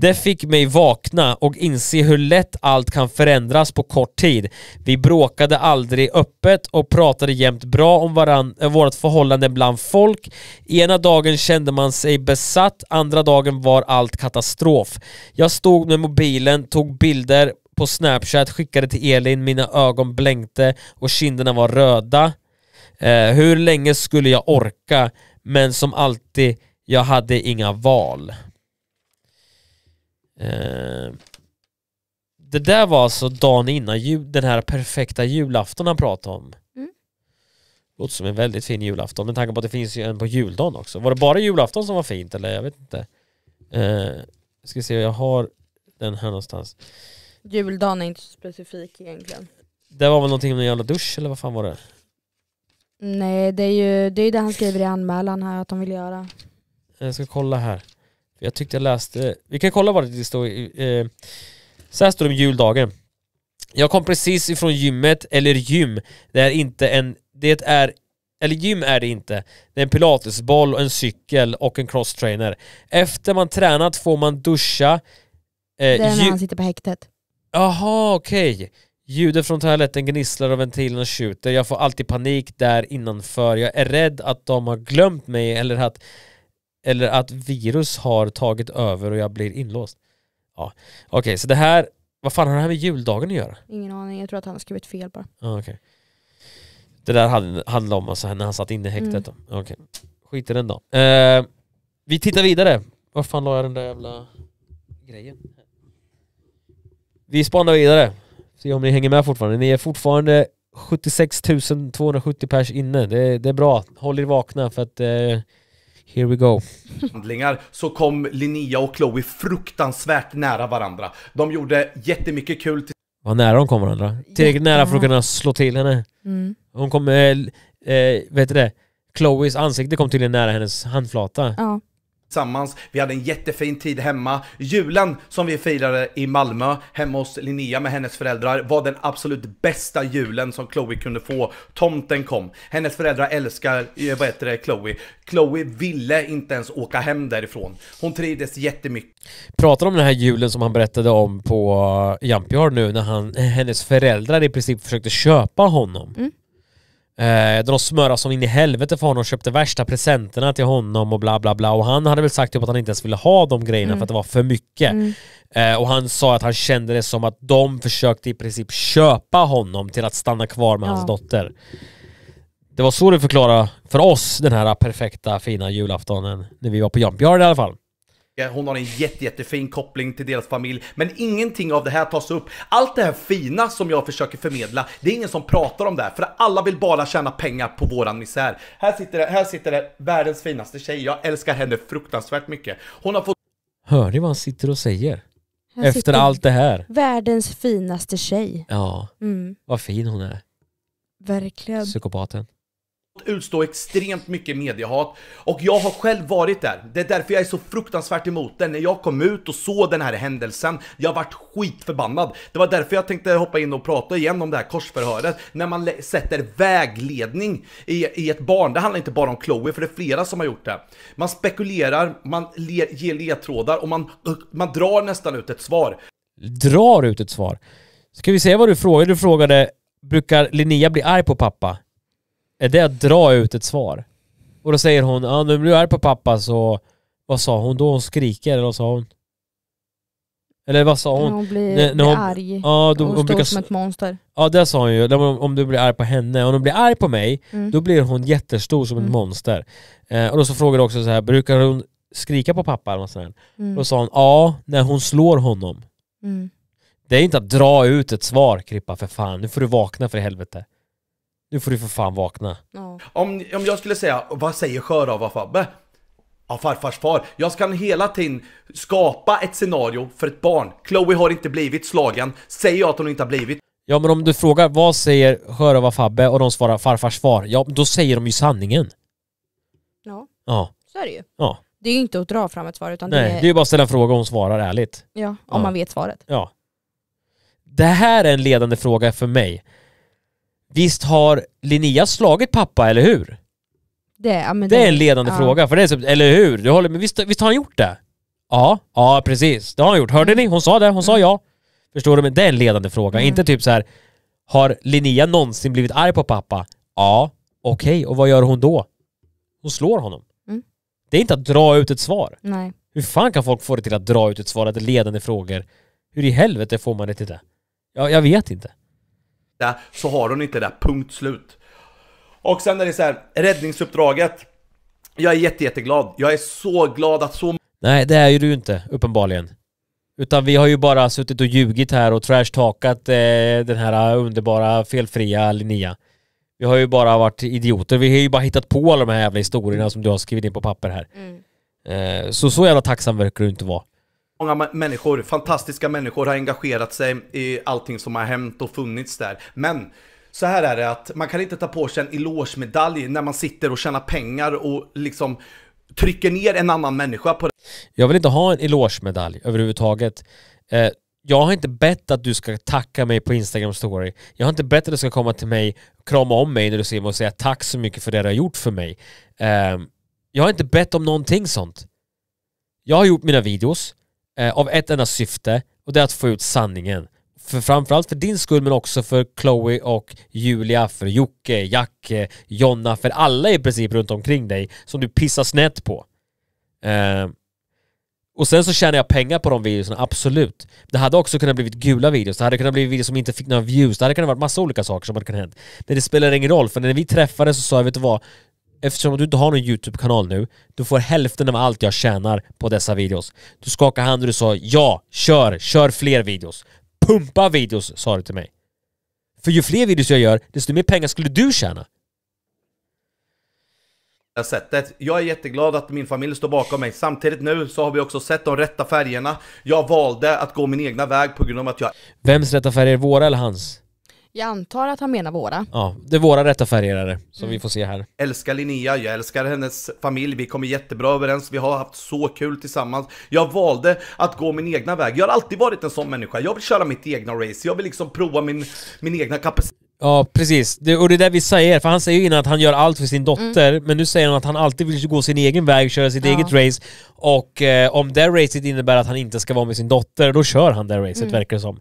Det fick mig vakna och inse hur lätt allt kan förändras på kort tid. Vi bråkade aldrig öppet och pratade jämt bra om varandra, eh, vårt förhållande bland folk. Ena dagen kände man sig besatt, andra dagen var allt katastrof. Jag stod med mobilen, tog bilder på Snapchat, skickade till Elin, mina ögon blänkte och kinderna var röda. Eh, hur länge skulle jag orka? Men som alltid, jag hade inga val. Eh, det där var alltså dagen innan jul, den här perfekta julafton han pratade om. Mm. Låter som en väldigt fin julafton med tanke på att det finns ju en på juldagen också. Var det bara julafton som var fint eller? Jag vet inte. Eh, ska se, jag har den här någonstans. Juldagen är inte så specifik egentligen. Det var väl någonting om en jävla dusch eller vad fan var det? Nej det är ju det, är det han skriver i anmälan här att de vill göra. Jag ska kolla här. För jag tyckte jag läste, vi kan kolla vad det står i, eh, så här står det om juldagen. Jag kom precis ifrån gymmet, eller gym, det är inte en, det är eller gym är det inte. Det är en pilatesboll, en cykel och en crosstrainer. Efter man tränat får man duscha. Eh, det är när han sitter på häktet. Jaha, okej. Okay. Ljudet från toaletten gnisslar och ventilerna tjuter. Jag får alltid panik där innanför. Jag är rädd att de har glömt mig eller att eller att virus har tagit över och jag blir inlåst. Ja. Okej, okay, så det här, vad fan har det här med juldagen att göra? Ingen aning, jag tror att han har skrivit fel bara. Ah, okay. Det där handlade om alltså när han satt inne i häktet mm. Okej, okay. skit i den då. Eh, vi tittar vidare. Var fan la jag den där jävla grejen? Vi spanar vidare. Se om ni hänger med fortfarande. Ni är fortfarande 76 270 pers inne. Det, det är bra. Håll er vakna för att eh, Here we go. Handlingar så kom Linnea och Chloe fruktansvärt nära varandra. De gjorde jättemycket kul Vad nära de kom varandra. Tillräckligt nära för att kunna slå till henne. Mm. Hon kom, eh, eh, vet du det? Chloes ansikte kom tydligen nära hennes handflata. Ja tillsammans. Vi hade en jättefin tid hemma. Julen som vi firade i Malmö, hemma hos Linnea med hennes föräldrar, var den absolut bästa julen som Chloe kunde få. Tomten kom. Hennes föräldrar älskar, eh, vad heter det, Chloe. Chloe ville inte ens åka hem därifrån. Hon trivdes jättemycket. Pratar om den här julen som han berättade om på eh, Jampiard nu när han, eh, hennes föräldrar i princip försökte köpa honom. Mm. Eh, de smörar som in i helvete för honom, köpte värsta presenterna till honom och bla bla bla. Och han hade väl sagt typ att han inte ens ville ha de grejerna mm. för att det var för mycket. Mm. Eh, och han sa att han kände det som att de försökte i princip köpa honom till att stanna kvar med ja. hans dotter. Det var så du förklarade för oss den här perfekta fina julaftonen när vi var på Jump Yard i alla fall. Hon har en jätte, jättefin koppling till deras familj, men ingenting av det här tas upp. Allt det här fina som jag försöker förmedla, det är ingen som pratar om det här, för alla vill bara tjäna pengar på våran misär. Här sitter det, här sitter det världens finaste tjej, jag älskar henne fruktansvärt mycket. Hon har fått... Hör ni vad han sitter och säger? Här Efter allt det här. Världens finaste tjej. Ja, mm. vad fin hon är. Verkligen. Psykopaten utstå extremt mycket mediehat och jag har själv varit där. Det är därför jag är så fruktansvärt emot det. När jag kom ut och såg den här händelsen, jag vart skitförbannad. Det var därför jag tänkte hoppa in och prata igen om det här korsförhöret. När man sätter vägledning i, i ett barn, det handlar inte bara om Chloe, för det är flera som har gjort det. Man spekulerar, man ger ledtrådar och man, man drar nästan ut ett svar. Drar ut ett svar? Ska vi se vad du frågade? Du frågade, brukar Linnea bli arg på pappa? Är det att dra ut ett svar? Och då säger hon, ja ah, nu blir jag arg på pappa så... Vad sa hon då? Hon skriker eller vad sa hon? Eller vad sa hon? Hon blir, när, när hon, arg. Ja, då, hon, hon står brukar, som ett monster. Ja det sa hon ju, om, om du blir arg på henne. Om hon blir arg på mig, mm. då blir hon jättestor som mm. ett monster. Eh, och då så frågade du också så här, brukar hon skrika på pappa eller något mm. Då sa hon, ja, när hon slår honom. Mm. Det är inte att dra ut ett svar Krippa för fan, nu får du vakna för helvete. Nu får du för fan vakna. Ja. Om, om jag skulle säga, vad säger Sjörava Fabbe? Ja, farfars far. Jag ska hela tiden skapa ett scenario för ett barn. Chloe har inte blivit slagen. Säger jag att hon inte har blivit. Ja, men om du frågar vad säger Sjörava Fabbe och de svarar farfars far, ja då säger de ju sanningen. Ja, ja. så är det ju. Ja. Det är ju inte att dra fram ett svar utan Nej, det är... det är ju bara att ställa en fråga och hon svarar ärligt. Ja, om ja. man vet svaret. Ja. Det här är en ledande fråga för mig. Visst har Linnea slagit pappa, eller hur? Det, ja, det, det är en ledande ja. fråga, för det är så, eller hur? Du håller med, visst, visst har han gjort det? Ja, ja precis. Det har han gjort. Hörde ni? Hon sa det, hon sa mm. ja. Förstår du? Men det är en ledande fråga. Mm. Inte typ så här, har Linnea någonsin blivit arg på pappa? Ja. Okej, okay. och vad gör hon då? Hon slår honom. Mm. Det är inte att dra ut ett svar. Nej. Hur fan kan folk få det till att dra ut ett svar, att det är ledande frågor? Hur i helvete får man det till det? Ja, jag vet inte så har hon inte det. Punkt slut. Och sen är det så här, räddningsuppdraget. Jag är jätte, jätteglad. Jag är så glad att så... Nej, det är ju du inte, uppenbarligen. Utan vi har ju bara suttit och ljugit här och trashtalkat eh, den här eh, underbara felfria Linnea. Vi har ju bara varit idioter. Vi har ju bara hittat på alla de här jävla historierna som du har skrivit in på papper här. Mm. Eh, så så jävla tacksam verkar du inte vara. Många människor, fantastiska människor har engagerat sig i allting som har hänt och funnits där. Men så här är det att man kan inte ta på sig en elogemedalj när man sitter och tjänar pengar och liksom trycker ner en annan människa på det. Jag vill inte ha en elogemedalj överhuvudtaget. Eh, jag har inte bett att du ska tacka mig på Instagram story. Jag har inte bett att du ska komma till mig, krama om mig när du ser mig och säga tack så mycket för det du har gjort för mig. Eh, jag har inte bett om någonting sånt. Jag har gjort mina videos, eh, av ett enda syfte och det är att få ut sanningen. För framförallt för din skull men också för Chloe och Julia, för Jocke, Jack, Jonna, för alla i princip runt omkring dig som du pissar snett på. Eh, och sen så tjänar jag pengar på de videorna, absolut. Det hade också kunnat blivit gula videos, det hade kunnat blivit videos som inte fick några views, det hade kunnat varit massa olika saker som hade kunnat hänt. Men det spelar ingen roll, för när vi träffades så sa jag vet du vad, eftersom du inte har någon YouTube-kanal nu, du får hälften av allt jag tjänar på dessa videos. Du skakade hand och du sa ja, kör, kör fler videos. Pumpa videos, sa du till mig. För ju fler videos jag gör, desto mer pengar skulle du tjäna. Sättet. Jag är jätteglad att min familj står bakom mig. Samtidigt nu så har vi också sett de rätta färgerna. Jag valde att gå min egna väg på grund av att jag... Vems rätta färger? Våra eller hans? Jag antar att han menar våra. Ja, det är våra rätta färgerare som vi mm. får se här. Älskar Linnea, jag älskar hennes familj, vi kommer jättebra överens, vi har haft så kul tillsammans. Jag valde att gå min egna väg. Jag har alltid varit en sån människa, jag vill köra mitt egna race, jag vill liksom prova min, min egna kapacitet. Ja, precis. Det, och det är det vi säger, för han säger ju innan att han gör allt för sin mm. dotter, men nu säger han att han alltid vill gå sin egen väg, köra sitt Ja. eget race. Och eh, om det racet innebär att han inte ska vara med sin dotter, då kör han det racet mm. verkar det som.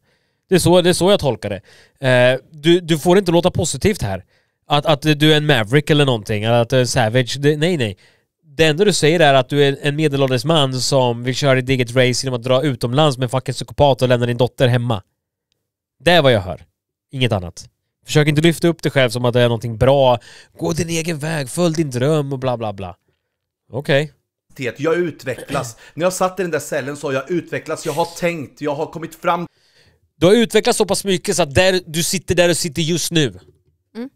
Det är så, det är så jag tolkar det. Eh, du, du får inte låta positivt här. Att, att du är en maverick eller någonting, eller att du är en savage. Det, nej, nej. Det enda du säger är att du är en medelålders man som vill köra ditt eget race genom att dra utomlands med en fucking psykopat och lämna din dotter hemma. Det är vad jag hör. Inget annat. Försök inte lyfta upp dig själv som att det är någonting bra. Gå din egen väg, följ din dröm och bla bla bla. Okej. Okay. Jag utvecklas. När jag satt i den där cellen så har jag utvecklats, jag har tänkt, jag har kommit fram du har utvecklats så pass mycket så att där, du sitter där du sitter just nu. Mm.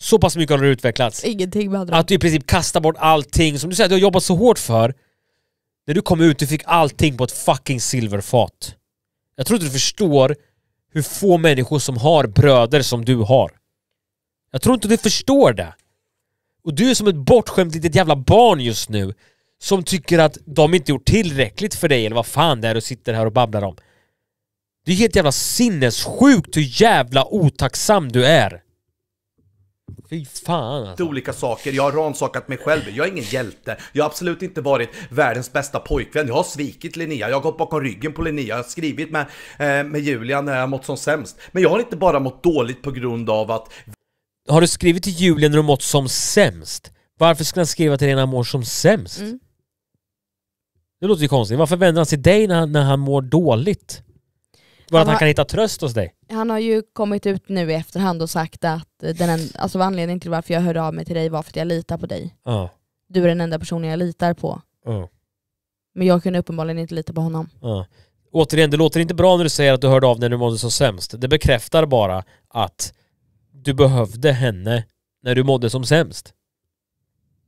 Så pass mycket har du utvecklats. Ingenting med andra. Att du i princip kastar bort allting som du säger att du har jobbat så hårt för. När du kom ut, du fick allting på ett fucking silverfat. Jag tror inte du förstår hur få människor som har bröder som du har. Jag tror inte du förstår det. Och du är som ett bortskämt litet jävla barn just nu som tycker att de inte gjort tillräckligt för dig eller vad fan det är du sitter här och babblar om. Det är helt jävla sinnessjukt hur jävla otacksam du är. Fy fan alltså. olika saker, jag har ransakat mig själv, jag är ingen hjälte. Jag har absolut inte varit världens bästa pojkvän. Jag har svikit Linnea, jag har gått bakom ryggen på Linnea, jag har skrivit med, eh, med Julia när jag mått som sämst. Men jag har inte bara mått dåligt på grund av att... Har du skrivit till Julia när du mått som sämst? Varför skulle han skriva till dig när han mår som sämst? Mm. Det låter ju konstigt. Varför vänder han sig till dig när när han mår dåligt? Bara att han kan hitta tröst hos dig? Han har ju kommit ut nu i efterhand och sagt att den en, alltså anledningen till varför jag hörde av mig till dig var för att jag litar på dig. Ja. Du är den enda personen jag litar på. Ja. Men jag kunde uppenbarligen inte lita på honom. Ja. Återigen, det låter inte bra när du säger att du hörde av dig när du mådde som sämst. Det bekräftar bara att du behövde henne när du mådde som sämst.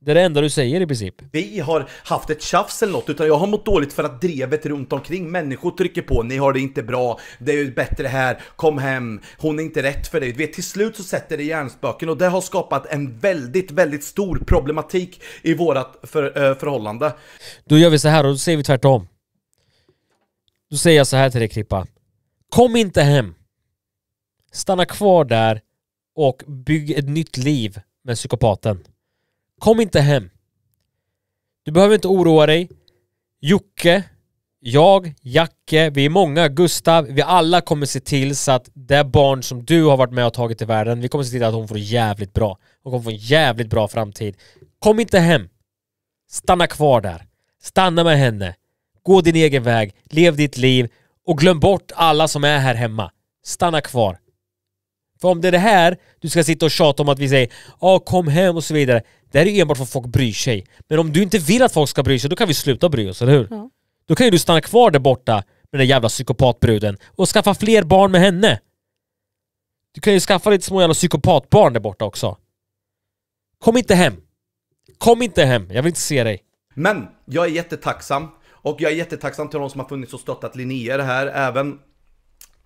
Det är det enda du säger i princip. Vi har haft ett tjafs eller något, utan jag har mått dåligt för att drevet runt omkring människor trycker på. Ni har det inte bra, det är ju bättre här, kom hem, hon är inte rätt för dig. Du vet, till slut så sätter det hjärnspöken och det har skapat en väldigt, väldigt stor problematik i vårat för, eh, förhållande. Då gör vi så här och då säger vi tvärtom. Då säger jag så här till dig Krippa Kom inte hem. Stanna kvar där och bygg ett nytt liv med psykopaten. Kom inte hem. Du behöver inte oroa dig. Jocke, jag, Jacke, vi är många, Gustav, vi alla kommer se till så att det barn som du har varit med och tagit till världen, vi kommer se till att hon får jävligt bra. Hon kommer få en jävligt bra framtid. Kom inte hem. Stanna kvar där. Stanna med henne. Gå din egen väg, lev ditt liv och glöm bort alla som är här hemma. Stanna kvar. För om det är det här du ska sitta och tjata om att vi säger ja oh, kom hem och så vidare. Det här är ju enbart för att folk bryr sig. Men om du inte vill att folk ska bry sig, då kan vi sluta bry oss, eller hur? Ja. Då kan ju du stanna kvar där borta med den jävla psykopatbruden och skaffa fler barn med henne. Du kan ju skaffa lite små jävla psykopatbarn där borta också. Kom inte hem. Kom inte hem, jag vill inte se dig. Men jag är jättetacksam. Och jag är jättetacksam till de som har funnits och stöttat Linnea i det här. Även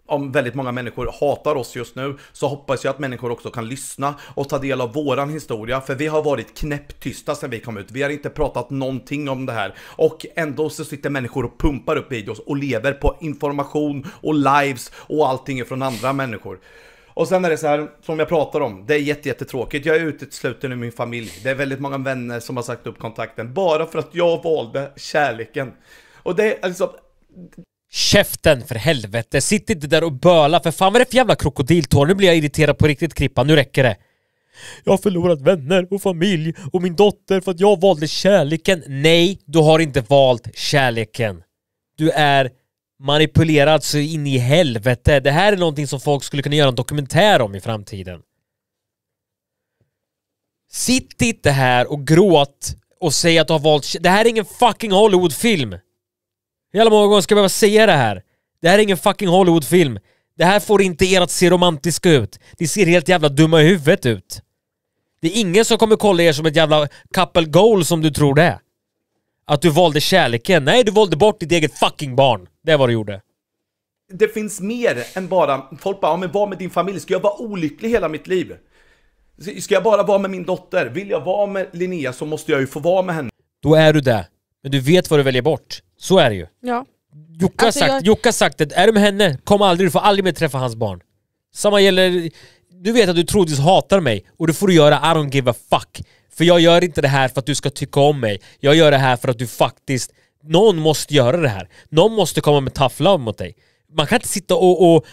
om väldigt många människor hatar oss just nu så hoppas jag att människor också kan lyssna och ta del av våran historia för vi har varit knäpptysta sen vi kom ut. Vi har inte pratat någonting om det här och ändå så sitter människor och pumpar upp videos och lever på information och lives och allting från andra människor. Och sen är det så här som jag pratar om, det är jättetråkigt. Jag är utesluten ur min familj. Det är väldigt många vänner som har sagt upp kontakten bara för att jag valde kärleken. Och det är alltså Käften för helvete! Sitt inte där och böla för fan vad är det för jävla krokodiltår? Nu blir jag irriterad på riktigt Krippan, nu räcker det! Jag har förlorat vänner och familj och min dotter för att jag valde kärleken. Nej, du har inte valt kärleken. Du är manipulerad så in i helvete. Det här är någonting som folk skulle kunna göra en dokumentär om i framtiden. Sitt inte här och gråt och säg att du har valt... Det här är ingen fucking Hollywoodfilm! Hur jävla många gånger ska jag behöva säga det här? Det här är ingen fucking Hollywoodfilm. Det här får inte er att se romantiska ut. Ni ser helt jävla dumma i huvudet ut. Det är ingen som kommer kolla er som ett jävla couple goal som du tror det är. Att du valde kärleken. Nej, du valde bort ditt eget fucking barn. Det är vad du gjorde. Det finns mer än bara, folk bara, ja, men var med din familj. Ska jag vara olycklig hela mitt liv? Ska jag bara vara med min dotter? Vill jag vara med Linnea så måste jag ju få vara med henne. Då är du det. Men du vet vad du väljer bort. Så är det ju. Ja. Jocke alltså har sagt, jag... sagt att är du med henne, kom aldrig, du får aldrig mer träffa hans barn. Samma gäller, du vet att du troligtvis hatar mig och det får du göra, I don't give a fuck. För jag gör inte det här för att du ska tycka om mig. Jag gör det här för att du faktiskt, någon måste göra det här. Någon måste komma med tough love mot dig. Man kan inte sitta och, och...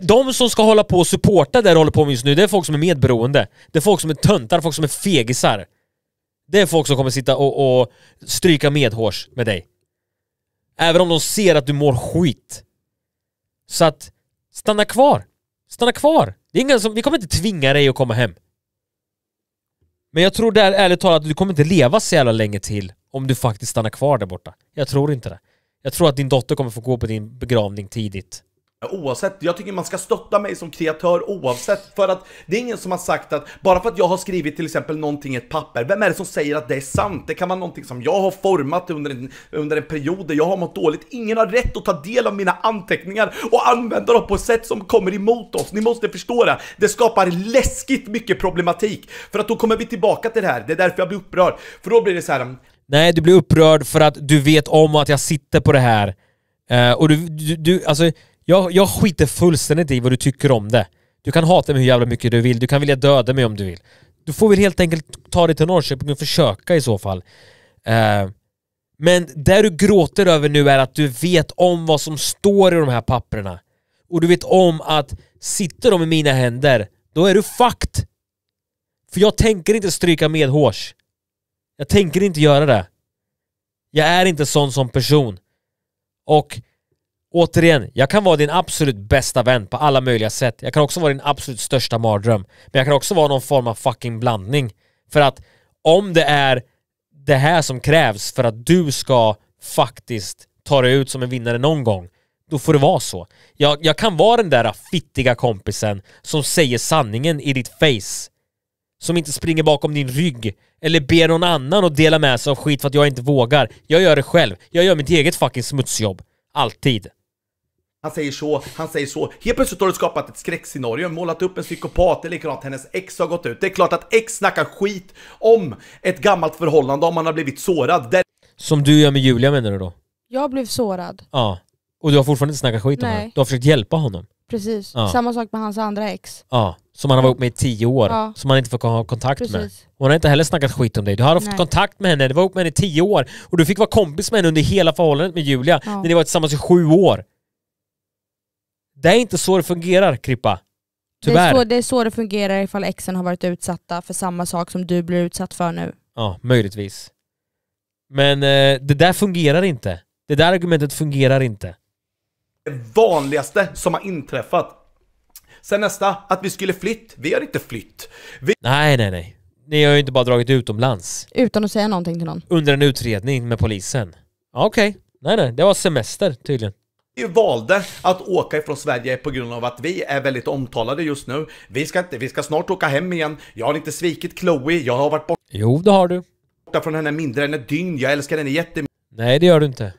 De som ska hålla på och supporta det du håller på med just nu, det är folk som är medberoende. Det är folk som är töntar, folk som är fegisar. Det är folk som kommer sitta och, och stryka medhårs med dig. Även om de ser att du mår skit. Så att, stanna kvar. Stanna kvar. Det är ingen som, vi kommer inte tvinga dig att komma hem. Men jag tror där, ärligt talat, du kommer inte leva så jävla länge till om du faktiskt stannar kvar där borta. Jag tror inte det. Jag tror att din dotter kommer få gå på din begravning tidigt. Oavsett, jag tycker man ska stötta mig som kreatör oavsett för att det är ingen som har sagt att bara för att jag har skrivit till exempel någonting i ett papper, vem är det som säger att det är sant? Det kan vara någonting som jag har format under en, under en period där jag har mått dåligt. Ingen har rätt att ta del av mina anteckningar och använda dem på ett sätt som kommer emot oss. Ni måste förstå det. Det skapar läskigt mycket problematik för att då kommer vi tillbaka till det här. Det är därför jag blir upprörd, för då blir det så här. Nej, du blir upprörd för att du vet om att jag sitter på det här uh, och du, du, du alltså jag, jag skiter fullständigt i vad du tycker om det. Du kan hata mig hur jävla mycket du vill, du kan vilja döda mig om du vill. Du får väl helt enkelt ta dig till Norrköping och försöka i så fall. Uh, men det du gråter över nu är att du vet om vad som står i de här papperna. Och du vet om att sitter de i mina händer, då är du fucked. För jag tänker inte stryka med hårs. Jag tänker inte göra det. Jag är inte sån som person. Och Återigen, jag kan vara din absolut bästa vän på alla möjliga sätt. Jag kan också vara din absolut största mardröm. Men jag kan också vara någon form av fucking blandning. För att om det är det här som krävs för att du ska faktiskt ta dig ut som en vinnare någon gång, då får det vara så. Jag, jag kan vara den där fittiga kompisen som säger sanningen i ditt face. Som inte springer bakom din rygg eller ber någon annan att dela med sig av skit för att jag inte vågar. Jag gör det själv. Jag gör mitt eget fucking smutsjobb. Alltid. Han säger så, han säger så. Helt plötsligt har du skapat ett skräckscenario, målat upp en psykopat, det är likadant, hennes ex har gått ut. Det är klart att ex snackar skit om ett gammalt förhållande om man har blivit sårad. Där... Som du gör med Julia menar du då? Jag blev sårad. Ja. Och du har fortfarande inte snackat skit Nej. om honom? Du har försökt hjälpa honom? Precis. Ja. Samma sak med hans andra ex. Ja. Som han har varit med i tio år. Ja. Som han inte får ha kontakt Precis. med. Hon har inte heller snackat skit om dig. Du har haft Nej. kontakt med henne, du var ihop med henne i tio år. Och du fick vara kompis med henne under hela förhållandet med Julia. Ja. När ni var tillsammans i sju år. Det är inte så det fungerar Krippa. Tyvärr. Det är, så, det är så det fungerar ifall exen har varit utsatta för samma sak som du blir utsatt för nu. Ja, möjligtvis. Men eh, det där fungerar inte. Det där argumentet fungerar inte. Det vanligaste som har inträffat. Sen nästa, att vi skulle flytt. Vi har inte flytt. Vi... Nej, nej, nej. Ni har ju inte bara dragit utomlands. Utan att säga någonting till någon. Under en utredning med polisen. Okej. Okay. Nej, nej. Det var semester tydligen valde att åka ifrån Sverige på grund av att vi är väldigt omtalade just nu. Vi ska, inte, vi ska snart åka hem igen. Jag har inte svikit Chloe, jag har varit borta... Jo, det har du. ...borta från henne mindre än ett dygn. Jag älskar henne jättemycket. Nej, det gör du inte.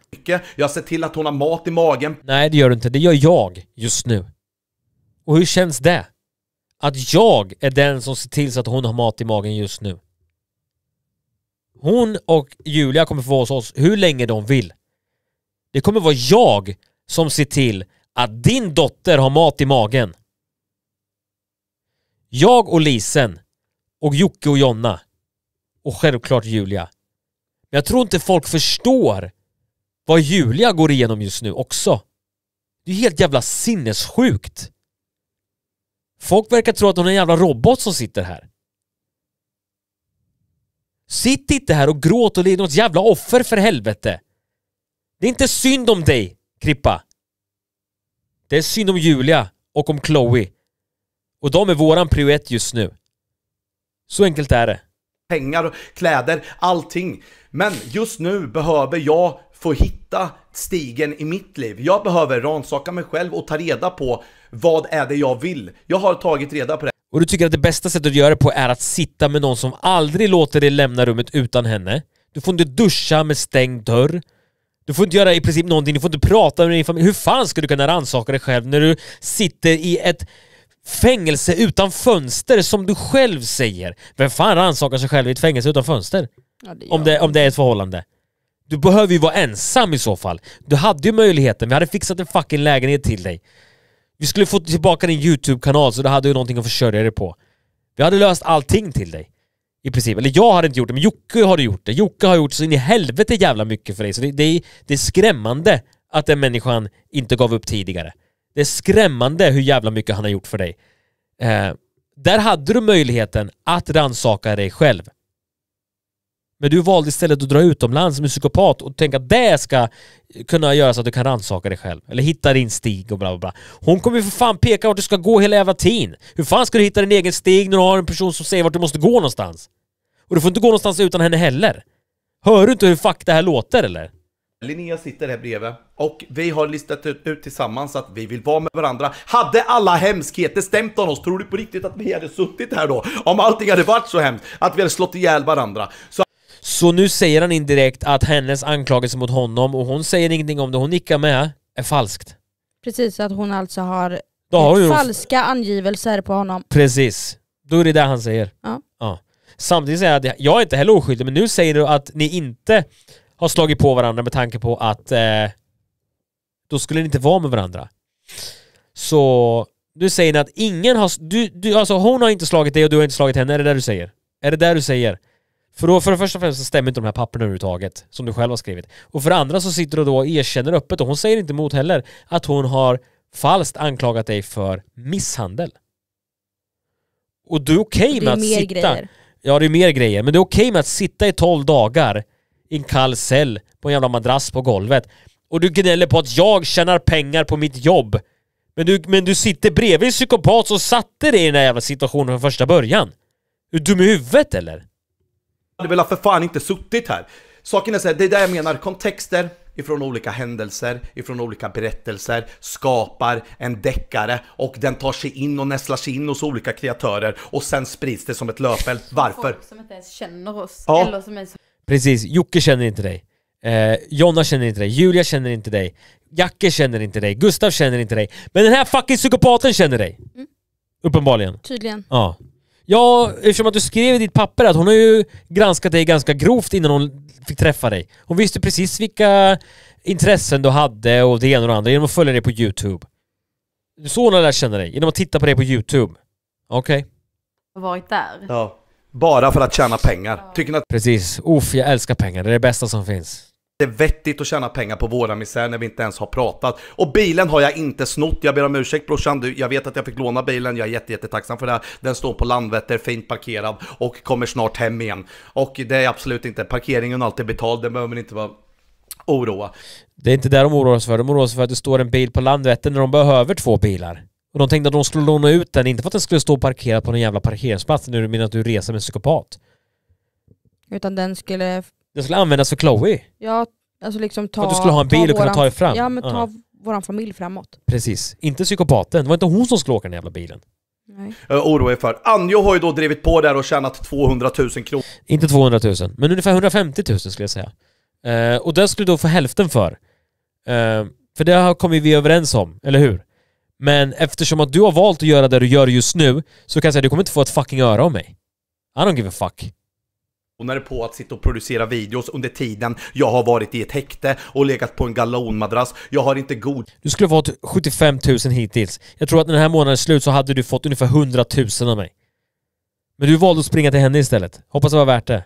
Jag ser till att hon har mat i magen. Nej, det gör du inte. Det gör jag just nu. Och hur känns det? Att jag är den som ser till så att hon har mat i magen just nu. Hon och Julia kommer få vara hos oss hur länge de vill. Det kommer vara jag som ser till att din dotter har mat i magen. Jag och Lisen och Jocke och Jonna och självklart Julia. Men jag tror inte folk förstår vad Julia går igenom just nu också. Det är helt jävla sinnessjukt. Folk verkar tro att hon är en jävla robot som sitter här. Sitt inte här och gråt och lid något jävla offer för helvete. Det är inte synd om dig. Krippa. Det är synd om Julia och om Chloe. Och de är våran prio ett just nu. Så enkelt är det. Pengar, kläder, allting. Men just nu behöver jag få hitta stigen i mitt liv. Jag behöver ransaka mig själv och ta reda på vad är det jag vill. Jag har tagit reda på det. Och du tycker att det bästa sättet att göra det på är att sitta med någon som aldrig låter dig lämna rummet utan henne. Du får inte duscha med stängd dörr. Du får inte göra i princip någonting, du får inte prata med din familj. Hur fan ska du kunna rannsaka dig själv när du sitter i ett fängelse utan fönster som du själv säger? Vem fan rannsakar sig själv i ett fängelse utan fönster? Ja, det om, det, om det är ett förhållande. Du behöver ju vara ensam i så fall. Du hade ju möjligheten, vi hade fixat en fucking lägenhet till dig. Vi skulle få tillbaka din YouTube-kanal så du hade ju någonting att försörja dig på. Vi hade löst allting till dig. I princip. Eller jag hade inte gjort det, men Jocke har gjort det. Jocke har gjort så in i helvete jävla mycket för dig. Så det, det, är, det är skrämmande att den människan inte gav upp tidigare. Det är skrämmande hur jävla mycket han har gjort för dig. Eh, där hade du möjligheten att rannsaka dig själv. Men du valde istället att dra utomlands som psykopat och tänka att det ska kunna göra så att du kan rannsaka dig själv. Eller hitta din stig och bla bla bla. Hon kommer ju för fan peka vart du ska gå hela jävla tiden. Hur fan ska du hitta din egen stig när du har en person som säger vart du måste gå någonstans? Och du får inte gå någonstans utan henne heller. Hör du inte hur fuck det här låter eller? Linnea sitter här bredvid och vi har listat ut, ut, tillsammans att vi vill vara med varandra. Hade alla hemskheter stämt om oss, tror du på riktigt att vi hade suttit här då? Om allting hade varit så hemskt, att vi hade slått ihjäl varandra. Så så nu säger han indirekt att hennes anklagelse mot honom, och hon säger ingenting om det, hon nickar med, är falskt. Precis, att hon alltså har, har falska angivelser på honom. Precis. Då är det det han säger. Ja. ja. Samtidigt säger jag att jag är inte heller oskyldig, men nu säger du att ni inte har slagit på varandra med tanke på att eh, då skulle ni inte vara med varandra. Så nu säger ni att ingen har... Du, du, alltså hon har inte slagit dig och du har inte slagit henne, är det där du säger? Är det där du säger? För då, för det första så stämmer inte de här papperna överhuvudtaget, som du själv har skrivit. Och för det andra så sitter du då och erkänner öppet, och hon säger inte emot heller, att hon har falskt anklagat dig för misshandel. Och du är okej okay med att sitta... Det är mer Grejer. Ja, det är mer grejer. Men det är okej okay med att sitta i tolv dagar i en kall cell på en jävla madrass på golvet. Och du gnäller på att jag tjänar pengar på mitt jobb. Men du, men du sitter bredvid en psykopat som satte dig i den här jävla situationen från första början. Är du dum i huvudet eller? hade väl för fan inte suttit här. Saken är så här, det är det jag menar, kontexter ifrån olika händelser, ifrån olika berättelser, skapar en deckare och den tar sig in och nästlar sig in hos olika kreatörer och sen sprids det som ett löpeld. Varför? Folk som inte ens känner oss. Ja. Eller som ens... Precis, Jocke känner inte dig. Eh, Jonna känner inte dig, Julia känner inte dig, Jacke känner inte dig, Gustav känner inte dig. Men den här fucking psykopaten känner dig! Mm. Uppenbarligen. Tydligen. Ja. Ja, eftersom att du skrev i ditt papper att hon har ju granskat dig ganska grovt innan hon fick träffa dig. Hon visste precis vilka intressen du hade och det ena och det andra genom att följa dig på YouTube. Så hon har lärt känna dig, genom att titta på dig på YouTube. Okej. Okay. Varit där. Ja. Bara för att tjäna pengar. Tycker ni att... Precis. Uff, jag älskar pengar. Det är det bästa som finns. Det är vettigt att tjäna pengar på våra misär när vi inte ens har pratat. Och bilen har jag inte snott. Jag ber om ursäkt brorsan. Du, jag vet att jag fick låna bilen. Jag är jättetacksam för det. Här. Den står på Landvetter, fint parkerad och kommer snart hem igen. Och det är absolut inte parkeringen är alltid betald. det behöver man inte vara oroa. Det är inte det de oroar sig för. De oroar sig för att det står en bil på Landvetter när de behöver två bilar. Och de tänkte att de skulle låna ut den, inte för att den skulle stå parkerad på någon jävla parkeringsplats. Nu menar att du reser med en psykopat. Utan den skulle den skulle användas för Chloe. Ja, alltså liksom ta... För att du skulle ha en bil och kunna ta dig fram. Ja, men ta uh vår familj framåt. Precis. Inte psykopaten. Det var inte hon som skulle åka den jävla bilen. Nej. Jag oroar för. Anjo har ju då drivit på där och tjänat 200 000 kronor. Inte 200 000, men ungefär 150 000 skulle jag säga. Uh, och det skulle du då få hälften för. Uh, för det har kommit vi överens om, eller hur? Men eftersom att du har valt att göra det du gör just nu så kan jag säga att du kommer inte få ett fucking öra av mig. I don't give a fuck. Hon är på att sitta och producera videos under tiden jag har varit i ett häkte och legat på en galonmadrass. Jag har inte god... Du skulle ha fått 75 000 hittills. Jag tror att när den här månaden är slut så hade du fått ungefär 100 000 av mig. Men du valde att springa till henne istället. Hoppas det var värt det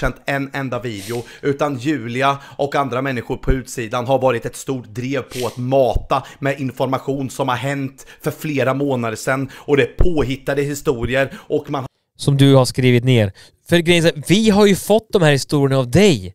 känt en enda video, utan Julia och andra människor på utsidan har varit ett stort drev på att mata med information som har hänt för flera månader sedan och det är påhittade historier och man har som du har skrivit ner. För grejen är, vi har ju fått de här historierna av dig.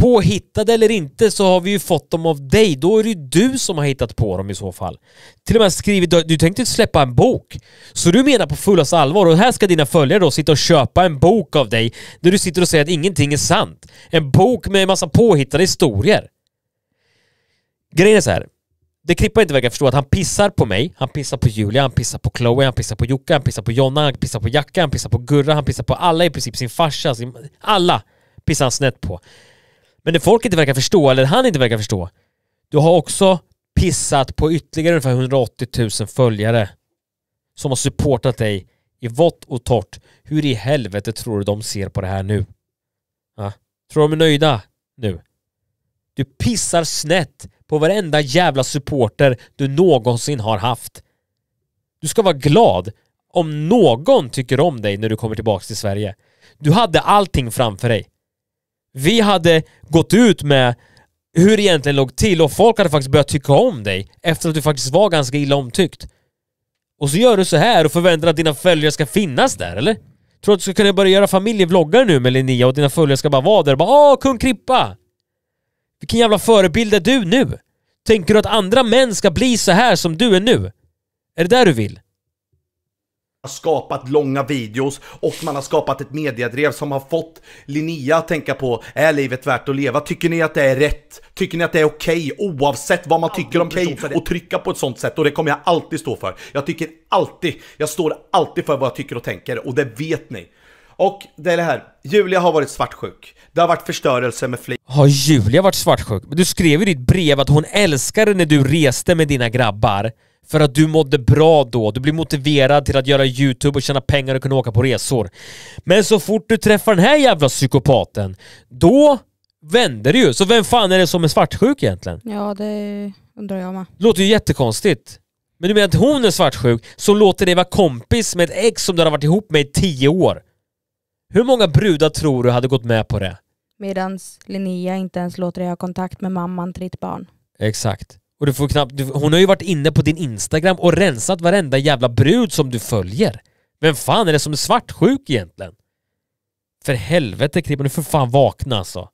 Påhittade eller inte så har vi ju fått dem av dig. Då är det ju du som har hittat på dem i så fall. Till och med skrivit... Du tänkte släppa en bok. Så du menar på fullas allvar, och här ska dina följare då sitta och köpa en bok av dig där du sitter och säger att ingenting är sant. En bok med en massa påhittade historier. Grejen är så här det Krippa inte verkar förstå att han pissar på mig, han pissar på Julia, han pissar på Chloe, han pissar på Jocke, han pissar på Jonna, han pissar på Jacka, han pissar på Gurra, han pissar på alla i princip, sin farsa, sin, alla pissar han snett på. Men det folk inte verkar förstå, eller han inte verkar förstå, du har också pissat på ytterligare ungefär 180 000 följare som har supportat dig i vått och torrt. Hur i helvete tror du de ser på det här nu? Ja. Tror de är nöjda nu? Du pissar snett på varenda jävla supporter du någonsin har haft. Du ska vara glad om någon tycker om dig när du kommer tillbaka till Sverige. Du hade allting framför dig. Vi hade gått ut med hur det egentligen låg till och folk hade faktiskt börjat tycka om dig efter att du faktiskt var ganska illa omtyckt. Och så gör du så här och förväntar dig att dina följare ska finnas där, eller? Tror du att du ska kunna börja göra familjevloggar nu med Linnea och dina följare ska bara vara där och bara Åh, kung Krippa! Vilken jävla förebild är du nu? Tänker du att andra män ska bli så här som du är nu? Är det där du vill? Man har skapat långa videos och man har skapat ett mediedrev som har fått Linnea att tänka på Är livet värt att leva? Tycker ni att det är rätt? Tycker ni att det är okej? Okay? Oavsett vad man alltid tycker om okay, person och trycka på ett sånt sätt och det kommer jag alltid stå för. Jag tycker alltid, jag står alltid för vad jag tycker och tänker och det vet ni. Och det är det här, Julia har varit svartsjuk. Det har varit förstörelse med flit. Har Julia varit svartsjuk? Du skrev i ditt brev att hon älskade när du reste med dina grabbar. För att du mådde bra då, du blev motiverad till att göra YouTube och tjäna pengar och kunna åka på resor. Men så fort du träffar den här jävla psykopaten, då vänder det ju. Så vem fan är det som är svartsjuk egentligen? Ja, det undrar jag med. Låter ju jättekonstigt. Men du menar att hon är svartsjuk, som låter dig vara kompis med ett ex som du har varit ihop med i tio år? Hur många brudar tror du hade gått med på det? Medan Linnea inte ens låter dig ha kontakt med mamman till ditt barn. Exakt. Och du får knappt, du, hon har ju varit inne på din Instagram och rensat varenda jävla brud som du följer. Vem fan är det som är svartsjuk egentligen? För helvete Kribban, du får fan vakna alltså.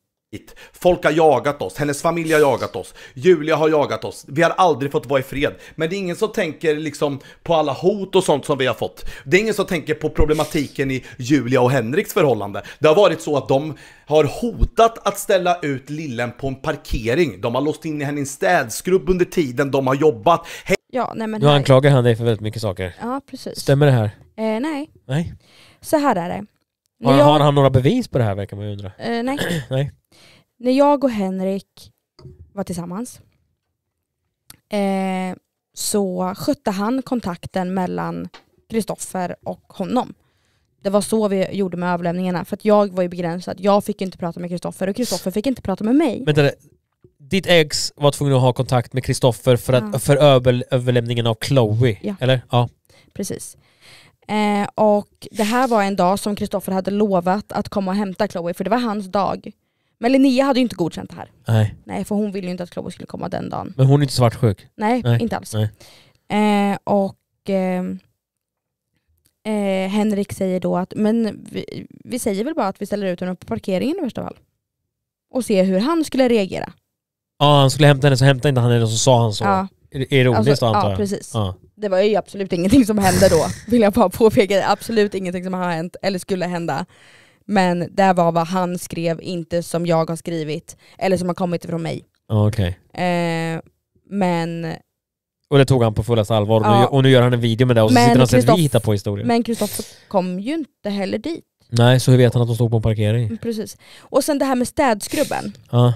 Folk har jagat oss, hennes familj har jagat oss, Julia har jagat oss, vi har aldrig fått vara i fred. Men det är ingen som tänker liksom på alla hot och sånt som vi har fått. Det är ingen som tänker på problematiken i Julia och Henriks förhållande. Det har varit så att de har hotat att ställa ut lillen på en parkering. De har låst in henne i en städskrubb under tiden de har jobbat. He ja, nej men nu anklagar han dig för väldigt mycket saker. Ja, precis. Stämmer det här? Eh, nej. Nej. Så här är det. Har, jag... har han några bevis på det här verkar man ju undra. Eh, nej. nej. När jag och Henrik var tillsammans eh, så skötte han kontakten mellan Kristoffer och honom. Det var så vi gjorde med överlämningarna, för att jag var ju begränsad. Jag fick inte prata med Kristoffer och Kristoffer fick inte prata med mig. Vänta, ditt ex var tvungen att ha kontakt med Kristoffer för, ja. för överlämningen av Chloe, ja. eller? Ja, precis. Eh, och det här var en dag som Kristoffer hade lovat att komma och hämta Chloe för det var hans dag. Men Linnea hade ju inte godkänt det här. Nej. Nej för hon ville ju inte att Chloe skulle komma den dagen. Men hon är inte svartsjuk? Nej, Nej. inte alls. Nej. Eh, och ehm, eh, Henrik säger då att men vi, vi, säger väl bara att vi ställer ut henne på parkeringen i värsta fall. Och ser hur han skulle reagera. Ja, han skulle hämta henne så hämtade inte han henne så sa han så. Ja. Ironiskt alltså, antar jag? Ja, precis. Ja. Det var ju absolut ingenting som hände då, vill jag bara påpeka. Absolut ingenting som har hänt eller skulle hända. Men det var vad han skrev, inte som jag har skrivit eller som har kommit ifrån mig. Okej. Okay. Eh, men... Och det tog han på fullaste allvar och, ja. nu, och nu gör han en video med det och så men sitter han och säger att vi hittar på historier. Men Kristoffer kom ju inte heller dit. Nej, så hur vet han att de stod på en parkering? Mm, precis. Och sen det här med städskrubben. Ja.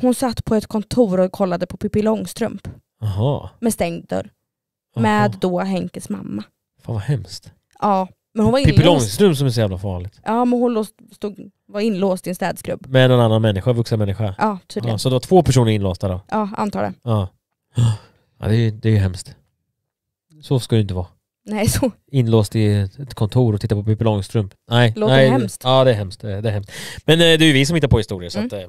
Hon satt på ett kontor och kollade på Pippi Långstrump. Aha. med stängd dörr. Aha. Med då Henkes mamma. Fan vad hemskt. Ja, men hon var Pippi Långstrump som är så jävla farligt. Ja, men hon låst, stod, var inlåst i en städskrubb. Med en annan människa, vuxen människa. Ja, tydligen. Ja, så det var två personer inlåsta då? Ja, antar det. Ja, ja det, är, det är ju hemskt. Så ska det inte vara. Nej, så. Inlåst i ett kontor och titta på Pippi Långstrump. Nej, Låter nej. hemskt. Ja, det är hemskt. Det är hemskt. Men eh, det är ju vi som hittar på historier. Så mm. att, eh,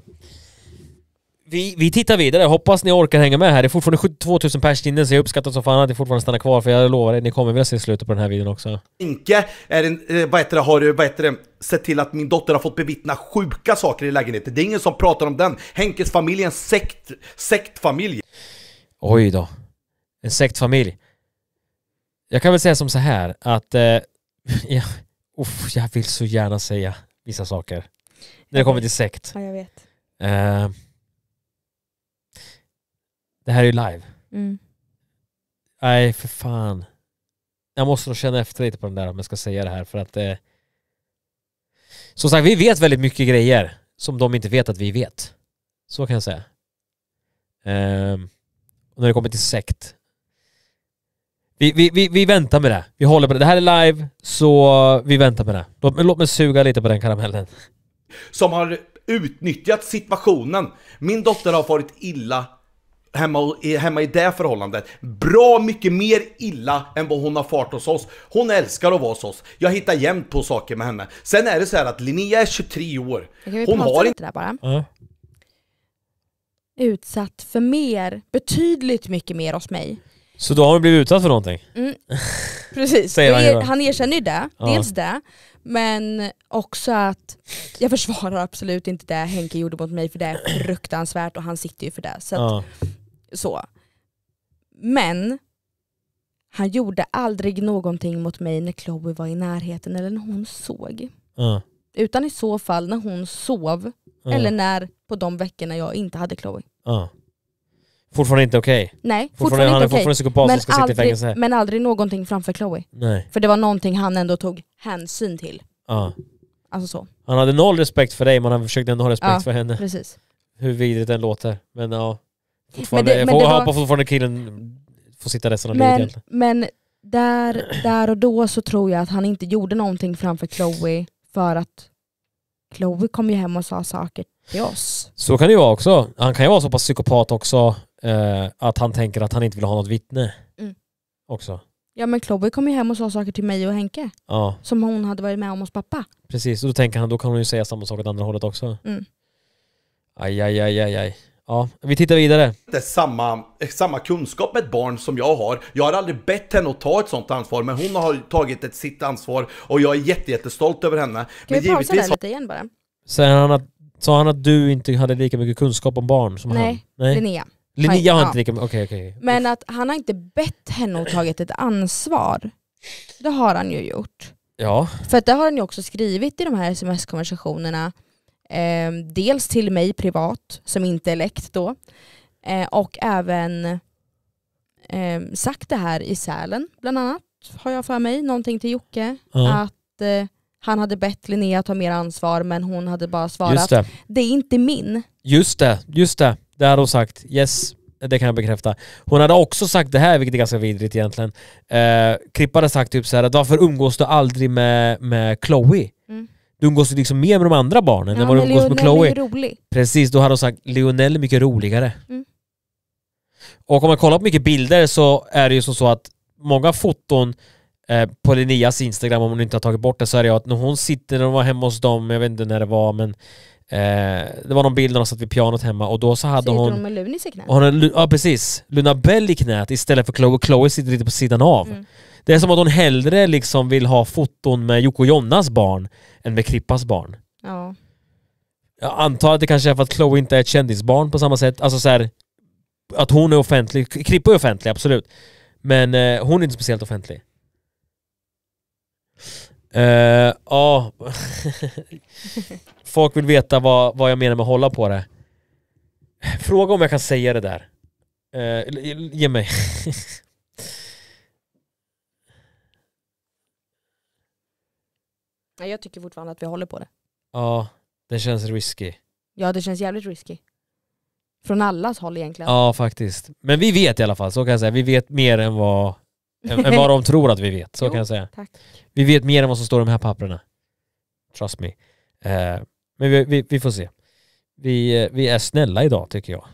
vi, vi tittar vidare, hoppas ni orkar hänga med här. Det är fortfarande 72 000 pers inne så jag uppskattar som fan att ni fortfarande stannar kvar för jag lovar er, ni kommer vilja se slutet på den här videon också. Inke, är en, eh, vad heter det, har du, vad heter det, sett till att min dotter har fått bevittna sjuka saker i lägenheten. Det är ingen som pratar om den. Henkes familj är en sekt, sektfamilj. Oj då. En sektfamilj. Jag kan väl säga som så här att... Eh, ja, uff, jag vill så gärna säga vissa saker. När det kommer till sekt. Ja, jag vet. Eh, det här är ju live. Mm. Nej, för fan. Jag måste nog känna efter lite på den där om jag ska säga det här för att... Eh, som sagt, vi vet väldigt mycket grejer som de inte vet att vi vet. Så kan jag säga. Eh, och när det kommer till sekt. Vi, vi, vi, vi, väntar med det. Vi håller på det. Det här är live, så vi väntar med det. Låt, låt mig suga lite på den karamellen. Som har utnyttjat situationen. Min dotter har varit illa hemma, hemma i det förhållandet. Bra mycket mer illa än vad hon har fart hos oss. Hon älskar att vara hos oss. Jag hittar jämt på saker med henne. Sen är det så att Linnea är 23 år. Hon har inte... Där bara? Mm. Utsatt för mer, betydligt mycket mer hos mig. Så då har hon blivit utsatt för någonting? Mm. Precis, er, han erkänner ju det. Ja. Dels det, men också att jag försvarar absolut inte det Henke gjorde mot mig för det är fruktansvärt och han sitter ju för det. Så ja så. Men han gjorde aldrig någonting mot mig när Chloe var i närheten eller när hon såg. Uh. Utan i så fall när hon sov uh. eller när på de veckorna jag inte hade Chloe. Uh. Fortfarande inte okej? Okay. Nej, fortfarande, fortfarande Han är fortfarande okay. psykopat men som ska sitta i fängelse. Men aldrig någonting framför Chloe. Nej. För det var någonting han ändå tog hänsyn till. Alltså så. Han hade noll respekt för dig men han försökte ändå ha respekt för henne. Precis. Hur vidrigt den låter. Men ja. Fortfarande, men det, men det var... fortfarande killen får sitta resten av men, livet Men där, där och då så tror jag att han inte gjorde någonting framför Chloe för att Chloe kom ju hem och sa saker till oss. Så kan det ju vara också. Han kan ju vara så pass psykopat också eh, att han tänker att han inte vill ha något vittne. Mm. Också. Ja men Chloe kom ju hem och sa saker till mig och Henke. Ja. Som hon hade varit med om hos pappa. Precis, och då tänker han då kan hon ju säga samma sak åt andra hållet också. Mm. Aj, aj, aj, aj, aj. Ja, vi tittar vidare. Det är samma, samma kunskap med ett barn som jag har. Jag har aldrig bett henne att ta ett sånt ansvar, men hon har tagit ett sitt ansvar och jag är jättestolt över henne. Kan men vi pausa där lite igen bara? Säger han att, sa han att du inte hade lika mycket kunskap om barn som Nej, han? Nej, Linnea. Linnea har inte lika mycket, okej okay, okej. Okay. Men att han har inte bett henne att tagit ett ansvar. Det har han ju gjort. Ja. För att det har han ju också skrivit i de här sms-konversationerna Eh, dels till mig privat, som inte är läckt då, eh, och även ehm, sagt det här i Sälen bland annat, har jag för mig, någonting till Jocke, mm. att eh, han hade bett Linnea ta mer ansvar men hon hade bara svarat det. det. är inte min. Just det, just det. Det hade hon sagt. Yes, det kan jag bekräfta. Hon hade också sagt det här, vilket är ganska vidrigt egentligen. Eh, Krippa hade sagt typ så här, att varför umgås du aldrig med, med Chloe? du umgås ju liksom mer med de andra barnen ja, än vad du umgås med Chloe. Är rolig. Precis, då hade hon sagt Leonel är mycket roligare. Mm. Och om man kollar på mycket bilder så är det ju som så att många foton eh, på Linneas Instagram, om hon inte har tagit bort det, så är det att när hon sitter, när hon var hemma hos dem, jag vet inte när det var men eh, det var någon bild när hon satt vid pianot hemma och då så hade så hon... hon med Lunis i knät? ja precis, Luna Bell i knät istället för Chloe. Chloe sitter lite på sidan av. Mm. Det är som att hon hellre liksom vill ha foton med Jocke och Jonnas barn än med Krippas barn. Ja. Jag antar att det kanske är för att Chloe inte är ett kändisbarn på samma sätt. Alltså så här, att hon är offentlig. Krippa är offentlig, absolut. Men eh, hon är inte speciellt offentlig. Eh, ja, uh, oh. folk vill veta vad, vad jag menar med hålla på det. Fråga om jag kan säga det där. Uh, ge mig. jag tycker fortfarande att vi håller på det. Ja, det känns risky. Ja, det känns jävligt risky. Från allas håll egentligen. Ja, faktiskt. Men vi vet i alla fall, så kan jag säga. Vi vet mer än vad, än, än vad de tror att vi vet, så jo, kan jag säga. Tack. Vi vet mer än vad som står i de här papperna. Trust me. Eh, men vi, vi, vi, får se. Vi, eh, vi är snälla idag, tycker jag.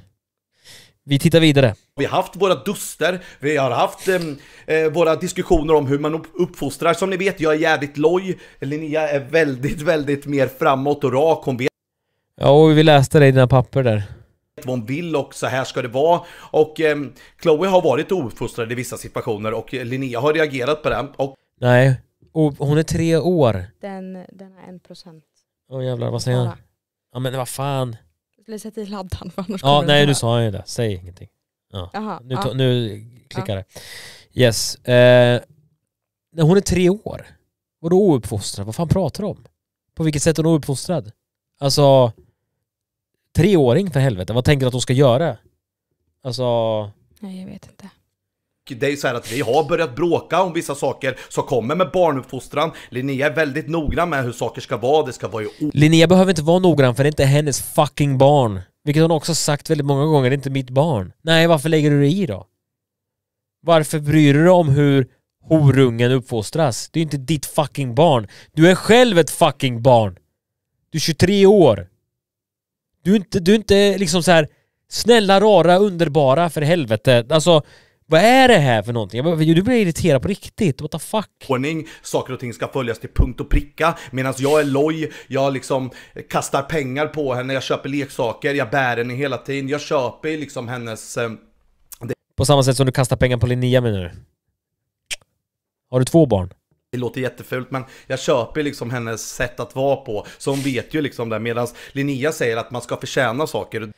Vi tittar vidare. Vi har haft våra duster, vi har haft ehm, eh, våra diskussioner om hur man uppfostrar. Som ni vet, jag är jävligt loj. Linnea är väldigt, väldigt mer framåt och rak. Hon vet Ja, och vi läste det i dina papper där. vad hon vill och så här ska det vara. Och eh, Chloe har varit ouppfostrad i vissa situationer och Linnea har reagerat på det. Och... Nej, och hon är tre år. Den, den är en procent. Åh jävlar, vad säger han? Ja men vad fan. Jag skulle sätta i laddan för annars Ja, nej du sa ju det. Säg ingenting. Ja. Aha, nu, ja. nu klickar det. Yes. Eh, hon är tre år, vadå ouppfostrad? Vad fan pratar du om? På vilket sätt är hon ouppfostrad? Alltså, treåring för helvete, vad tänker du att hon ska göra? Alltså... Nej, jag vet inte det är så här att vi har börjat bråka om vissa saker som kommer med barnuppfostran. Linnea är väldigt noggrann med hur saker ska vara, det ska vara i Linnea behöver inte vara noggrann för det är inte hennes fucking barn. Vilket hon också sagt väldigt många gånger, det är inte mitt barn. Nej, varför lägger du dig i då? Varför bryr du dig om hur horungen uppfostras? Det är inte ditt fucking barn. Du är själv ett fucking barn. Du är 23 år. Du är inte, du är inte liksom så här snälla, rara, underbara för helvete. Alltså, vad är det här för någonting? Jag bara, du blir irriterad på riktigt, what the fuck? Ordning, saker och ting ska följas till punkt och pricka Medan jag är loj, jag liksom kastar pengar på henne, jag köper leksaker, jag bär henne hela tiden Jag köper liksom hennes... Eh, på samma sätt som du kastar pengar på Linnea menar du? Har du två barn? det låter jättefult men jag köper liksom hennes sätt att vara på. Så hon vet ju liksom det. Medan Linnea säger att man ska förtjäna saker.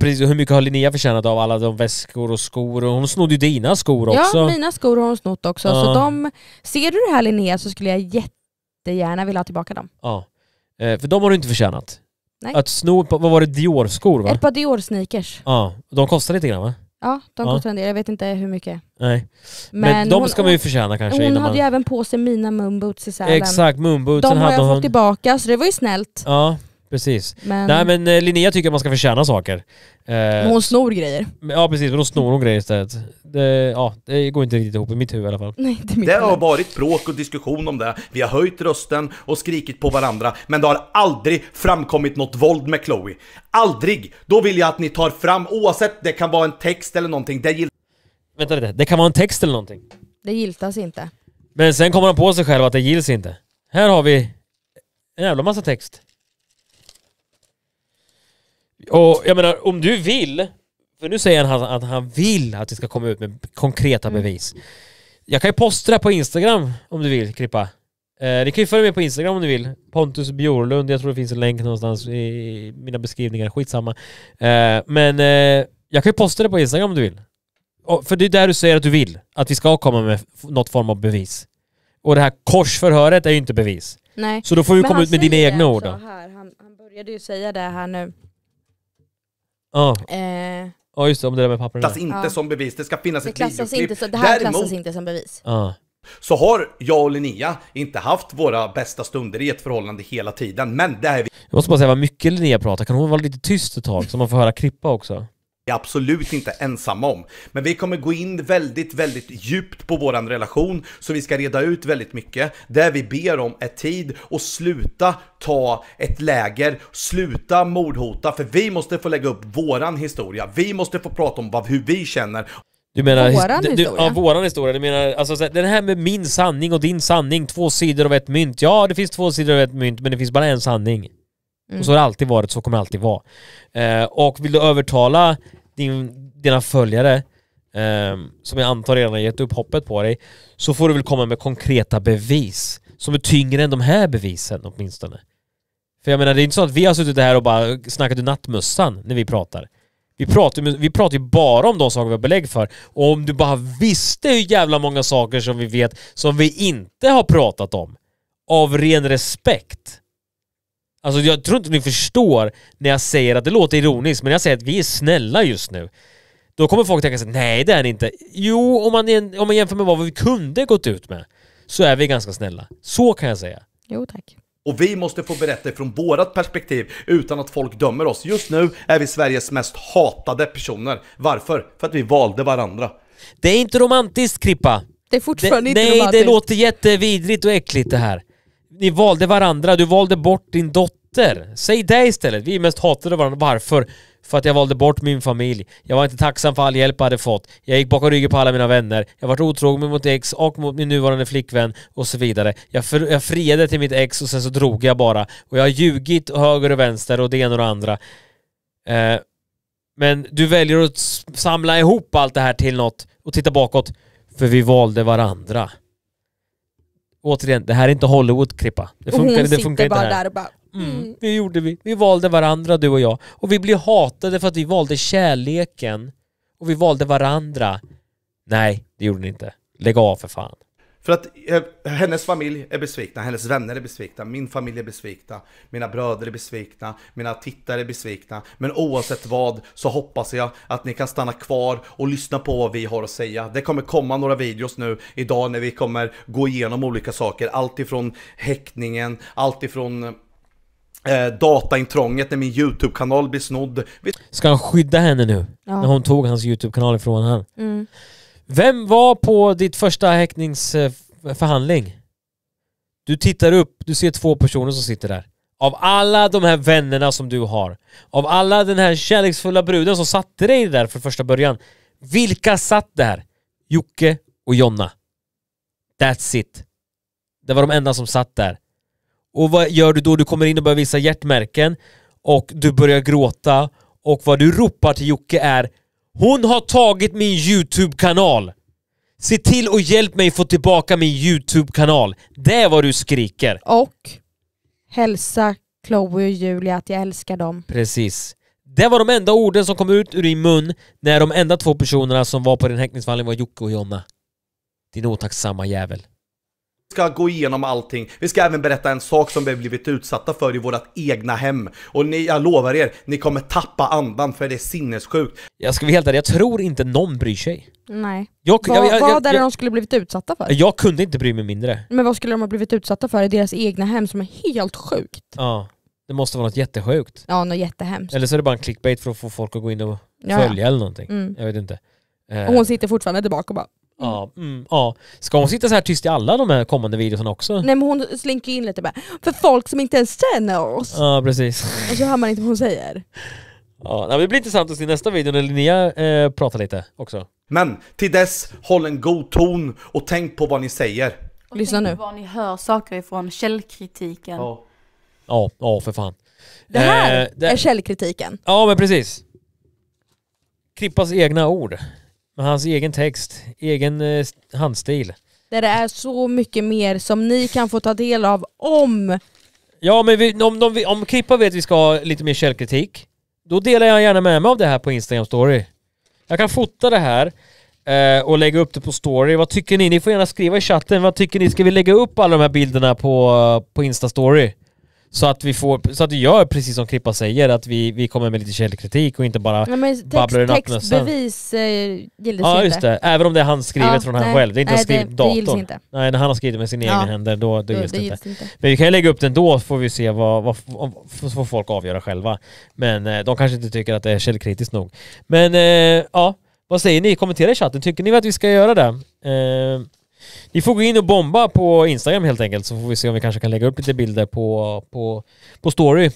Precis, hur mycket har Linnea förtjänat av alla de väskor och skor? Och hon snodde ju dina skor också. Ja, mina skor har hon snott också. Uh. Så de, ser du det här Linnea så skulle jag jättegärna vilja ha tillbaka dem. Ja. Uh. Uh, för de har du inte förtjänat. Nej. Att sno, vad var det, Dior-skor va? Ett par Dior-sneakers. Ja, de kostar lite grann va? Ja, de kostar en del. Jag vet inte hur mycket. Nej. Men, Men de hon, ska man ju förtjäna kanske. Hon hade man... ju även på sig mina moonboots i Sälen. Exakt, moonbootsen hade hon. De har jag fått tillbaka, så det var ju snällt. Ja, Precis. Men... Nej men eh, Linnea tycker att man ska förtjäna saker. Eh, men hon snor grejer. Ja precis, men då snor hon grejer istället. Det, ja, det går inte riktigt ihop i mitt huvud i alla fall. Nej, det, det har varit bråk och diskussion om det. Vi har höjt rösten och skrikit på varandra, men det har aldrig framkommit något våld med Chloe. Aldrig! Då vill jag att ni tar fram, oavsett det kan vara en text eller någonting, det gill... Vänta lite, det kan vara en text eller någonting? Det giltas inte. Men sen kommer han på sig själv att det gills inte. Här har vi en jävla massa text. Och jag menar, om du vill, för nu säger han att han vill att det ska komma ut med konkreta mm. bevis. Jag kan ju posta det på Instagram om du vill, Krippa. Eh, ni kan ju följa med på Instagram om ni vill. Pontus Bjorlund, jag tror det finns en länk någonstans i mina beskrivningar, skitsamma. Eh, men eh, jag kan ju posta det på Instagram om du vill. Och, för det är där du säger att du vill, att vi ska komma med något form av bevis. Och det här korsförhöret är ju inte bevis. Nej. Så då får du komma ut med dina egna ord. Här, han, han började ju säga det här nu Ja, eh. ja just det, om det där med papperna. klassas inte Ja. som bevis, det ska finnas det, ett videoklipp. inte, så, det här Däremot klassas inte som bevis. Ja. så har jag och Linnea inte haft våra bästa stunder i ett förhållande hela tiden, men det här är Jag måste bara säga vad mycket Linnea pratar, kan hon vara lite tyst ett tag så man får höra Krippa också? är absolut inte ensamma om. Men vi kommer gå in väldigt, väldigt djupt på våran relation, så vi ska reda ut väldigt mycket. Det vi ber om är tid och sluta ta ett läger, sluta mordhota, för vi måste få lägga upp våran historia. Vi måste få prata om vad, hur vi känner. Du menar... Våran du, historia? ja, våran historia. Du menar alltså den här med min sanning och din sanning, två sidor av ett mynt. Ja, det finns två sidor av ett mynt, men det finns bara en sanning. Mm. Och så har mm. det alltid varit, så kommer det alltid vara. Eh, och vill du övertala din, dina följare, eh, som jag antar redan har gett upp hoppet på dig, så får du väl komma med konkreta bevis som är tyngre än de här bevisen åtminstone. För jag menar, det är inte så att vi har suttit här och bara snackat ur nattmössan när vi pratar. Vi pratar, vi pratar ju bara om de saker vi har belägg för. Och om du bara visste hur jävla många saker som vi vet som vi inte har pratat om, av ren respekt, Alltså jag tror inte ni förstår när jag säger att det låter ironiskt, men jag säger att vi är snälla just nu. Då kommer folk tänka sig nej det är ni inte. Jo, om man, om man jämför med vad vi kunde gått ut med så är vi ganska snälla. Så kan jag säga. Jo tack. Och vi måste få berätta från vårat perspektiv utan att folk dömer oss. Just nu är vi Sveriges mest hatade personer. Varför? För att vi valde varandra. Det är inte romantiskt Krippa. Det är fortfarande det, inte nej, romantiskt. Nej, det låter jättevidrigt och äckligt det här ni valde varandra, du valde bort din dotter. Säg det istället. Vi mest hatade varandra. Varför? För att jag valde bort min familj. Jag var inte tacksam för all hjälp jag hade fått. Jag gick bakom ryggen på alla mina vänner. Jag varit otrogen mot mitt ex och mot min nuvarande flickvän och så vidare. Jag, för, jag friade till mitt ex och sen så drog jag bara. Och jag har ljugit höger och vänster och det ena och det andra. Eh, men du väljer att samla ihop allt det här till något och titta bakåt. För vi valde varandra. Återigen, det här är inte Hollywood Krippa. Det funkar, och hon det funkar sitter bara där och bara mm. mm, Det gjorde vi. Vi valde varandra du och jag. Och vi blev hatade för att vi valde kärleken och vi valde varandra. Nej, det gjorde ni inte. Lägg av för fan. För att eh, hennes familj är besvikna, hennes vänner är besvikna, min familj är besvikna, mina bröder är besvikna, mina tittare är besvikna. Men oavsett vad så hoppas jag att ni kan stanna kvar och lyssna på vad vi har att säga. Det kommer komma några videos nu idag när vi kommer gå igenom olika saker. Allt ifrån häktningen, allt ifrån eh, dataintrånget när min YouTube-kanal blir snodd. Ska han skydda henne nu? Ja. När hon tog hans YouTube-kanal ifrån honom? Mm. Vem var på ditt första häktningsförhandling? Du tittar upp, du ser två personer som sitter där. Av alla de här vännerna som du har, av alla den här kärleksfulla bruden som satte dig där för första början. Vilka satt där? Jocke och Jonna. That's it. Det var de enda som satt där. Och vad gör du då? Du kommer in och börjar visa hjärtmärken och du börjar gråta och vad du ropar till Jocke är hon har tagit min YouTube-kanal. Se till och hjälp mig få tillbaka min YouTube-kanal. Det är vad du skriker. Och hälsa Chloe och Julia att jag älskar dem. Precis. Det var de enda orden som kom ut ur din mun när de enda två personerna som var på din häktningsförhandling var Jocke och Jonna. Din otacksamma jävel. Vi ska gå igenom allting. Vi ska även berätta en sak som vi blivit utsatta för i vårt egna hem. Och ni, jag lovar er, ni kommer tappa andan för det är sinnessjukt. Jag ska vara helt ärlig, jag tror inte någon bryr sig. Nej. Jag, vad, jag, jag, vad är det de skulle blivit utsatta för? Jag kunde inte bry mig mindre. Men vad skulle de ha blivit utsatta för i deras egna hem som är helt sjukt? Ja. Det måste vara något jättesjukt. Ja, något jättehemskt. Eller så är det bara en clickbait för att få folk att gå in och följa ja, eller någonting. Mm. Jag vet inte. Och hon eh. sitter fortfarande tillbaka och bara Ja, mm, ja. Ska hon sitta så här tyst i alla de här kommande videorna också? Nej men hon slinker in lite bara, för folk som inte ens känner oss. Ja precis. Och så hör man inte vad hon säger. Ja, det blir intressant att se nästa video när Linnea eh, pratar lite också. Men till dess, håll en god ton och tänk på vad ni säger. Och Lyssna tänk nu. på var ni hör saker ifrån, källkritiken. Ja, ja, ja för fan. Det här eh, det... är källkritiken. Ja men precis. Krippas egna ord. Med hans egen text, egen eh, handstil. Där det är så mycket mer som ni kan få ta del av om... Ja men vi, om, om, om Klippa vet att vi ska ha lite mer källkritik, då delar jag gärna med mig av det här på Instagram story. Jag kan fota det här eh, och lägga upp det på story. Vad tycker ni? Ni får gärna skriva i chatten, vad tycker ni? Ska vi lägga upp alla de här bilderna på, eh, på Insta story? Så att vi får, så att vi gör precis som Krippa säger, att vi, vi kommer med lite källkritik och inte bara ja, men text, babblar i nattmössan. Textbevis eh, gills ja, inte. just det. Även om det är handskrivet ja, från han själv. Det är inte nej, det, datorn. Det inte. Nej, när han har skrivit med sina ja. egna händer, då, då, då gills det, gills inte. Men vi kan ju lägga upp den då, får vi se vad, vad, vad får folk avgöra själva. Men eh, de kanske inte tycker att det är källkritiskt nog. Men eh, ja, vad säger ni? Kommentera i chatten, tycker ni att vi ska göra det? Eh, vi får gå in och bomba på Instagram helt enkelt så får vi se om vi kanske kan lägga upp lite bilder på, på, på story.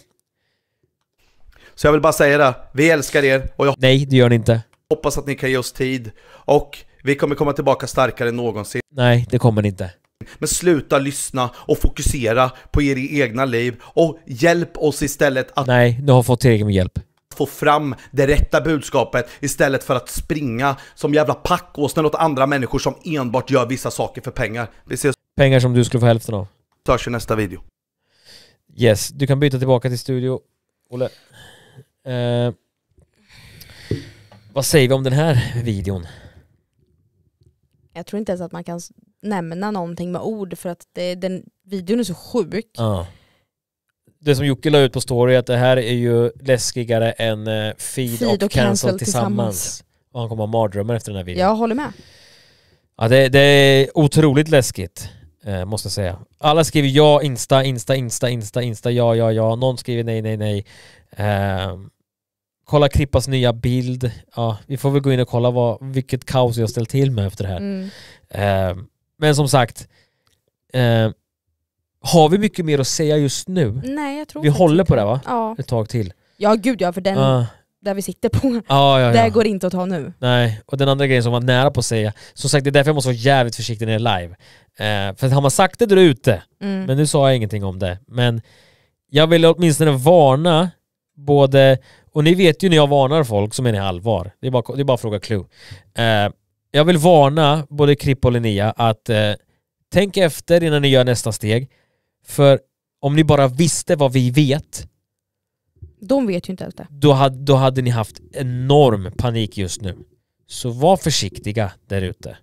Så jag vill bara säga det, vi älskar er och jag Nej, det gör ni inte. hoppas att ni kan ge oss tid och vi kommer komma tillbaka starkare än någonsin. Nej, det kommer ni inte. Men sluta lyssna och fokusera på er egna liv och hjälp oss istället att... Nej, ni har fått tillräckligt med hjälp få fram det rätta budskapet istället för att springa som jävla packåsnor åt andra människor som enbart gör vissa saker för pengar. Vi ses. Pengar som du skulle få hälften av. Törs i nästa video. Yes, du kan byta tillbaka till studio, Olle. Eh, vad säger vi om den här videon? Jag tror inte ens att man kan nämna någonting med ord för att det, den videon är så sjuk. Ah det som Jocke la ut på story är att det här är ju läskigare än eh, feed, feed, och, och cancel, cancel tillsammans. tillsammans. Och han kommer ha mardrömmar efter den här videon. Jag håller med. Ja, det, det är otroligt läskigt, eh, måste jag säga. Alla skriver ja, insta, insta, insta, insta, insta, ja, ja, ja. Någon skriver nej, nej, nej. Eh, kolla Krippas nya bild. Ja, vi får väl gå in och kolla vad, vilket kaos jag ställt till med efter det här. Mm. Eh, men som sagt, ehm, har vi mycket mer att säga just nu? Nej jag tror Vi håller på det va? Ja. Ett tag till. Ja gud ja, för den Ah. där vi sitter på, Ja, ja, ja. där går det inte att ta nu. Nej, och den andra grejen som var nära på att säga, som sagt det är därför jag måste vara jävligt försiktig när det är live. Eh, för har man sagt det då är det ute, Mm. men nu sa jag ingenting om det. Men jag vill åtminstone varna både, och ni vet ju när jag varnar folk så menar jag allvar. Det är bara, det är bara att fråga Clue. Eh, jag vill varna både Kripp och Linnea att eh, tänk efter innan ni gör nästa steg. För om ni bara visste vad vi vet De vet ju inte ens det. då hade, då hade ni haft enorm panik just nu. Så var försiktiga där ute.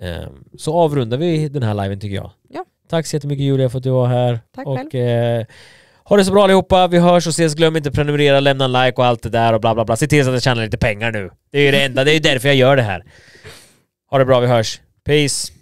Ehm, Så avrundar vi den här liven tycker jag. Ja. Tack så jättemycket Julia för att du var här. Tack och, själv. eh, ha det så bra allihopa, vi hörs och ses. Glöm inte prenumerera, lämna en like och allt det där och bla bla bla. Se till så att jag tjänar lite pengar nu. Det är ju det enda, det är ju därför jag gör det här. Ha det bra, vi hörs. Peace!